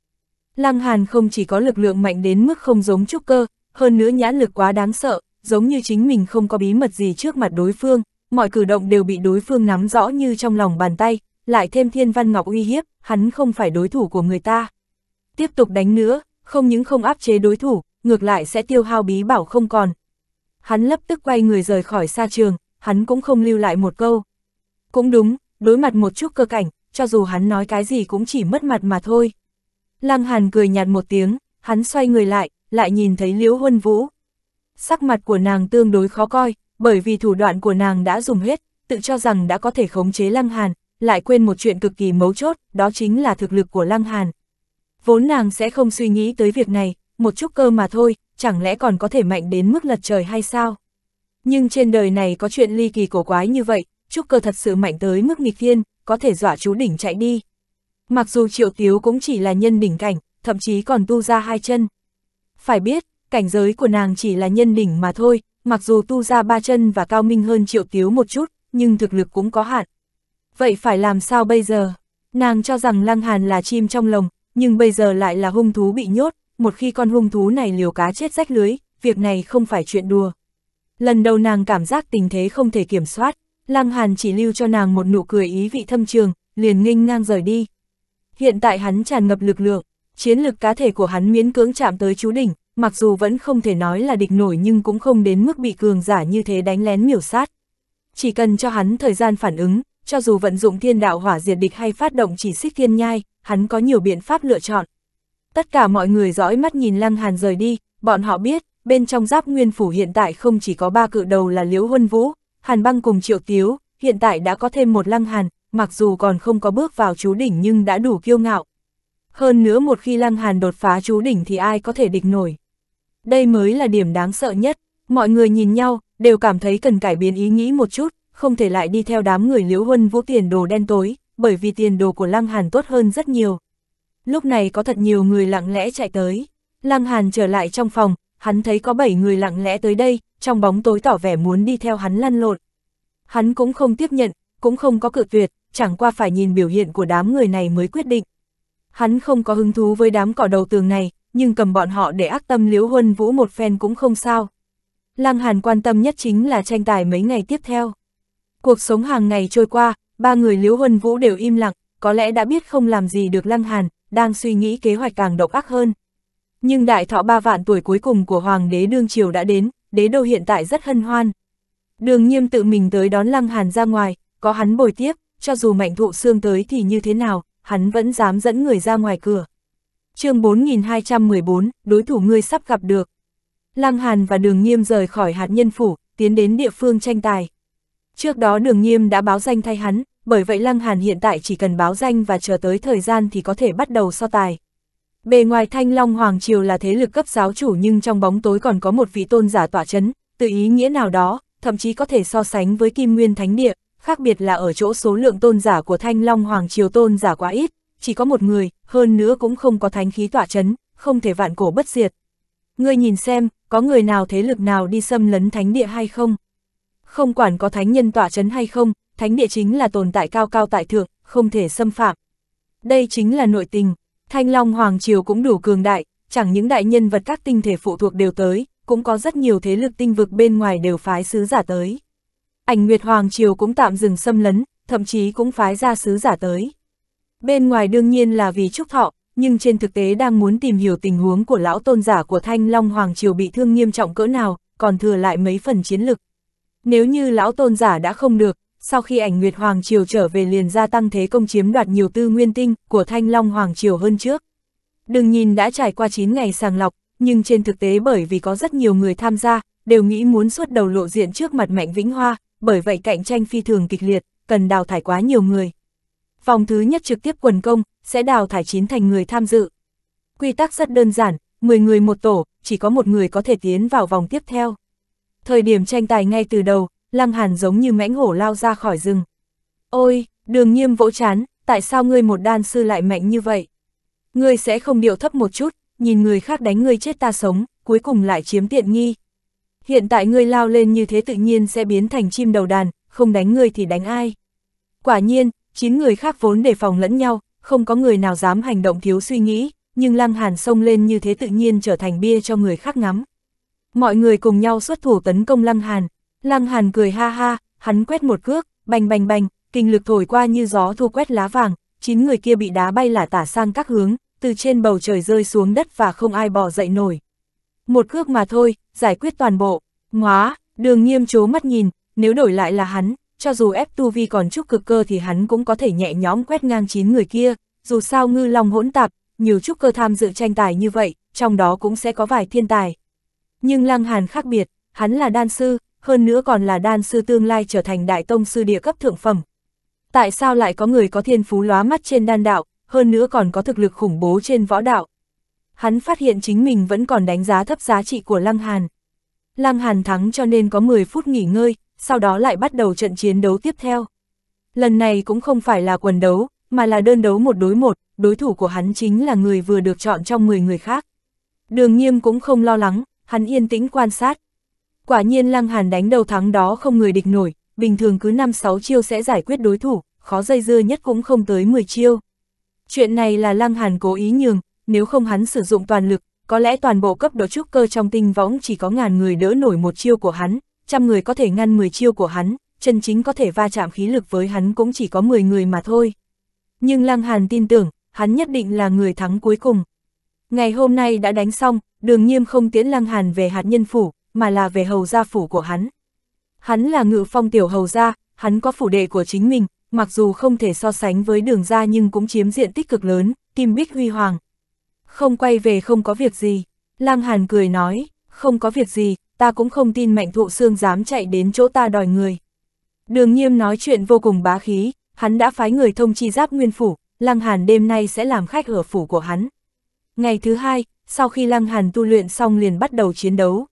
Lăng Hàn không chỉ có lực lượng mạnh đến mức không giống trúc cơ, hơn nữa nhãn lực quá đáng sợ, giống như chính mình không có bí mật gì trước mặt đối phương, mọi cử động đều bị đối phương nắm rõ như trong lòng bàn tay, lại thêm Thiên Văn Ngọc uy hiếp, hắn không phải đối thủ của người ta. Tiếp tục đánh nữa, không những không áp chế đối thủ, ngược lại sẽ tiêu hao bí bảo không còn. Hắn lập tức quay người rời khỏi xa trường, hắn cũng không lưu lại một câu. Cũng đúng, đối mặt một chút cơ cảnh, cho dù hắn nói cái gì cũng chỉ mất mặt mà thôi. Lăng Hàn cười nhạt một tiếng, hắn xoay người lại, lại nhìn thấy Liễu Huân Vũ. Sắc mặt của nàng tương đối khó coi, bởi vì thủ đoạn của nàng đã dùng hết, tự cho rằng đã có thể khống chế Lăng Hàn, lại quên một chuyện cực kỳ mấu chốt, đó chính là thực lực của Lăng Hàn. Vốn nàng sẽ không suy nghĩ tới việc này, một chút cơ mà thôi, chẳng lẽ còn có thể mạnh đến mức lật trời hay sao? Nhưng trên đời này có chuyện ly kỳ cổ quái như vậy, chút cơ thật sự mạnh tới mức nghịch thiên, có thể dọa chú đỉnh chạy đi. Mặc dù triệu tiếu cũng chỉ là nhân đỉnh cảnh, thậm chí còn tu ra hai chân. Phải biết, cảnh giới của nàng chỉ là nhân đỉnh mà thôi, mặc dù tu ra ba chân và cao minh hơn triệu tiếu một chút, nhưng thực lực cũng có hạn. Vậy phải làm sao bây giờ? Nàng cho rằng Lăng Hàn là chim trong lồng, nhưng bây giờ lại là hung thú bị nhốt, một khi con hung thú này liều cá chết rách lưới, việc này không phải chuyện đùa. Lần đầu nàng cảm giác tình thế không thể kiểm soát, Lăng Hàn chỉ lưu cho nàng một nụ cười ý vị thâm trường, liền nghênh ngang rời đi. Hiện tại hắn tràn ngập lực lượng, chiến lực cá thể của hắn miễn cưỡng chạm tới chú đỉnh, mặc dù vẫn không thể nói là địch nổi nhưng cũng không đến mức bị cường giả như thế đánh lén miểu sát. Chỉ cần cho hắn thời gian phản ứng, cho dù vận dụng thiên đạo hỏa diệt địch hay phát động chỉ xích thiên nhai, hắn có nhiều biện pháp lựa chọn. Tất cả mọi người dõi mắt nhìn Lăng Hàn rời đi, bọn họ biết, bên trong giáp nguyên phủ hiện tại không chỉ có ba cự đầu là Liễu Huân Vũ, Hàn Băng cùng Triệu Tiếu, hiện tại đã có thêm một Lăng Hàn, mặc dù còn không có bước vào chú đỉnh nhưng đã đủ kiêu ngạo. Hơn nữa một khi Lăng Hàn đột phá chú đỉnh thì ai có thể địch nổi. Đây mới là điểm đáng sợ nhất, mọi người nhìn nhau, đều cảm thấy cần cải biến ý nghĩ một chút, không thể lại đi theo đám người liễu huân vũ tiền đồ đen tối, bởi vì tiền đồ của Lăng Hàn tốt hơn rất nhiều. Lúc này có thật nhiều người lặng lẽ chạy tới, Lăng Hàn trở lại trong phòng, hắn thấy có 7 người lặng lẽ tới đây, trong bóng tối tỏ vẻ muốn đi theo hắn lăn lộn. Hắn cũng không tiếp nhận, cũng không có cự tuyệt, chẳng qua phải nhìn biểu hiện của đám người này mới quyết định. Hắn không có hứng thú với đám cỏ đầu tường này, nhưng cầm bọn họ để ác tâm liếu Huân Vũ một phen cũng không sao. Lăng Hàn quan tâm nhất chính là tranh tài mấy ngày tiếp theo. Cuộc sống hàng ngày trôi qua, ba người liếu Huân Vũ đều im lặng, có lẽ đã biết không làm gì được Lăng Hàn, đang suy nghĩ kế hoạch càng độc ác hơn. Nhưng đại thọ ba vạn tuổi cuối cùng của Hoàng đế Đương Triều đã đến, đế đô hiện tại rất hân hoan. Đường nghiêm tự mình tới đón Lăng Hàn ra ngoài, có hắn bồi tiếp, cho dù mạnh thụ xương tới thì như thế nào, hắn vẫn dám dẫn người ra ngoài cửa chương 4214, đối thủ ngươi sắp gặp được. Lăng Hàn và Đường Nghiêm rời khỏi hạt nhân phủ, tiến đến địa phương tranh tài. Trước đó Đường Nghiêm đã báo danh thay hắn, bởi vậy Lăng Hàn hiện tại chỉ cần báo danh và chờ tới thời gian thì có thể bắt đầu so tài. Bề ngoài Thanh Long Hoàng Triều là thế lực cấp giáo chủ nhưng trong bóng tối còn có một vị tôn giả tỏa chấn, từ ý nghĩa nào đó, thậm chí có thể so sánh với Kim Nguyên Thánh Địa, khác biệt là ở chỗ số lượng tôn giả của Thanh Long Hoàng Triều tôn giả quá ít, chỉ có một người, hơn nữa cũng không có thánh khí tỏa chấn, không thể vạn cổ bất diệt. Ngươi nhìn xem, có người nào thế lực nào đi xâm lấn thánh địa hay không? Không quản có thánh nhân tỏa chấn hay không, thánh địa chính là tồn tại cao cao tại thượng, không thể xâm phạm. Đây chính là nội tình, Thanh Long Hoàng Triều cũng đủ cường đại, chẳng những đại nhân vật các tinh thể phụ thuộc đều tới, cũng có rất nhiều thế lực tinh vực bên ngoài đều phái sứ giả tới. Ảnh Nguyệt Hoàng Triều cũng tạm dừng xâm lấn, thậm chí cũng phái ra sứ giả tới. Bên ngoài đương nhiên là vì chúc thọ, nhưng trên thực tế đang muốn tìm hiểu tình huống của lão tôn giả của Thanh Long Hoàng Triều bị thương nghiêm trọng cỡ nào, còn thừa lại mấy phần chiến lực. Nếu như lão tôn giả đã không được, sau khi ảnh Nguyệt Hoàng Triều trở về liền gia tăng thế công chiếm đoạt nhiều tư nguyên tinh của Thanh Long Hoàng Triều hơn trước. Đừng nhìn đã trải qua 9 ngày sàng lọc, nhưng trên thực tế bởi vì có rất nhiều người tham gia, đều nghĩ muốn xuất đầu lộ diện trước mặt Mạnh Vĩnh Hoa, bởi vậy cạnh tranh phi thường kịch liệt, cần đào thải quá nhiều người vòng thứ nhất trực tiếp quần công, sẽ đào thải chín thành người tham dự. Quy tắc rất đơn giản, 10 người một tổ, chỉ có một người có thể tiến vào vòng tiếp theo. Thời điểm tranh tài ngay từ đầu, Lăng Hàn giống như mãnh hổ lao ra khỏi rừng. Ôi, đường nghiêm vỗ chán, tại sao ngươi một đan sư lại mạnh như vậy? Ngươi sẽ không điệu thấp một chút, nhìn người khác đánh ngươi chết ta sống, cuối cùng lại chiếm tiện nghi. Hiện tại ngươi lao lên như thế tự nhiên sẽ biến thành chim đầu đàn, không đánh ngươi thì đánh ai? Quả nhiên, Chín người khác vốn đề phòng lẫn nhau, không có người nào dám hành động thiếu suy nghĩ, nhưng Lăng Hàn xông lên như thế tự nhiên trở thành bia cho người khác ngắm. Mọi người cùng nhau xuất thủ tấn công Lăng Hàn. Lăng Hàn cười ha ha, hắn quét một cước, bành bành bành, kinh lực thổi qua như gió thu quét lá vàng, chín người kia bị đá bay lả tả sang các hướng, từ trên bầu trời rơi xuống đất và không ai bỏ dậy nổi. Một cước mà thôi, giải quyết toàn bộ. Ngoá, đường nghiêm chố mắt nhìn, nếu đổi lại là hắn, cho dù ép tu vi còn chút cực cơ thì hắn cũng có thể nhẹ nhõm quét ngang chín người kia, dù sao ngư long hỗn tạp, nhiều chút cơ tham dự tranh tài như vậy, trong đó cũng sẽ có vài thiên tài. Nhưng Lăng Hàn khác biệt, hắn là đan sư, hơn nữa còn là đan sư tương lai trở thành đại tông sư địa cấp thượng phẩm. Tại sao lại có người có thiên phú lóa mắt trên đan đạo, hơn nữa còn có thực lực khủng bố trên võ đạo? Hắn phát hiện chính mình vẫn còn đánh giá thấp giá trị của Lăng Hàn. Lăng Hàn thắng cho nên có 10 phút nghỉ ngơi, sau đó lại bắt đầu trận chiến đấu tiếp theo. Lần này cũng không phải là quần đấu, mà là đơn đấu một đối một, đối thủ của hắn chính là người vừa được chọn trong 10 người khác. Đường nghiêm cũng không lo lắng, hắn yên tĩnh quan sát. Quả nhiên Lăng Hàn đánh đầu thắng đó không người địch nổi, bình thường cứ 5-6 chiêu sẽ giải quyết đối thủ, khó dây dưa nhất cũng không tới 10 chiêu. Chuyện này là Lăng Hàn cố ý nhường, nếu không hắn sử dụng toàn lực, có lẽ toàn bộ cấp độ trúc cơ trong tinh võng chỉ có ngàn người đỡ nổi một chiêu của hắn, trăm người có thể ngăn 10 chiêu của hắn, chân chính có thể va chạm khí lực với hắn cũng chỉ có 10 người mà thôi. Nhưng Lăng Hàn tin tưởng, hắn nhất định là người thắng cuối cùng. Ngày hôm nay đã đánh xong, đường nghiêm không tiến Lăng Hàn về hạt nhân phủ, mà là về hầu gia phủ của hắn. Hắn là ngự phong tiểu hầu gia, hắn có phủ đệ của chính mình, mặc dù không thể so sánh với đường gia nhưng cũng chiếm diện tích cực lớn, kim bích huy hoàng. Không quay về không có việc gì, Lăng Hàn cười nói, không có việc gì, ta cũng không tin mạnh thụ xương dám chạy đến chỗ ta đòi người. Đường nghiêm nói chuyện vô cùng bá khí, hắn đã phái người thông chi giáp nguyên phủ, Lăng Hàn đêm nay sẽ làm khách ở phủ của hắn. Ngày thứ hai, sau khi Lăng Hàn tu luyện xong liền bắt đầu chiến đấu.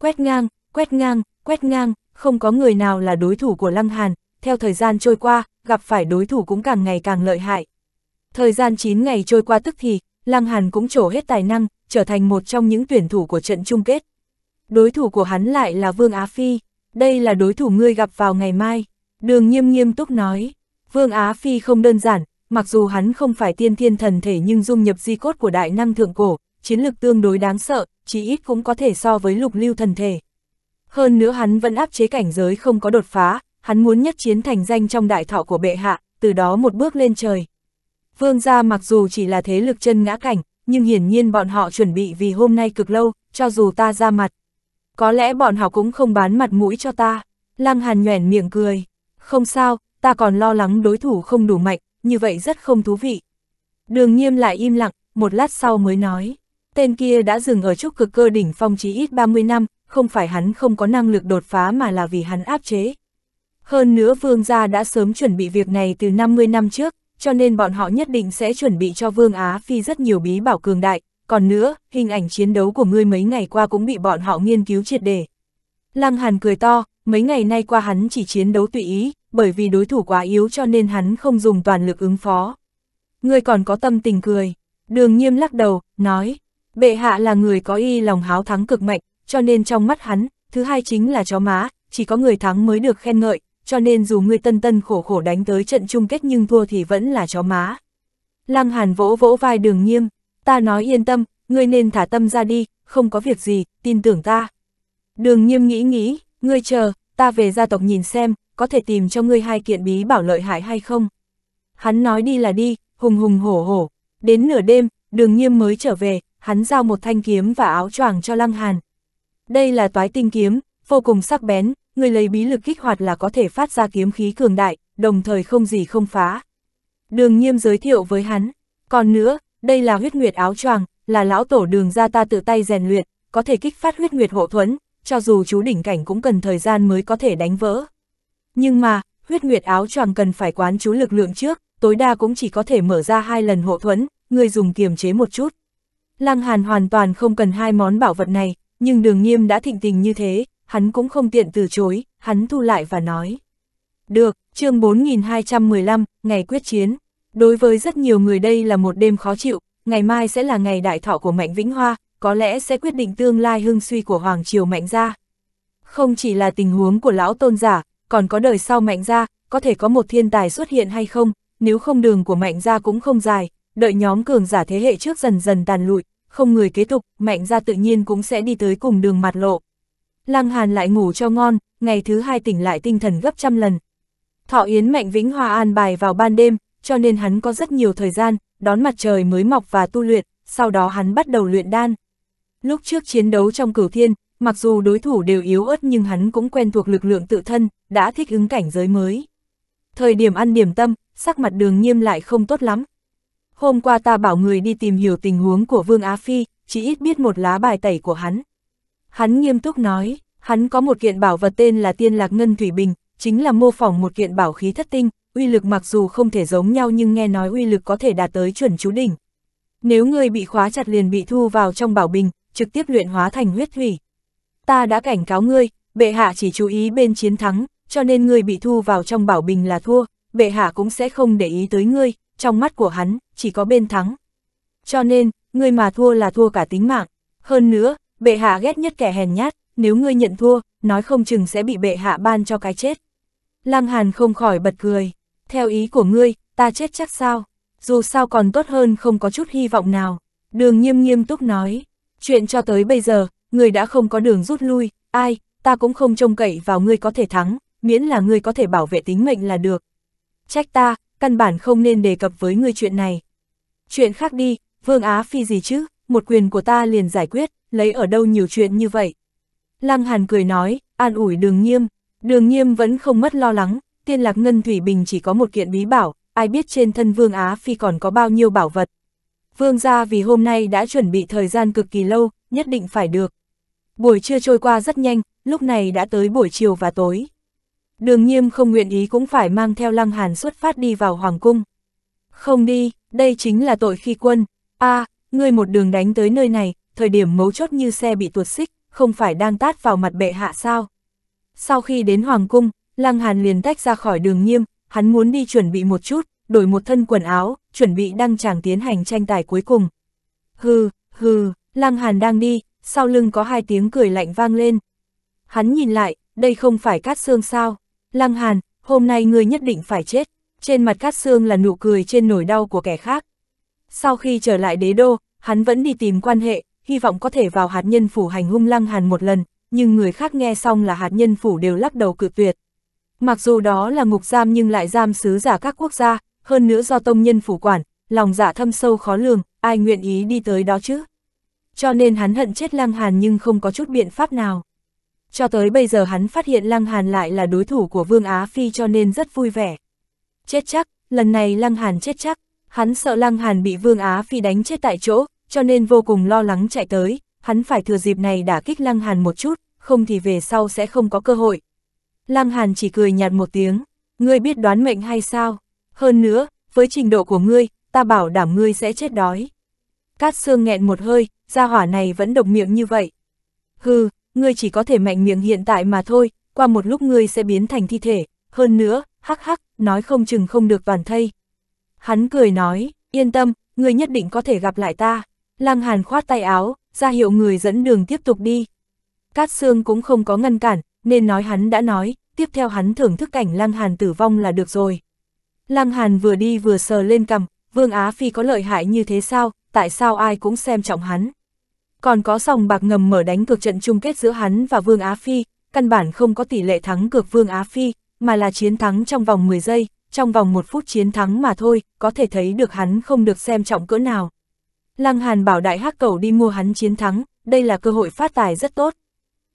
Quét ngang, quét ngang, quét ngang, không có người nào là đối thủ của Lăng Hàn, theo thời gian trôi qua, gặp phải đối thủ cũng càng ngày càng lợi hại. Thời gian 9 ngày trôi qua tức thì, Lăng Hàn cũng trổ hết tài năng, trở thành một trong những tuyển thủ của trận chung kết, đối thủ của hắn lại là Vương Á Phi, đây là đối thủ ngươi gặp vào ngày mai. Đường nghiêm nghiêm túc nói, Vương Á Phi không đơn giản, mặc dù hắn không phải tiên thiên thần thể nhưng dung nhập di cốt của đại năng thượng cổ, chiến lực tương đối đáng sợ, chí ít cũng có thể so với lục lưu thần thể. Hơn nữa hắn vẫn áp chế cảnh giới không có đột phá, hắn muốn nhất chiến thành danh trong đại thọ của bệ hạ, từ đó một bước lên trời. Vương gia mặc dù chỉ là thế lực chân ngã cảnh, nhưng hiển nhiên bọn họ chuẩn bị vì hôm nay cực lâu, cho dù ta ra mặt, có lẽ bọn họ cũng không bán mặt mũi cho ta. Lăng Hàn nhoẻn miệng cười. Không sao, ta còn lo lắng đối thủ không đủ mạnh, như vậy rất không thú vị. Đường nghiêm lại im lặng, một lát sau mới nói. Tên kia đã dừng ở trúc cực cơ đỉnh phong chí ít 30 năm, không phải hắn không có năng lực đột phá mà là vì hắn áp chế. Hơn nữa vương gia đã sớm chuẩn bị việc này từ 50 năm trước, cho nên bọn họ nhất định sẽ chuẩn bị cho vương Á Phi rất nhiều bí bảo cường đại, còn nữa, hình ảnh chiến đấu của ngươi mấy ngày qua cũng bị bọn họ nghiên cứu triệt đề. Lăng Hàn cười to, mấy ngày nay qua hắn chỉ chiến đấu tùy ý, bởi vì đối thủ quá yếu cho nên hắn không dùng toàn lực ứng phó. Ngươi còn có tâm tình cười, đường nghiêm lắc đầu, nói, bệ hạ là người có y lòng háo thắng cực mạnh, cho nên trong mắt hắn, thứ hai chính là chó má, chỉ có người thắng mới được khen ngợi, cho nên dù ngươi tân tân khổ khổ đánh tới trận chung kết nhưng thua thì vẫn là chó má. Lăng Hàn vỗ vỗ vai đường nghiêm, ta nói yên tâm, ngươi nên thả tâm ra đi, không có việc gì, tin tưởng ta. Đường nghiêm nghĩ nghĩ, ngươi chờ, ta về gia tộc nhìn xem, có thể tìm cho ngươi hai kiện bí bảo lợi hại hay không. Hắn nói đi là đi, hùng hùng hổ hổ, đến nửa đêm, đường nghiêm mới trở về, hắn giao một thanh kiếm và áo choàng cho lăng hàn. Đây là toái tinh kiếm, vô cùng sắc bén, người lấy bí lực kích hoạt là có thể phát ra kiếm khí cường đại, đồng thời không gì không phá. Đường nghiêm giới thiệu với hắn, còn nữa, đây là huyết nguyệt áo choàng, là lão tổ đường ra ta tự tay rèn luyện, có thể kích phát huyết nguyệt hộ thuẫn, cho dù chú đỉnh cảnh cũng cần thời gian mới có thể đánh vỡ. Nhưng mà, huyết nguyệt áo choàng cần phải quán chú lực lượng trước, tối đa cũng chỉ có thể mở ra hai lần hộ thuẫn, người dùng kiềm chế một chút. Lăng Hàn hoàn toàn không cần hai món bảo vật này, nhưng đường nghiêm đã thịnh tình như thế, hắn cũng không tiện từ chối, hắn thu lại và nói. Được, chương 4215, ngày quyết chiến. Đối với rất nhiều người đây là một đêm khó chịu, ngày mai sẽ là ngày đại thọ của Mạnh Vĩnh Hoa, có lẽ sẽ quyết định tương lai hưng suy của Hoàng Triều Mạnh Gia. Không chỉ là tình huống của lão tôn giả, còn có đời sau Mạnh Gia, có thể có một thiên tài xuất hiện hay không, nếu không đường của Mạnh Gia cũng không dài, đợi nhóm cường giả thế hệ trước dần dần tàn lụi, không người kế tục, Mạnh Gia tự nhiên cũng sẽ đi tới cùng đường mặt lộ. Lăng Hàn lại ngủ cho ngon, ngày thứ hai tỉnh lại tinh thần gấp trăm lần. Thọ Yến Mạnh Vĩnh Hoa an bài vào ban đêm, cho nên hắn có rất nhiều thời gian, đón mặt trời mới mọc và tu luyện, sau đó hắn bắt đầu luyện đan. Lúc trước chiến đấu trong cửu thiên, mặc dù đối thủ đều yếu ớt nhưng hắn cũng quen thuộc lực lượng tự thân, đã thích ứng cảnh giới mới. Thời điểm ăn điểm tâm, sắc mặt đường nghiêm lại không tốt lắm. Hôm qua ta bảo người đi tìm hiểu tình huống của Vương Á Phi, chỉ ít biết một lá bài tẩy của hắn. Hắn nghiêm túc nói, hắn có một kiện bảo vật tên là Tiên Lạc Ngân Thủy Bình, chính là mô phỏng một kiện bảo khí thất tinh, uy lực mặc dù không thể giống nhau nhưng nghe nói uy lực có thể đạt tới chuẩn chú đỉnh. Nếu người bị khóa chặt liền bị thu vào trong bảo bình, trực tiếp luyện hóa thành huyết thủy. Ta đã cảnh cáo ngươi, bệ hạ chỉ chú ý bên chiến thắng, cho nên ngươi bị thu vào trong bảo bình là thua, bệ hạ cũng sẽ không để ý tới ngươi, trong mắt của hắn, chỉ có bên thắng. Cho nên, ngươi mà thua là thua cả tính mạng. Hơn nữa, bệ hạ ghét nhất kẻ hèn nhát, nếu ngươi nhận thua, nói không chừng sẽ bị bệ hạ ban cho cái chết. Lăng Hàn không khỏi bật cười theo ý của ngươi, ta chết chắc sao, dù sao còn tốt hơn không có chút hy vọng nào. Đường nghiêm nghiêm túc nói, chuyện cho tới bây giờ, ngươi đã không có đường rút lui, ai, ta cũng không trông cậy vào ngươi có thể thắng, miễn là ngươi có thể bảo vệ tính mệnh là được. Trách ta, căn bản không nên đề cập với ngươi chuyện này. Chuyện khác đi, Vương Á Phi gì chứ, một quyền của ta liền giải quyết, lấy ở đâu nhiều chuyện như vậy. Lăng Hàn cười nói, an ủi đường nghiêm, đường nghiêm vẫn không mất lo lắng, tiên lạc ngân thủy bình chỉ có một kiện bí bảo, ai biết trên thân Vương Á Phi còn có bao nhiêu bảo vật. Vương gia vì hôm nay đã chuẩn bị thời gian cực kỳ lâu, nhất định phải được. Buổi trưa trôi qua rất nhanh, lúc này đã tới buổi chiều và tối. Đường nghiêm không nguyện ý cũng phải mang theo lăng hàn xuất phát đi vào Hoàng Cung. Không đi, đây chính là tội khi quân. a à, ngươi một đường đánh tới nơi này, thời điểm mấu chốt như xe bị tuột xích, không phải đang tát vào mặt bệ hạ sao. Sau khi đến Hoàng Cung, Lăng Hàn liền tách ra khỏi đường nghiêm, hắn muốn đi chuẩn bị một chút, đổi một thân quần áo, chuẩn bị đăng tràng tiến hành tranh tài cuối cùng. Hừ, hừ, Lăng Hàn đang đi, sau lưng có hai tiếng cười lạnh vang lên. Hắn nhìn lại, đây không phải Cát Sương sao? Lăng Hàn, hôm nay ngươi nhất định phải chết. Trên mặt Cát Sương là nụ cười trên nỗi đau của kẻ khác. Sau khi trở lại đế đô, hắn vẫn đi tìm quan hệ, hy vọng có thể vào hạt nhân phủ hành hung Lăng Hàn một lần, nhưng người khác nghe xong là hạt nhân phủ đều lắc đầu cự tuyệt. Mặc dù đó là ngục giam nhưng lại giam sứ giả các quốc gia, hơn nữa do tông nhân phủ quản, lòng dạ thâm sâu khó lường, ai nguyện ý đi tới đó chứ. Cho nên hắn hận chết Lăng Hàn nhưng không có chút biện pháp nào. Cho tới bây giờ hắn phát hiện Lăng Hàn lại là đối thủ của Vương Á Phi cho nên rất vui vẻ. Chết chắc, lần này Lăng Hàn chết chắc, hắn sợ Lăng Hàn bị Vương Á Phi đánh chết tại chỗ, cho nên vô cùng lo lắng chạy tới, hắn phải thừa dịp này đả kích Lăng Hàn một chút, không thì về sau sẽ không có cơ hội, Lăng Hàn chỉ cười nhạt một tiếng, ngươi biết đoán mệnh hay sao? Hơn nữa, với trình độ của ngươi, ta bảo đảm ngươi sẽ chết đói. Cát xương nghẹn một hơi, gia hỏa này vẫn độc miệng như vậy. Hừ, ngươi chỉ có thể mạnh miệng hiện tại mà thôi, qua một lúc ngươi sẽ biến thành thi thể, hơn nữa, hắc hắc, nói không chừng không được toàn thây. Hắn cười nói, yên tâm, ngươi nhất định có thể gặp lại ta. Lăng Hàn khoát tay áo, ra hiệu người dẫn đường tiếp tục đi. Cát xương cũng không có ngăn cản, nên nói hắn đã nói, tiếp theo hắn thưởng thức cảnh Lăng Hàn tử vong là được rồi. Lăng Hàn vừa đi vừa sờ lên cầm, Vương Á Phi có lợi hại như thế sao, tại sao ai cũng xem trọng hắn. Còn có sòng bạc ngầm mở đánh cược trận chung kết giữa hắn và Vương Á Phi, căn bản không có tỷ lệ thắng cược Vương Á Phi, mà là chiến thắng trong vòng 10 giây, trong vòng một phút chiến thắng mà thôi, có thể thấy được hắn không được xem trọng cỡ nào. Lăng Hàn bảo đại hắc cầu đi mua hắn chiến thắng, đây là cơ hội phát tài rất tốt.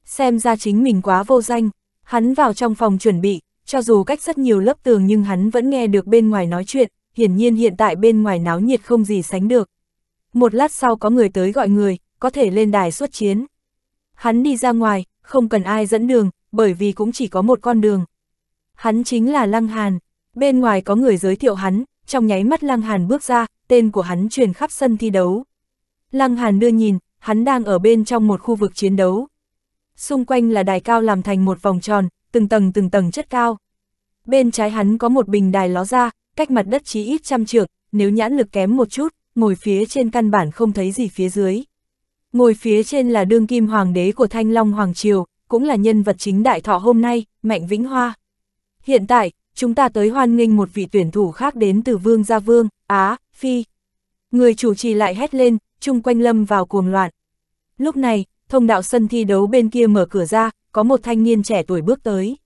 Xem ra chính mình quá vô danh, hắn vào trong phòng chuẩn bị, cho dù cách rất nhiều lớp tường nhưng hắn vẫn nghe được bên ngoài nói chuyện, hiển nhiên hiện tại bên ngoài náo nhiệt không gì sánh được. Một lát sau có người tới gọi người, có thể lên đài xuất chiến. Hắn đi ra ngoài, không cần ai dẫn đường, bởi vì cũng chỉ có một con đường. Hắn chính là Lăng Hàn, bên ngoài có người giới thiệu hắn, trong nháy mắt Lăng Hàn bước ra, tên của hắn truyền khắp sân thi đấu. Lăng Hàn đưa nhìn, hắn đang ở bên trong một khu vực chiến đấu, Xung quanh là đài cao làm thành một vòng tròn, từng tầng từng tầng chất cao. Bên trái hắn có một bình đài ló ra, cách mặt đất chí ít trăm trượng, nếu nhãn lực kém một chút, ngồi phía trên căn bản không thấy gì phía dưới. Ngồi phía trên là đương kim hoàng đế của Thanh Long Hoàng Triều, cũng là nhân vật chính đại thọ hôm nay, Mạnh Vĩnh Hoa. Hiện tại, chúng ta tới hoan nghênh một vị tuyển thủ khác đến từ Vương Gia Vương, Á, Phi. Người chủ trì lại hét lên, chung quanh lâm vào cuồng loạn. Lúc này, thông đạo sân thi đấu bên kia mở cửa ra, có một thanh niên trẻ tuổi bước tới.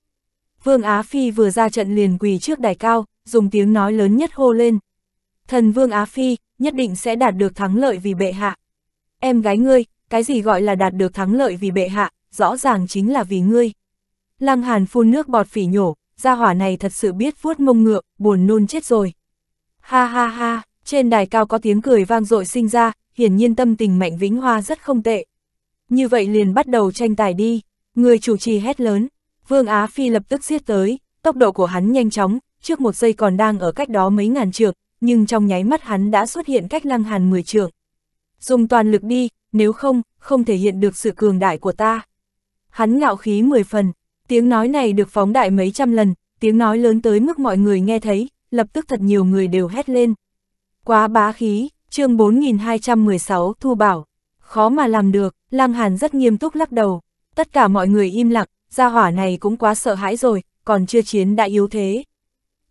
Vương Á Phi vừa ra trận liền quỳ trước đài cao, dùng tiếng nói lớn nhất hô lên. Thần Vương Á Phi, nhất định sẽ đạt được thắng lợi vì bệ hạ. Em gái ngươi, cái gì gọi là đạt được thắng lợi vì bệ hạ, rõ ràng chính là vì ngươi. Lăng Hàn phun nước bọt phỉ nhổ, gia hỏa này thật sự biết vuốt mông ngựa, buồn nôn chết rồi. Ha ha ha, trên đài cao có tiếng cười vang dội sinh ra, hiển nhiên tâm tình Mạnh Vĩnh Hoa rất không tệ như vậy liền bắt đầu tranh tài đi, người chủ trì hét lớn, Vương Á Phi lập tức giết tới, tốc độ của hắn nhanh chóng, trước một giây còn đang ở cách đó mấy ngàn trượng, nhưng trong nháy mắt hắn đã xuất hiện cách lăng hàn 10 trượng. Dùng toàn lực đi, nếu không, không thể hiện được sự cường đại của ta. Hắn ngạo khí 10 phần, tiếng nói này được phóng đại mấy trăm lần, tiếng nói lớn tới mức mọi người nghe thấy, lập tức thật nhiều người đều hét lên. Quá bá khí, chương 4216 Thu Bảo khó mà làm được, Lăng Hàn rất nghiêm túc lắc đầu. Tất cả mọi người im lặng, gia hỏa này cũng quá sợ hãi rồi, còn chưa chiến đã yếu thế.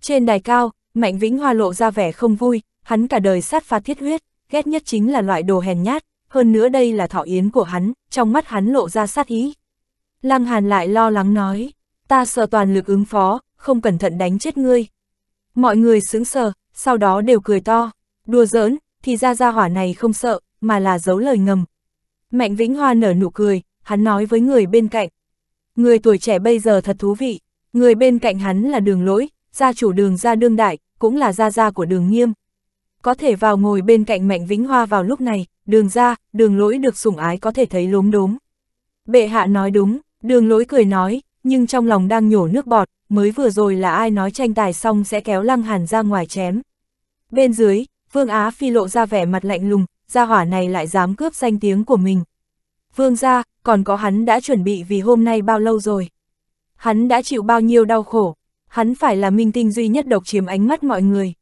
Trên đài cao, Mạnh Vĩnh Hoa lộ ra vẻ không vui, hắn cả đời sát phạt thiết huyết, ghét nhất chính là loại đồ hèn nhát, hơn nữa đây là thọ yến của hắn, trong mắt hắn lộ ra sát ý. Lăng Hàn lại lo lắng nói, ta sợ toàn lực ứng phó, không cẩn thận đánh chết ngươi. Mọi người sững sờ, sau đó đều cười to, đùa giỡn, thì ra gia hỏa này không sợ, mà là giấu lời ngầm. Mạnh Vĩnh Hoa nở nụ cười, hắn nói với người bên cạnh. Người tuổi trẻ bây giờ thật thú vị, người bên cạnh hắn là đường lỗi, gia chủ đường gia đương đại, cũng là gia gia của đường nghiêm. Có thể vào ngồi bên cạnh Mạnh Vĩnh Hoa vào lúc này, đường Gia, đường lỗi được sủng ái có thể thấy lốm đốm. Bệ hạ nói đúng, đường lỗi cười nói, nhưng trong lòng đang nhổ nước bọt, mới vừa rồi là ai nói tranh tài xong sẽ kéo lăng hàn ra ngoài chém. Bên dưới, Vương Á Phi lộ ra vẻ mặt lạnh lùng, gia hỏa này lại dám cướp danh tiếng của mình. Vương gia, còn có hắn đã chuẩn bị vì hôm nay bao lâu rồi. Hắn đã chịu bao nhiêu đau khổ, hắn phải là minh tinh duy nhất độc chiếm ánh mắt mọi người.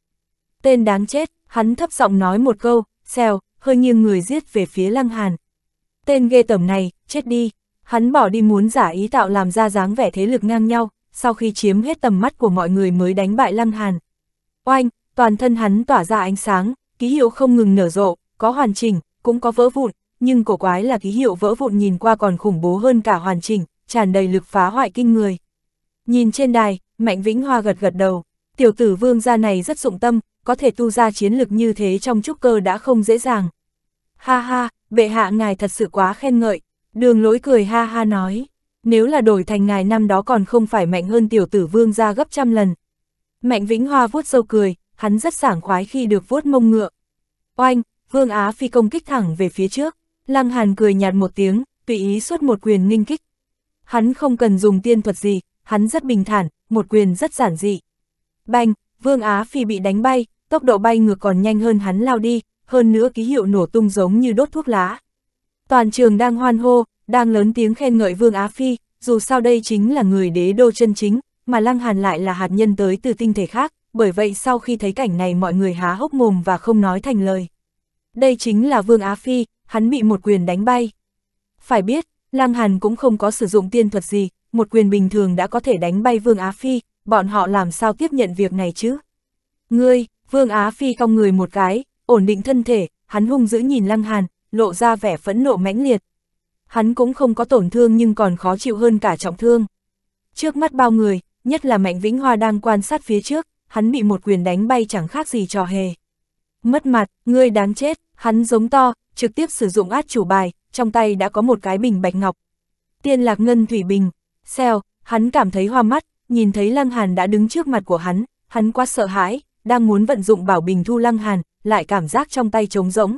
Tên đáng chết, hắn thấp giọng nói một câu, xèo, hơi nghiêng người giết về phía lăng hàn. Tên ghê tởm này, chết đi, hắn bỏ đi muốn giả ý tạo làm ra dáng vẻ thế lực ngang nhau, sau khi chiếm hết tầm mắt của mọi người mới đánh bại lăng hàn. Oanh, toàn thân hắn tỏa ra ánh sáng, ký hiệu không ngừng nở rộ, có hoàn chỉnh, cũng có vỡ vụn, nhưng cổ quái là ký hiệu vỡ vụn nhìn qua còn khủng bố hơn cả hoàn chỉnh, tràn đầy lực phá hoại kinh người. Nhìn trên đài, Mạnh Vĩnh Hoa gật gật đầu, tiểu tử vương gia này rất dụng tâm, có thể tu ra chiến lực như thế trong trúc cơ đã không dễ dàng. Ha ha, bệ hạ ngài thật sự quá khen ngợi, đường lối cười ha ha nói, nếu là đổi thành ngài năm đó còn không phải mạnh hơn tiểu tử vương gia gấp trăm lần. Mạnh Vĩnh Hoa vuốt sâu cười, hắn rất sảng khoái khi được vuốt mông ngựa. Oanh, Vương Á Phi công kích thẳng về phía trước, Lăng Hàn cười nhạt một tiếng, tùy ý xuất một quyền nghinh kích. Hắn không cần dùng tiên thuật gì, hắn rất bình thản, một quyền rất giản dị. Bành, Vương Á Phi bị đánh bay, tốc độ bay ngược còn nhanh hơn hắn lao đi, hơn nữa ký hiệu nổ tung giống như đốt thuốc lá. Toàn trường đang hoan hô, đang lớn tiếng khen ngợi Vương Á Phi, dù sao đây chính là người đế đô chân chính, mà Lăng Hàn lại là hạt nhân tới từ tinh thể khác, bởi vậy sau khi thấy cảnh này mọi người há hốc mồm và không nói thành lời đây chính là Vương Á Phi, hắn bị một quyền đánh bay. Phải biết, Lăng Hàn cũng không có sử dụng tiên thuật gì, một quyền bình thường đã có thể đánh bay Vương Á Phi, bọn họ làm sao tiếp nhận việc này chứ? Ngươi, Vương Á Phi cong người một cái, ổn định thân thể, hắn hung dữ nhìn Lăng Hàn, lộ ra vẻ phẫn nộ mãnh liệt. Hắn cũng không có tổn thương nhưng còn khó chịu hơn cả trọng thương. Trước mắt bao người, nhất là Mạnh Vĩnh Hoa đang quan sát phía trước, hắn bị một quyền đánh bay chẳng khác gì trò hề. Mất mặt, ngươi đáng chết, Hắn giống to, trực tiếp sử dụng át chủ bài, trong tay đã có một cái bình bạch ngọc. Tiên lạc ngân thủy bình, xeo hắn cảm thấy hoa mắt, nhìn thấy Lăng Hàn đã đứng trước mặt của hắn, hắn quá sợ hãi, đang muốn vận dụng bảo bình thu Lăng Hàn, lại cảm giác trong tay trống rỗng.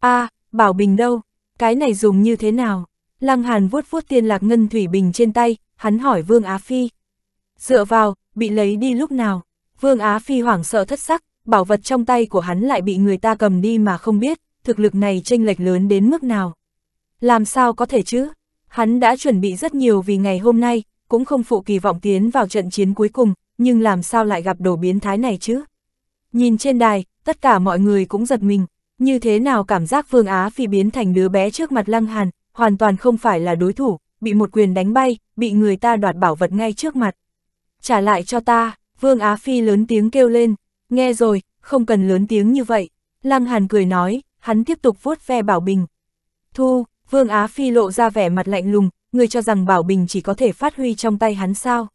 a à, bảo bình đâu? Cái này dùng như thế nào? Lăng Hàn vuốt vuốt tiên lạc ngân thủy bình trên tay, hắn hỏi Vương Á Phi. Dựa vào, bị lấy đi lúc nào? Vương Á Phi hoảng sợ thất sắc, bảo vật trong tay của hắn lại bị người ta cầm đi mà không biết, thực lực này chênh lệch lớn đến mức nào. Làm sao có thể chứ? Hắn đã chuẩn bị rất nhiều vì ngày hôm nay, cũng không phụ kỳ vọng tiến vào trận chiến cuối cùng, nhưng làm sao lại gặp đổ biến thái này chứ? Nhìn trên đài, tất cả mọi người cũng giật mình, như thế nào cảm giác Phương Á Phi biến thành đứa bé trước mặt Lăng Hàn, hoàn toàn không phải là đối thủ, bị một quyền đánh bay, bị người ta đoạt bảo vật ngay trước mặt. Trả lại cho ta, Vương Á Phi lớn tiếng kêu lên, Nghe rồi, không cần lớn tiếng như vậy. Lăng Hàn cười nói, hắn tiếp tục vuốt ve Bảo Bình. Thu, Vương Á Phi lộ ra vẻ mặt lạnh lùng, người cho rằng Bảo Bình chỉ có thể phát huy trong tay hắn sao.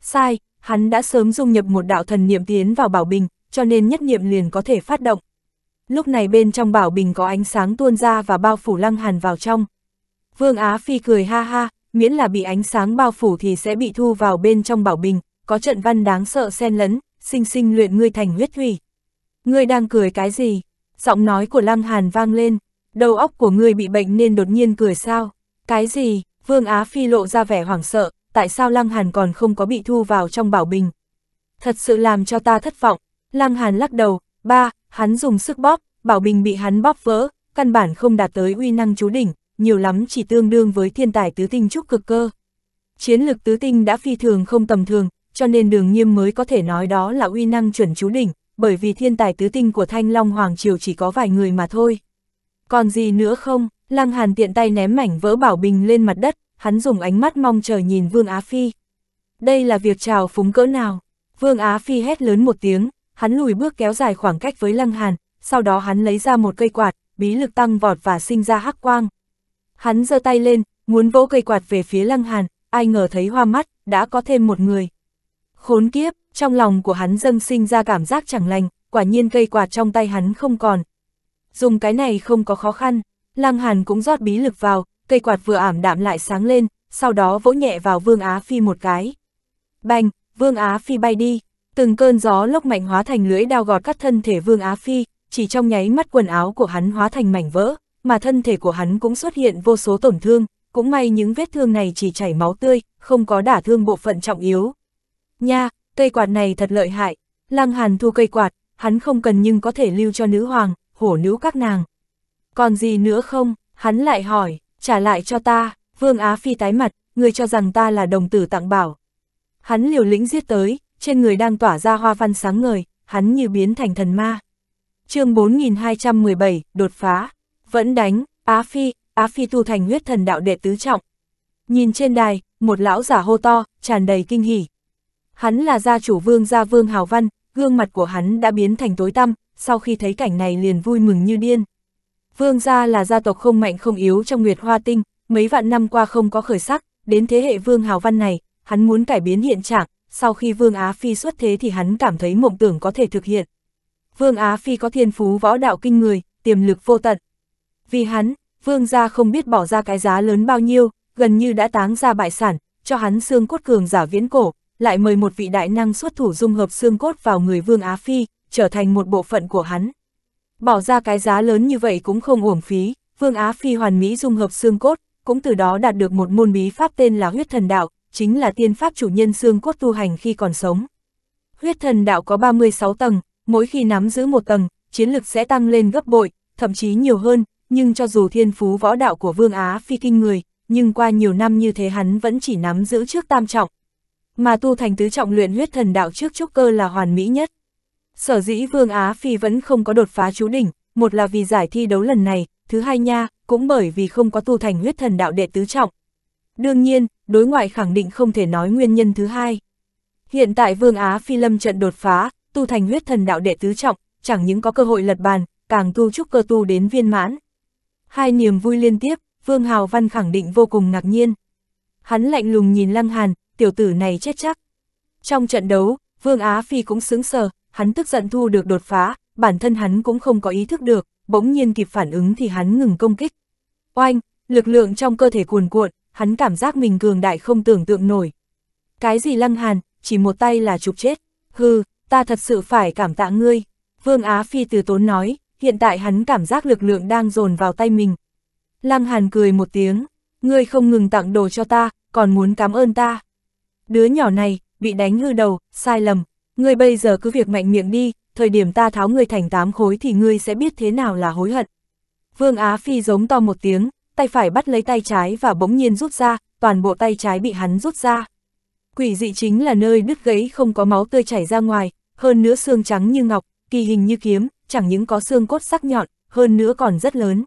Sai, hắn đã sớm dung nhập một đạo thần niệm tiến vào Bảo Bình, cho nên nhất niệm liền có thể phát động. Lúc này bên trong Bảo Bình có ánh sáng tuôn ra và bao phủ Lăng Hàn vào trong. Vương Á Phi cười ha ha, miễn là bị ánh sáng bao phủ thì sẽ bị thu vào bên trong Bảo Bình, có trận văn đáng sợ xen lẫn, sinh sinh luyện ngươi thành huyết hủy. Ngươi đang cười cái gì? Giọng nói của Lăng Hàn vang lên, đầu óc của ngươi bị bệnh nên đột nhiên cười sao? Cái gì? Vương Á Phi lộ ra vẻ hoảng sợ, tại sao Lăng Hàn còn không có bị thu vào trong bảo bình? Thật sự làm cho ta thất vọng. Lăng Hàn lắc đầu, ba, hắn dùng sức bóp, bảo bình bị hắn bóp vỡ, căn bản không đạt tới uy năng chú đỉnh, nhiều lắm chỉ tương đương với thiên tài tứ tinh trúc cực cơ. Chiến lực tứ tinh đã phi thường không tầm thường, cho nên đường nghiêm mới có thể nói đó là uy năng chuẩn chú đỉnh, bởi vì thiên tài tứ tinh của Thanh Long Hoàng Triều chỉ có vài người mà thôi. Còn gì nữa không, Lăng Hàn tiện tay ném mảnh vỡ bảo bình lên mặt đất, hắn dùng ánh mắt mong chờ nhìn Vương Á Phi. Đây là việc trào phúng cỡ nào? Vương Á Phi hét lớn một tiếng, hắn lùi bước kéo dài khoảng cách với Lăng Hàn, sau đó hắn lấy ra một cây quạt, bí lực tăng vọt và sinh ra hắc quang. Hắn giơ tay lên, muốn vỗ cây quạt về phía Lăng Hàn, ai ngờ thấy hoa mắt, đã có thêm một người. Khốn kiếp, trong lòng của hắn dâng sinh ra cảm giác chẳng lành, quả nhiên cây quạt trong tay hắn không còn. Dùng cái này không có khó khăn, Lăng Hàn cũng rót bí lực vào, cây quạt vừa ảm đạm lại sáng lên, sau đó vỗ nhẹ vào Vương Á Phi một cái. Bành, Vương Á Phi bay đi, từng cơn gió lốc mạnh hóa thành lưỡi đao gọt cắt thân thể Vương Á Phi, chỉ trong nháy mắt quần áo của hắn hóa thành mảnh vỡ, mà thân thể của hắn cũng xuất hiện vô số tổn thương, cũng may những vết thương này chỉ chảy máu tươi, không có đả thương bộ phận trọng yếu. Nha, cây quạt này thật lợi hại. Lăng Hàn thu cây quạt, hắn không cần nhưng có thể lưu cho nữ hoàng, hổ nữ các nàng. Còn gì nữa không? Hắn lại hỏi, trả lại cho ta, Vương Á Phi tái mặt, người cho rằng ta là đồng tử tặng bảo. Hắn liều lĩnh giết tới, trên người đang tỏa ra hoa văn sáng ngời, hắn như biến thành thần ma. chương 4217, đột phá, vẫn đánh, Á Phi, Á Phi tu thành huyết thần đạo đệ tứ trọng. Nhìn trên đài, một lão giả hô to, tràn đầy kinh hỉ. Hắn là gia chủ vương gia vương Hào Văn, gương mặt của hắn đã biến thành tối tăm, sau khi thấy cảnh này liền vui mừng như điên. Vương gia là gia tộc không mạnh không yếu trong Nguyệt Hoa Tinh, mấy vạn năm qua không có khởi sắc, đến thế hệ Vương Hào Văn này, hắn muốn cải biến hiện trạng, sau khi Vương Á Phi xuất thế thì hắn cảm thấy mộng tưởng có thể thực hiện. Vương Á Phi có thiên phú võ đạo kinh người, tiềm lực vô tận. Vì hắn, Vương gia không biết bỏ ra cái giá lớn bao nhiêu, gần như đã táng ra bại sản, cho hắn xương cốt cường giả viễn cổ, lại mời một vị đại năng xuất thủ dung hợp xương cốt vào người Vương Á Phi, trở thành một bộ phận của hắn. Bỏ ra cái giá lớn như vậy cũng không uổng phí, Vương Á Phi hoàn mỹ dung hợp xương cốt, cũng từ đó đạt được một môn bí pháp tên là huyết thần đạo, chính là tiên pháp chủ nhân xương cốt tu hành khi còn sống. Huyết thần đạo có 36 tầng, mỗi khi nắm giữ một tầng, chiến lực sẽ tăng lên gấp bội, thậm chí nhiều hơn, nhưng cho dù thiên phú võ đạo của Vương Á Phi kinh người, nhưng qua nhiều năm như thế hắn vẫn chỉ nắm giữ trước tam trọng, mà tu thành tứ trọng luyện huyết thần đạo trước trúc cơ là hoàn mỹ nhất. Sở dĩ Vương Á Phi vẫn không có đột phá chú đỉnh, một là vì giải thi đấu lần này, thứ hai nha, cũng bởi vì không có tu thành huyết thần đạo đệ tứ trọng. Đương nhiên, đối ngoại khẳng định không thể nói nguyên nhân thứ hai. Hiện tại Vương Á Phi lâm trận đột phá, tu thành huyết thần đạo đệ tứ trọng, chẳng những có cơ hội lật bàn, càng tu trúc cơ tu đến viên mãn. Hai niềm vui liên tiếp, Vương Hào Văn khẳng định vô cùng ngạc nhiên. Hắn lạnh lùng nhìn Lăng Hàn, tiểu tử này chết chắc. Trong trận đấu, Vương Á Phi cũng sướng sờ, hắn tức giận thu được đột phá, bản thân hắn cũng không có ý thức được, bỗng nhiên kịp phản ứng thì hắn ngừng công kích. Oanh, lực lượng trong cơ thể cuồn cuộn, hắn cảm giác mình cường đại không tưởng tượng nổi. Cái gì lăng hàn, chỉ một tay là chụp chết. Hừ, ta thật sự phải cảm tạ ngươi. Vương Á Phi từ tốn nói, hiện tại hắn cảm giác lực lượng đang dồn vào tay mình. Lăng hàn cười một tiếng, ngươi không ngừng tặng đồ cho ta, còn muốn cảm ơn ta. Đứa nhỏ này, bị đánh hư đầu, sai lầm, ngươi bây giờ cứ việc mạnh miệng đi, thời điểm ta tháo ngươi thành tám khối thì ngươi sẽ biết thế nào là hối hận. Vương Á Phi giống to một tiếng, tay phải bắt lấy tay trái và bỗng nhiên rút ra, toàn bộ tay trái bị hắn rút ra. Quỷ dị chính là nơi đứt gãy không có máu tươi chảy ra ngoài, hơn nữa xương trắng như ngọc, kỳ hình như kiếm, chẳng những có xương cốt sắc nhọn, hơn nữa còn rất lớn.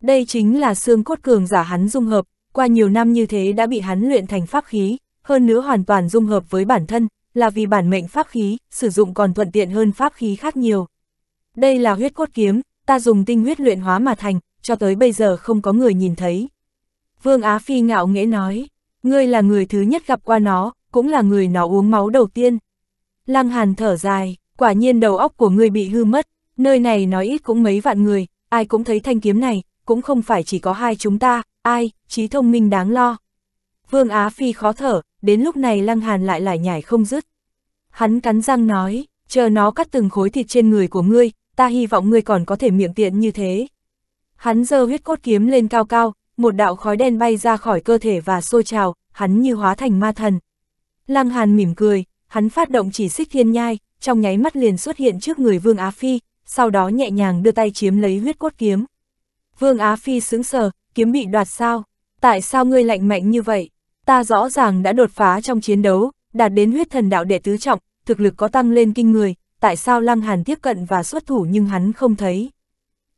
Đây chính là xương cốt cường giả hắn dung hợp, qua nhiều năm như thế đã bị hắn luyện thành pháp khí, hơn nữa hoàn toàn dung hợp với bản thân, là vì bản mệnh pháp khí, sử dụng còn thuận tiện hơn pháp khí khác nhiều. Đây là huyết cốt kiếm, ta dùng tinh huyết luyện hóa mà thành, cho tới bây giờ không có người nhìn thấy. Vương Á Phi ngạo nghễ nói, ngươi là người thứ nhất gặp qua nó, cũng là người nó uống máu đầu tiên. Lăng Hàn thở dài, quả nhiên đầu óc của ngươi bị hư mất, nơi này nói ít cũng mấy vạn người, ai cũng thấy thanh kiếm này, cũng không phải chỉ có hai chúng ta, ai, trí thông minh đáng lo. Vương Á Phi khó thở, đến lúc này Lăng Hàn lại lại nhảy không dứt. Hắn cắn răng nói, chờ nó cắt từng khối thịt trên người của ngươi, ta hy vọng ngươi còn có thể miệng tiện như thế. Hắn giơ huyết cốt kiếm lên cao cao, một đạo khói đen bay ra khỏi cơ thể và sôi trào, hắn như hóa thành ma thần. Lăng Hàn mỉm cười, hắn phát động chỉ xích thiên nhai, trong nháy mắt liền xuất hiện trước người Vương Á Phi, sau đó nhẹ nhàng đưa tay chiếm lấy huyết cốt kiếm. Vương Á Phi sững sờ, kiếm bị đoạt sao? Tại sao ngươi lạnh mạnh như vậy? ta rõ ràng đã đột phá trong chiến đấu, đạt đến huyết thần đạo đệ tứ trọng, thực lực có tăng lên kinh người, tại sao Lăng Hàn tiếp cận và xuất thủ nhưng hắn không thấy.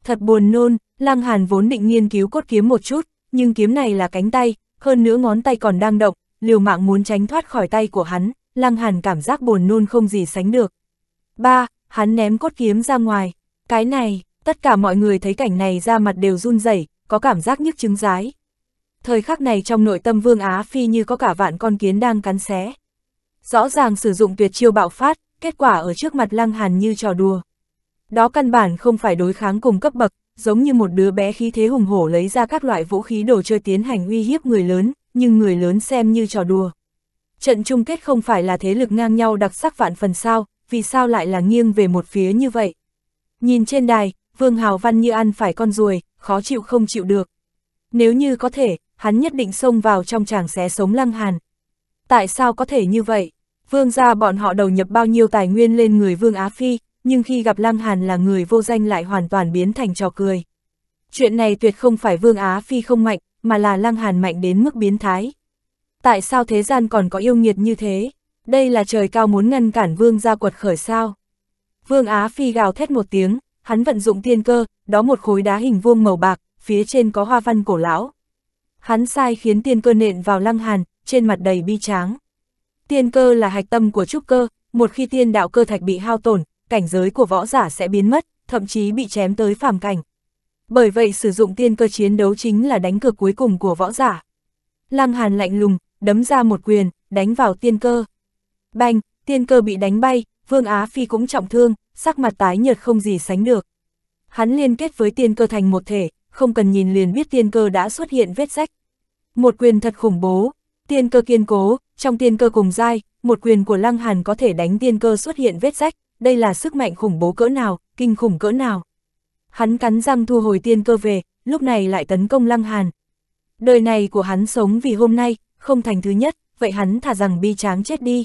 Thật buồn nôn, Lăng Hàn vốn định nghiên cứu cốt kiếm một chút, nhưng kiếm này là cánh tay, hơn nữa ngón tay còn đang động, liều mạng muốn tránh thoát khỏi tay của hắn, Lăng Hàn cảm giác buồn nôn không gì sánh được. ba Hắn ném cốt kiếm ra ngoài, cái này, tất cả mọi người thấy cảnh này ra mặt đều run rẩy có cảm giác nhức chứng rái thời khắc này trong nội tâm Vương Á Phi như có cả vạn con kiến đang cắn xé. Rõ ràng sử dụng tuyệt chiêu bạo phát, kết quả ở trước mặt Lăng Hàn như trò đùa. Đó căn bản không phải đối kháng cùng cấp bậc, giống như một đứa bé khí thế hùng hổ lấy ra các loại vũ khí đồ chơi tiến hành uy hiếp người lớn, nhưng người lớn xem như trò đùa. Trận chung kết không phải là thế lực ngang nhau đặc sắc vạn phần sao, vì sao lại là nghiêng về một phía như vậy? Nhìn trên đài, Vương Hào Văn như ăn phải con ruồi, khó chịu không chịu được. Nếu như có thể, hắn nhất định xông vào trong chàng xé sống lăng hàn. Tại sao có thể như vậy? Vương gia bọn họ đầu nhập bao nhiêu tài nguyên lên người Vương Á Phi, nhưng khi gặp Lăng Hàn là người vô danh lại hoàn toàn biến thành trò cười. Chuyện này tuyệt không phải Vương Á Phi không mạnh, mà là Lăng Hàn mạnh đến mức biến thái. Tại sao thế gian còn có yêu nghiệt như thế? Đây là trời cao muốn ngăn cản Vương gia quật khởi sao? Vương Á Phi gào thét một tiếng, hắn vận dụng tiên cơ, đó một khối đá hình vuông màu bạc, phía trên có hoa văn cổ lão, Hắn sai khiến tiên cơ nện vào lăng hàn, trên mặt đầy bi tráng. Tiên cơ là hạch tâm của trúc cơ, một khi tiên đạo cơ thạch bị hao tổn, cảnh giới của võ giả sẽ biến mất, thậm chí bị chém tới phàm cảnh. Bởi vậy sử dụng tiên cơ chiến đấu chính là đánh cược cuối cùng của võ giả. Lăng Hàn lạnh lùng, đấm ra một quyền, đánh vào tiên cơ. Bành, tiên cơ bị đánh bay, Vương Á Phi cũng trọng thương, sắc mặt tái nhợt không gì sánh được. Hắn liên kết với tiên cơ thành một thể, không cần nhìn liền biết tiên cơ đã xuất hiện vết rách. Một quyền thật khủng bố, tiên cơ kiên cố, trong tiên cơ cùng dai, một quyền của Lăng Hàn có thể đánh tiên cơ xuất hiện vết rách, đây là sức mạnh khủng bố cỡ nào, kinh khủng cỡ nào. Hắn cắn răng thu hồi tiên cơ về, lúc này lại tấn công Lăng Hàn. Đời này của hắn sống vì hôm nay, không thành thứ nhất, vậy hắn thả rằng bi tráng chết đi.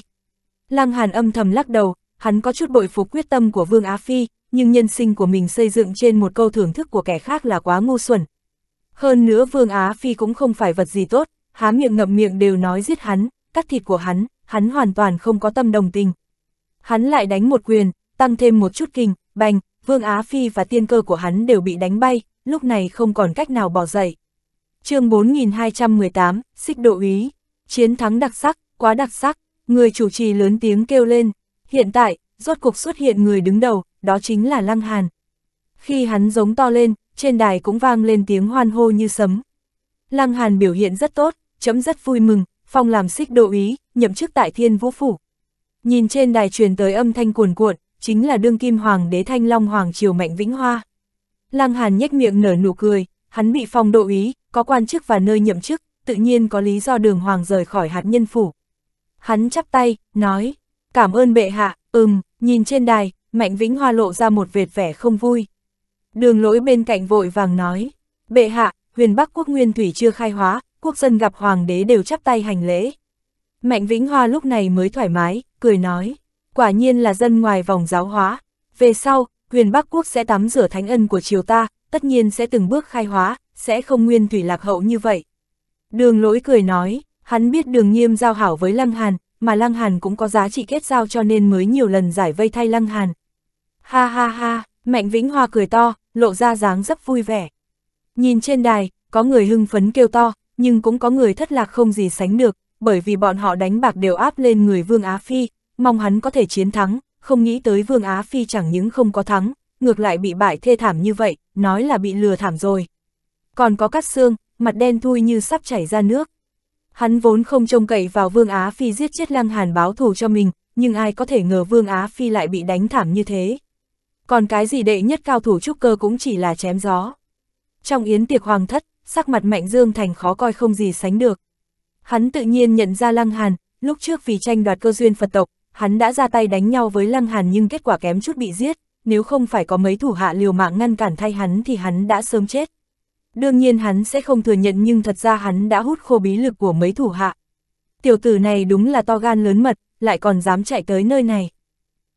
Lăng Hàn âm thầm lắc đầu, hắn có chút bội phục quyết tâm của Vương Á Phi, nhưng nhân sinh của mình xây dựng trên một câu thưởng thức của kẻ khác là quá ngu xuẩn. Hơn nữa Vương Á Phi cũng không phải vật gì tốt, há miệng ngậm miệng đều nói giết hắn, cắt thịt của hắn, hắn hoàn toàn không có tâm đồng tình. Hắn lại đánh một quyền, tăng thêm một chút kinh, bành, Vương Á Phi và tiên cơ của hắn đều bị đánh bay, lúc này không còn cách nào bỏ dậy. chương 4218, xích độ ý, chiến thắng đặc sắc, quá đặc sắc, người chủ trì lớn tiếng kêu lên, hiện tại, rốt cuộc xuất hiện người đứng đầu, đó chính là Lăng Hàn. Khi hắn giống to lên, trên đài cũng vang lên tiếng hoan hô như sấm. Lăng Hàn biểu hiện rất tốt, chấm rất vui mừng, phong làm xích độ ý, nhậm chức tại Thiên Vũ Phủ. Nhìn trên đài truyền tới âm thanh cuồn cuộn, chính là đương kim hoàng đế Thanh Long Hoàng Triều Mạnh Vĩnh Hoa. Lăng Hàn nhếch miệng nở nụ cười, hắn bị phong độ ý, có quan chức và nơi nhậm chức, tự nhiên có lý do đường hoàng rời khỏi hạt nhân phủ. Hắn chắp tay, nói, cảm ơn bệ hạ, ừm, nhìn trên đài, Mạnh Vĩnh Hoa lộ ra một vệt vẻ không vui. Đường lỗi bên cạnh vội vàng nói, bệ hạ, huyền Bắc quốc nguyên thủy chưa khai hóa, quốc dân gặp hoàng đế đều chắp tay hành lễ. Mạnh Vĩnh Hoa lúc này mới thoải mái, cười nói, quả nhiên là dân ngoài vòng giáo hóa. Về sau, huyền Bắc quốc sẽ tắm rửa thánh ân của triều ta, tất nhiên sẽ từng bước khai hóa, sẽ không nguyên thủy lạc hậu như vậy. Đường lỗi cười nói, hắn biết đường nghiêm giao hảo với Lăng Hàn, mà Lăng Hàn cũng có giá trị kết giao cho nên mới nhiều lần giải vây thay Lăng Hàn. Ha ha ha, Mạnh Vĩnh Hoa cười to, lộ ra dáng rất vui vẻ. Nhìn trên đài, có người hưng phấn kêu to, nhưng cũng có người thất lạc không gì sánh được, bởi vì bọn họ đánh bạc đều áp lên người Vương Á Phi, mong hắn có thể chiến thắng, không nghĩ tới Vương Á Phi chẳng những không có thắng, ngược lại bị bại thê thảm như vậy, nói là bị lừa thảm rồi. Còn có cắt xương, mặt đen thui như sắp chảy ra nước. Hắn vốn không trông cậy vào Vương Á Phi giết chết Lăng Hàn báo thù cho mình, nhưng ai có thể ngờ Vương Á Phi lại bị đánh thảm như thế. Còn cái gì đệ nhất cao thủ trúc cơ cũng chỉ là chém gió. Trong yến tiệc hoàng thất, sắc mặt Mạnh Dương Thành khó coi không gì sánh được. Hắn tự nhiên nhận ra Lăng Hàn, lúc trước vì tranh đoạt cơ duyên Phật tộc, hắn đã ra tay đánh nhau với Lăng Hàn nhưng kết quả kém chút bị giết, nếu không phải có mấy thủ hạ liều mạng ngăn cản thay hắn thì hắn đã sớm chết. Đương nhiên hắn sẽ không thừa nhận nhưng thật ra hắn đã hút khô bí lực của mấy thủ hạ. Tiểu tử này đúng là to gan lớn mật, lại còn dám chạy tới nơi này.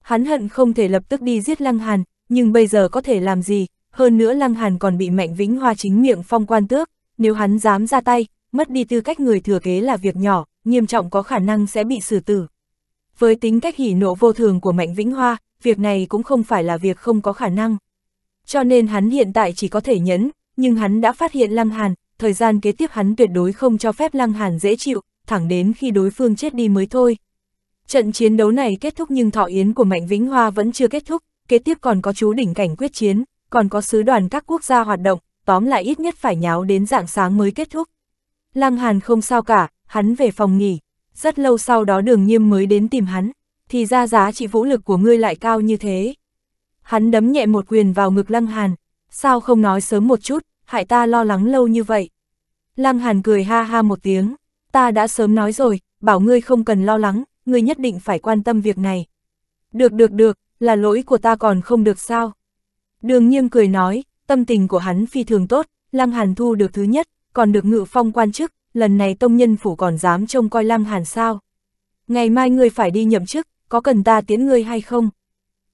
Hắn hận không thể lập tức đi giết Lăng Hàn, nhưng bây giờ có thể làm gì, hơn nữa Lăng Hàn còn bị Mạnh Vĩnh Hoa chính miệng phong quan tước, nếu hắn dám ra tay, mất đi tư cách người thừa kế là việc nhỏ, nghiêm trọng có khả năng sẽ bị xử tử. Với tính cách hỉ nộ vô thường của Mạnh Vĩnh Hoa, việc này cũng không phải là việc không có khả năng. Cho nên hắn hiện tại chỉ có thể nhẫn, nhưng hắn đã phát hiện Lăng Hàn, thời gian kế tiếp hắn tuyệt đối không cho phép Lăng Hàn dễ chịu, thẳng đến khi đối phương chết đi mới thôi. Trận chiến đấu này kết thúc nhưng thọ yến của Mạnh Vĩnh Hoa vẫn chưa kết thúc, kế tiếp còn có chú đỉnh cảnh quyết chiến, còn có sứ đoàn các quốc gia hoạt động, tóm lại ít nhất phải nháo đến dạng sáng mới kết thúc. Lăng Hàn không sao cả, hắn về phòng nghỉ, rất lâu sau đó đường nghiêm mới đến tìm hắn, thì ra giá trị vũ lực của ngươi lại cao như thế. Hắn đấm nhẹ một quyền vào ngực Lăng Hàn, sao không nói sớm một chút, hại ta lo lắng lâu như vậy. Lăng Hàn cười ha ha một tiếng, ta đã sớm nói rồi, bảo ngươi không cần lo lắng, ngươi nhất định phải quan tâm việc này. Được được được, là lỗi của ta còn không được sao. Đường Nhiêm cười nói, tâm tình của hắn phi thường tốt, Lăng Hàn thu được thứ nhất, còn được ngự phong quan chức, lần này tông nhân phủ còn dám trông coi Lăng Hàn sao. Ngày mai ngươi phải đi nhậm chức, có cần ta tiến ngươi hay không?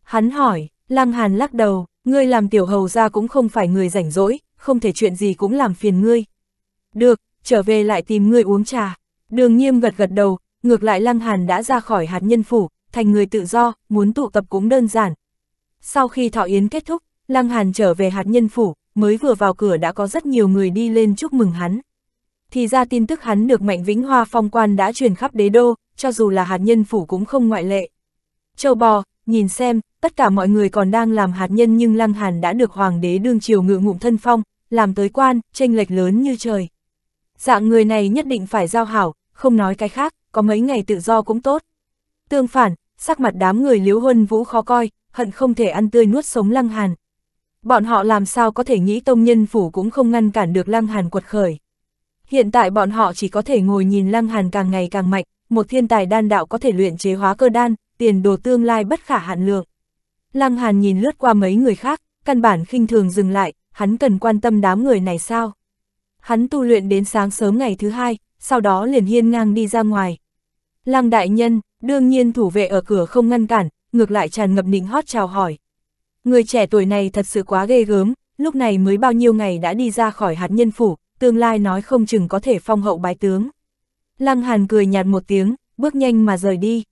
Hắn hỏi, Lăng Hàn lắc đầu, Ngươi làm tiểu hầu ra cũng không phải người rảnh rỗi, không thể chuyện gì cũng làm phiền ngươi. Được, trở về lại tìm ngươi uống trà. Đường nghiêm gật gật đầu, ngược lại Lăng Hàn đã ra khỏi hạt nhân phủ, thành người tự do, muốn tụ tập cũng đơn giản. Sau khi thọ yến kết thúc, Lăng Hàn trở về hạt nhân phủ, mới vừa vào cửa đã có rất nhiều người đi lên chúc mừng hắn. Thì ra tin tức hắn được Mạnh Vĩnh Hoa phong quan đã truyền khắp đế đô, cho dù là hạt nhân phủ cũng không ngoại lệ. Châu bò, nhìn xem, tất cả mọi người còn đang làm hạt nhân nhưng Lăng Hàn đã được Hoàng đế đương triều ngự ngụm thân phong, làm tới quan, tranh lệch lớn như trời. Dạng người này nhất định phải giao hảo, không nói cái khác, có mấy ngày tự do cũng tốt. Tương phản, sắc mặt đám người liếu huân vũ khó coi, hận không thể ăn tươi nuốt sống Lăng Hàn. Bọn họ làm sao có thể nghĩ tông nhân phủ cũng không ngăn cản được Lăng Hàn quật khởi. Hiện tại bọn họ chỉ có thể ngồi nhìn Lăng Hàn càng ngày càng mạnh, một thiên tài đan đạo có thể luyện chế hóa cơ đan, tiền đồ tương lai bất khả hạn lượng. Lăng Hàn nhìn lướt qua mấy người khác, căn bản khinh thường dừng lại, hắn cần quan tâm đám người này sao? Hắn tu luyện đến sáng sớm ngày thứ hai, sau đó liền hiên ngang đi ra ngoài. Lăng đại nhân, đương nhiên thủ vệ ở cửa không ngăn cản, ngược lại tràn ngập nịnh hót chào hỏi. Người trẻ tuổi này thật sự quá ghê gớm, lúc này mới bao nhiêu ngày đã đi ra khỏi hạt nhân phủ, tương lai nói không chừng có thể phong hậu bái tướng. Lăng Hàn cười nhạt một tiếng, bước nhanh mà rời đi.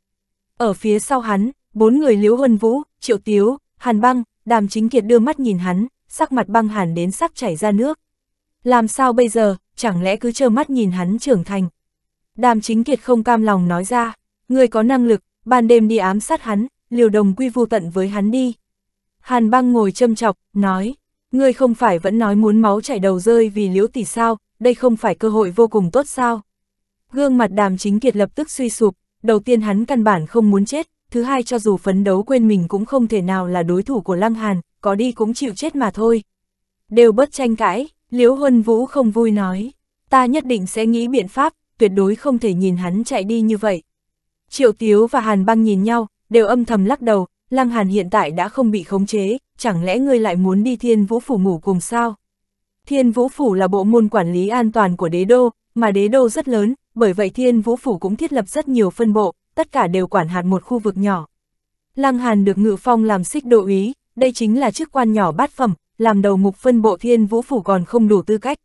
Ở phía sau hắn, Bốn người Liễu huân Vũ, Triệu Tiếu, Hàn Băng, Đàm Chính Kiệt đưa mắt nhìn hắn, sắc mặt băng hàn đến sắp chảy ra nước. Làm sao bây giờ, chẳng lẽ cứ trơ mắt nhìn hắn trưởng thành. Đàm Chính Kiệt không cam lòng nói ra, người có năng lực, ban đêm đi ám sát hắn, liều đồng quy vu tận với hắn đi. Hàn băng ngồi châm chọc, nói, người không phải vẫn nói muốn máu chảy đầu rơi vì liễu tỷ sao, đây không phải cơ hội vô cùng tốt sao. Gương mặt đàm chính kiệt lập tức suy sụp, đầu tiên hắn căn bản không muốn chết, thứ hai cho dù phấn đấu quên mình cũng không thể nào là đối thủ của Lăng Hàn, có đi cũng chịu chết mà thôi. Đều bớt tranh cãi, Liễu Huân Vũ không vui nói, ta nhất định sẽ nghĩ biện pháp, tuyệt đối không thể nhìn hắn chạy đi như vậy. Triệu Tiếu và Hàn băng nhìn nhau, đều âm thầm lắc đầu, Lăng Hàn hiện tại đã không bị khống chế, chẳng lẽ ngươi lại muốn đi Thiên Vũ Phủ ngủ cùng sao? Thiên Vũ Phủ là bộ môn quản lý an toàn của đế đô, mà đế đô rất lớn, bởi vậy Thiên Vũ Phủ cũng thiết lập rất nhiều phân bộ, tất cả đều quản hạt một khu vực nhỏ. Lăng Hàn được ngự phong làm xích độ úy, đây chính là chức quan nhỏ bát phẩm, làm đầu mục phân bộ thiên vũ phủ còn không đủ tư cách.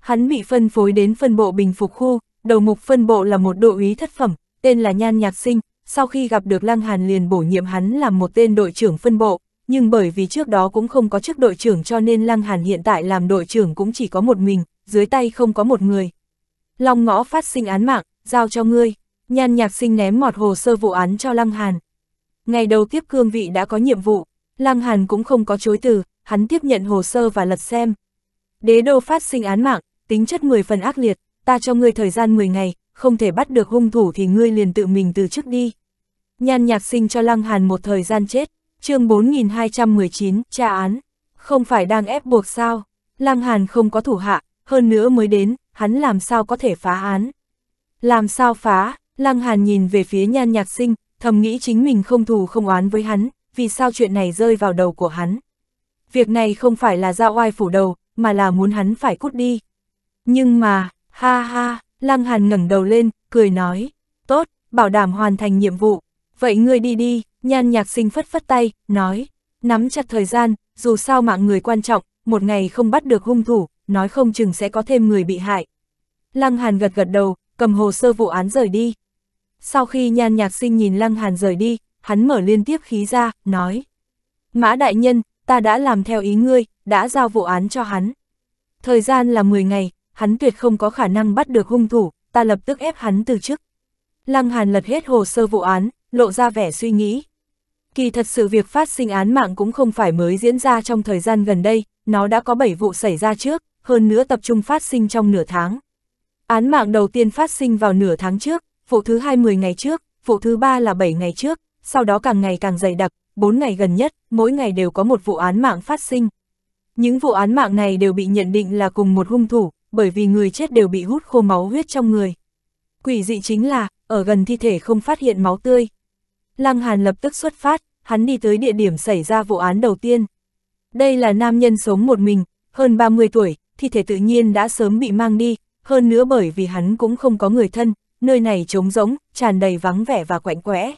Hắn bị phân phối đến phân bộ bình phục khu, đầu mục phân bộ là một độ úy thất phẩm, tên là Nhan Nhạc Sinh, sau khi gặp được Lăng Hàn liền bổ nhiệm hắn làm một tên đội trưởng phân bộ, nhưng bởi vì trước đó cũng không có chức đội trưởng cho nên Lăng Hàn hiện tại làm đội trưởng cũng chỉ có một mình, dưới tay không có một người. Long ngõ phát sinh án mạng, giao cho ngươi. Nhan nhạc sinh ném mọt hồ sơ vụ án cho Lăng Hàn. Ngày đầu tiếp cương vị đã có nhiệm vụ, Lăng Hàn cũng không có chối từ, hắn tiếp nhận hồ sơ và lật xem. Đế đô phát sinh án mạng, tính chất 10 phần ác liệt, ta cho ngươi thời gian 10 ngày, không thể bắt được hung thủ thì ngươi liền tự mình từ chức đi. Nhan nhạc sinh cho Lăng Hàn một thời gian chết, chương 4219, tra án. Không phải đang ép buộc sao, Lăng Hàn không có thủ hạ, hơn nữa mới đến, hắn làm sao có thể phá án. Làm sao phá, Lăng Hàn nhìn về phía nhan nhạc sinh, thầm nghĩ chính mình không thù không oán với hắn, vì sao chuyện này rơi vào đầu của hắn. Việc này không phải là giao oai phủ đầu, mà là muốn hắn phải cút đi. Nhưng mà, ha ha, Lăng Hàn ngẩng đầu lên, cười nói, tốt, bảo đảm hoàn thành nhiệm vụ. Vậy ngươi đi đi, nhan nhạc sinh phất phất tay, nói, nắm chặt thời gian, dù sao mạng người quan trọng, một ngày không bắt được hung thủ, nói không chừng sẽ có thêm người bị hại. Lăng Hàn gật gật đầu, cầm hồ sơ vụ án rời đi. Sau khi nhan nhạc sinh nhìn Lăng Hàn rời đi, hắn mở liên tiếp khí ra, nói. Mã đại nhân, ta đã làm theo ý ngươi, đã giao vụ án cho hắn. Thời gian là 10 ngày, hắn tuyệt không có khả năng bắt được hung thủ, ta lập tức ép hắn từ chức. Lăng Hàn lật hết hồ sơ vụ án, lộ ra vẻ suy nghĩ. Kỳ thật sự việc phát sinh án mạng cũng không phải mới diễn ra trong thời gian gần đây, nó đã có 7 vụ xảy ra trước, hơn nữa tập trung phát sinh trong nửa tháng. Án mạng đầu tiên phát sinh vào nửa tháng trước, vụ thứ hai 10 ngày trước, vụ thứ ba là 7 ngày trước, sau đó càng ngày càng dày đặc, 4 ngày gần nhất, mỗi ngày đều có một vụ án mạng phát sinh. Những vụ án mạng này đều bị nhận định là cùng một hung thủ, bởi vì người chết đều bị hút khô máu huyết trong người. Quỷ dị chính là, ở gần thi thể không phát hiện máu tươi. Lăng Hàn lập tức xuất phát, hắn đi tới địa điểm xảy ra vụ án đầu tiên. Đây là nam nhân sống một mình, hơn 30 tuổi, thi thể tự nhiên đã sớm bị mang đi, hơn nữa bởi vì hắn cũng không có người thân, nơi này trống rỗng, tràn đầy vắng vẻ và quạnh quẽ.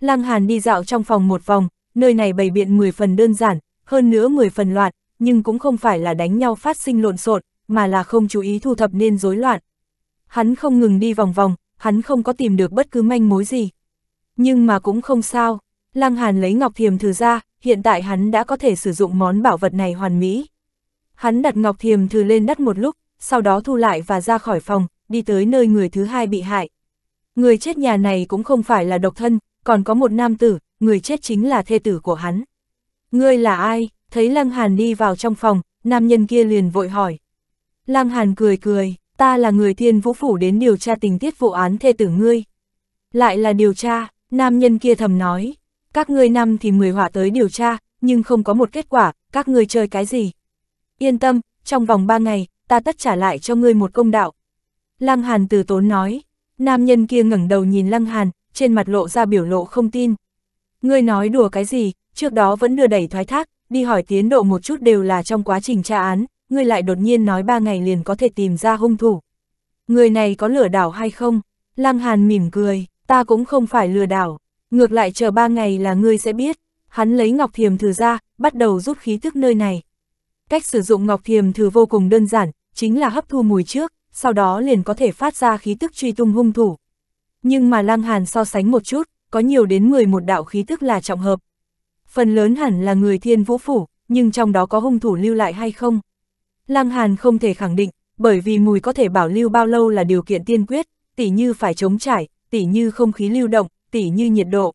Lăng Hàn đi dạo trong phòng một vòng, nơi này bày biện 10 phần đơn giản, hơn nữa 10 phần loạn, nhưng cũng không phải là đánh nhau phát sinh lộn xộn, mà là không chú ý thu thập nên rối loạn. Hắn không ngừng đi vòng vòng, hắn không có tìm được bất cứ manh mối gì. Nhưng mà cũng không sao, Lăng Hàn lấy ngọc thiềm thử ra, hiện tại hắn đã có thể sử dụng món bảo vật này hoàn mỹ. Hắn đặt ngọc thiềm thử lên đắt một lúc, sau đó thu lại và ra khỏi phòng, đi tới nơi người thứ hai bị hại. Người chết nhà này cũng không phải là độc thân, còn có một nam tử, người chết chính là thê tử của hắn. Ngươi là ai? Thấy Lăng Hàn đi vào trong phòng, nam nhân kia liền vội hỏi. Lăng Hàn cười cười, ta là người thiên vũ phủ đến điều tra tình tiết vụ án thê tử ngươi. Lại là điều tra, nam nhân kia thầm nói, các ngươi năm thì mười hỏa tới điều tra, nhưng không có một kết quả, các ngươi chơi cái gì. Yên tâm, trong vòng ba ngày, ta tất trả lại cho ngươi một công đạo, Lăng Hàn từ tốn nói, nam nhân kia ngẩng đầu nhìn Lăng Hàn, trên mặt lộ ra biểu lộ không tin. Ngươi nói đùa cái gì, trước đó vẫn đưa đẩy thoái thác, đi hỏi tiến độ một chút đều là trong quá trình tra án, ngươi lại đột nhiên nói ba ngày liền có thể tìm ra hung thủ. Người này có lừa đảo hay không? Lăng Hàn mỉm cười, ta cũng không phải lừa đảo, ngược lại chờ ba ngày là ngươi sẽ biết. Hắn lấy ngọc thiềm thử ra, bắt đầu rút khí tức nơi này. Cách sử dụng ngọc thiềm thử vô cùng đơn giản, chính là hấp thu mùi trước, sau đó liền có thể phát ra khí tức truy tung hung thủ. Nhưng mà Lăng Hàn so sánh một chút, có nhiều đến 11 đạo khí tức là trọng hợp. Phần lớn hẳn là người thiên vũ phủ, nhưng trong đó có hung thủ lưu lại hay không? Lăng Hàn không thể khẳng định, bởi vì mùi có thể bảo lưu bao lâu là điều kiện tiên quyết, tỉ như phải chống trải, tỉ như không khí lưu động, tỉ như nhiệt độ.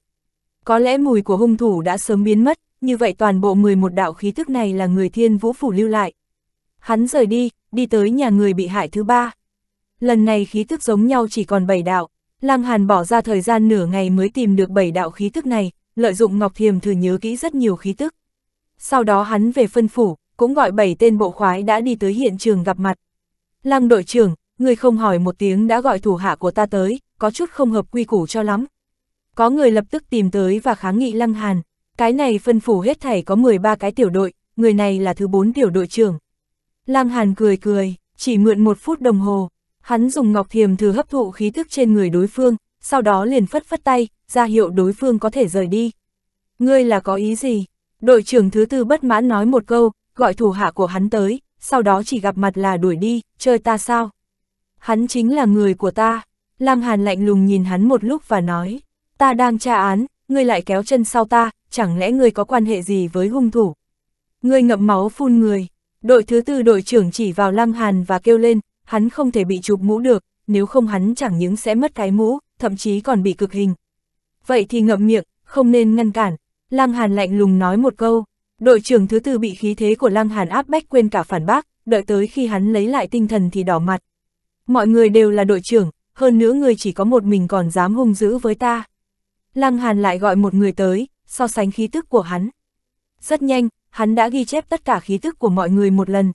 Có lẽ mùi của hung thủ đã sớm biến mất, như vậy toàn bộ 11 đạo khí tức này là người thiên vũ phủ lưu lại. Hắn rời đi, đi tới nhà người bị hại thứ ba. Lần này khí thức giống nhau chỉ còn bảy đạo, Lăng Hàn bỏ ra thời gian nửa ngày mới tìm được bảy đạo khí thức này, lợi dụng Ngọc Thiềm thử nhớ kỹ rất nhiều khí tức. Sau đó hắn về phân phủ, cũng gọi bảy tên bộ khoái đã đi tới hiện trường gặp mặt. Lăng đội trưởng, người không hỏi một tiếng đã gọi thủ hạ của ta tới, có chút không hợp quy củ cho lắm. Có người lập tức tìm tới và kháng nghị Lăng Hàn, cái này phân phủ hết thảy có 13 cái tiểu đội, người này là thứ 4 tiểu đội trưởng. Lang Hàn cười cười, chỉ mượn một phút đồng hồ, hắn dùng ngọc thiềm thử hấp thụ khí thức trên người đối phương, sau đó liền phất phất tay, ra hiệu đối phương có thể rời đi. Ngươi là có ý gì? Đội trưởng thứ tư bất mãn nói một câu, gọi thủ hạ của hắn tới, sau đó chỉ gặp mặt là đuổi đi, chơi ta sao? Hắn chính là người của ta. Lang Hàn lạnh lùng nhìn hắn một lúc và nói, ta đang tra án, ngươi lại kéo chân sau ta, chẳng lẽ ngươi có quan hệ gì với hung thủ? Ngươi ngậm máu phun người, Đội thứ tư đội trưởng chỉ vào Lăng Hàn và kêu lên, hắn không thể bị chụp mũ được, nếu không hắn chẳng những sẽ mất cái mũ, thậm chí còn bị cực hình. Vậy thì ngậm miệng, không nên ngăn cản. Lăng Hàn lạnh lùng nói một câu. Đội trưởng thứ tư bị khí thế của Lăng Hàn áp bách quên cả phản bác, đợi tới khi hắn lấy lại tinh thần thì đỏ mặt. Mọi người đều là đội trưởng, hơn nữa người chỉ có một mình còn dám hung dữ với ta. Lăng Hàn lại gọi một người tới, so sánh khí tức của hắn. Rất nhanh, hắn đã ghi chép tất cả khí tức của mọi người một lần.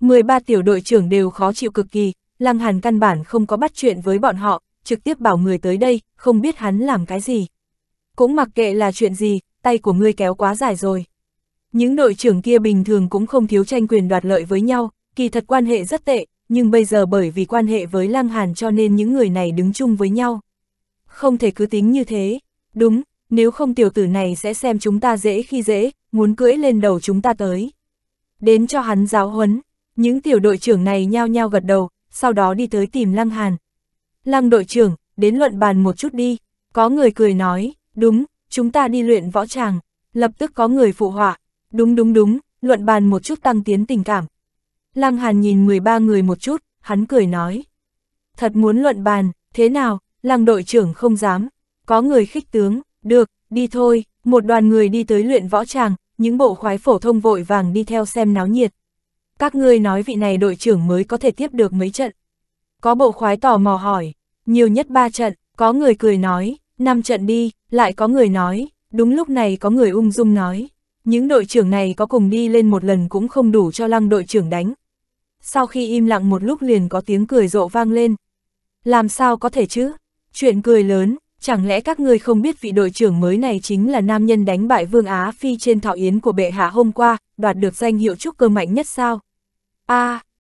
13 tiểu đội trưởng đều khó chịu cực kỳ, Lăng Hàn căn bản không có bắt chuyện với bọn họ, trực tiếp bảo người tới đây, không biết hắn làm cái gì. Cũng mặc kệ là chuyện gì, tay của ngươi kéo quá dài rồi. Những đội trưởng kia bình thường cũng không thiếu tranh quyền đoạt lợi với nhau, kỳ thật quan hệ rất tệ, nhưng bây giờ bởi vì quan hệ với Lăng Hàn cho nên những người này đứng chung với nhau. Không thể cứ tính như thế, đúng, nếu không tiểu tử này sẽ xem chúng ta dễ khi dễ, muốn cưỡi lên đầu chúng ta tới. Đến cho hắn giáo huấn, những tiểu đội trưởng này nhao nhao gật đầu, sau đó đi tới tìm Lăng Hàn. Lăng đội trưởng, đến luận bàn một chút đi, có người cười nói, đúng, chúng ta đi luyện võ tràng, lập tức có người phụ họa, đúng đúng đúng, luận bàn một chút tăng tiến tình cảm. Lăng Hàn nhìn 13 người một chút, hắn cười nói. Thật muốn luận bàn, thế nào, lăng đội trưởng không dám, có người khích tướng, được, đi thôi, một đoàn người đi tới luyện võ tràng, những bộ khoái phổ thông vội vàng đi theo xem náo nhiệt. Các ngươi nói vị này đội trưởng mới có thể tiếp được mấy trận. Có bộ khoái tò mò hỏi, nhiều nhất ba trận, có người cười nói, năm trận đi, lại có người nói, đúng lúc này có người ung dung nói. Những đội trưởng này có cùng đi lên một lần cũng không đủ cho lăng đội trưởng đánh. Sau khi im lặng một lúc liền có tiếng cười rộ vang lên. Làm sao có thể chứ? Chuyện cười lớn, Chẳng lẽ các ngươi không biết vị đội trưởng mới này chính là nam nhân đánh bại Vương Á Phi trên thọ yến của bệ hạ hôm qua, đoạt được danh hiệu trúc cơ mạnh nhất sao? a à,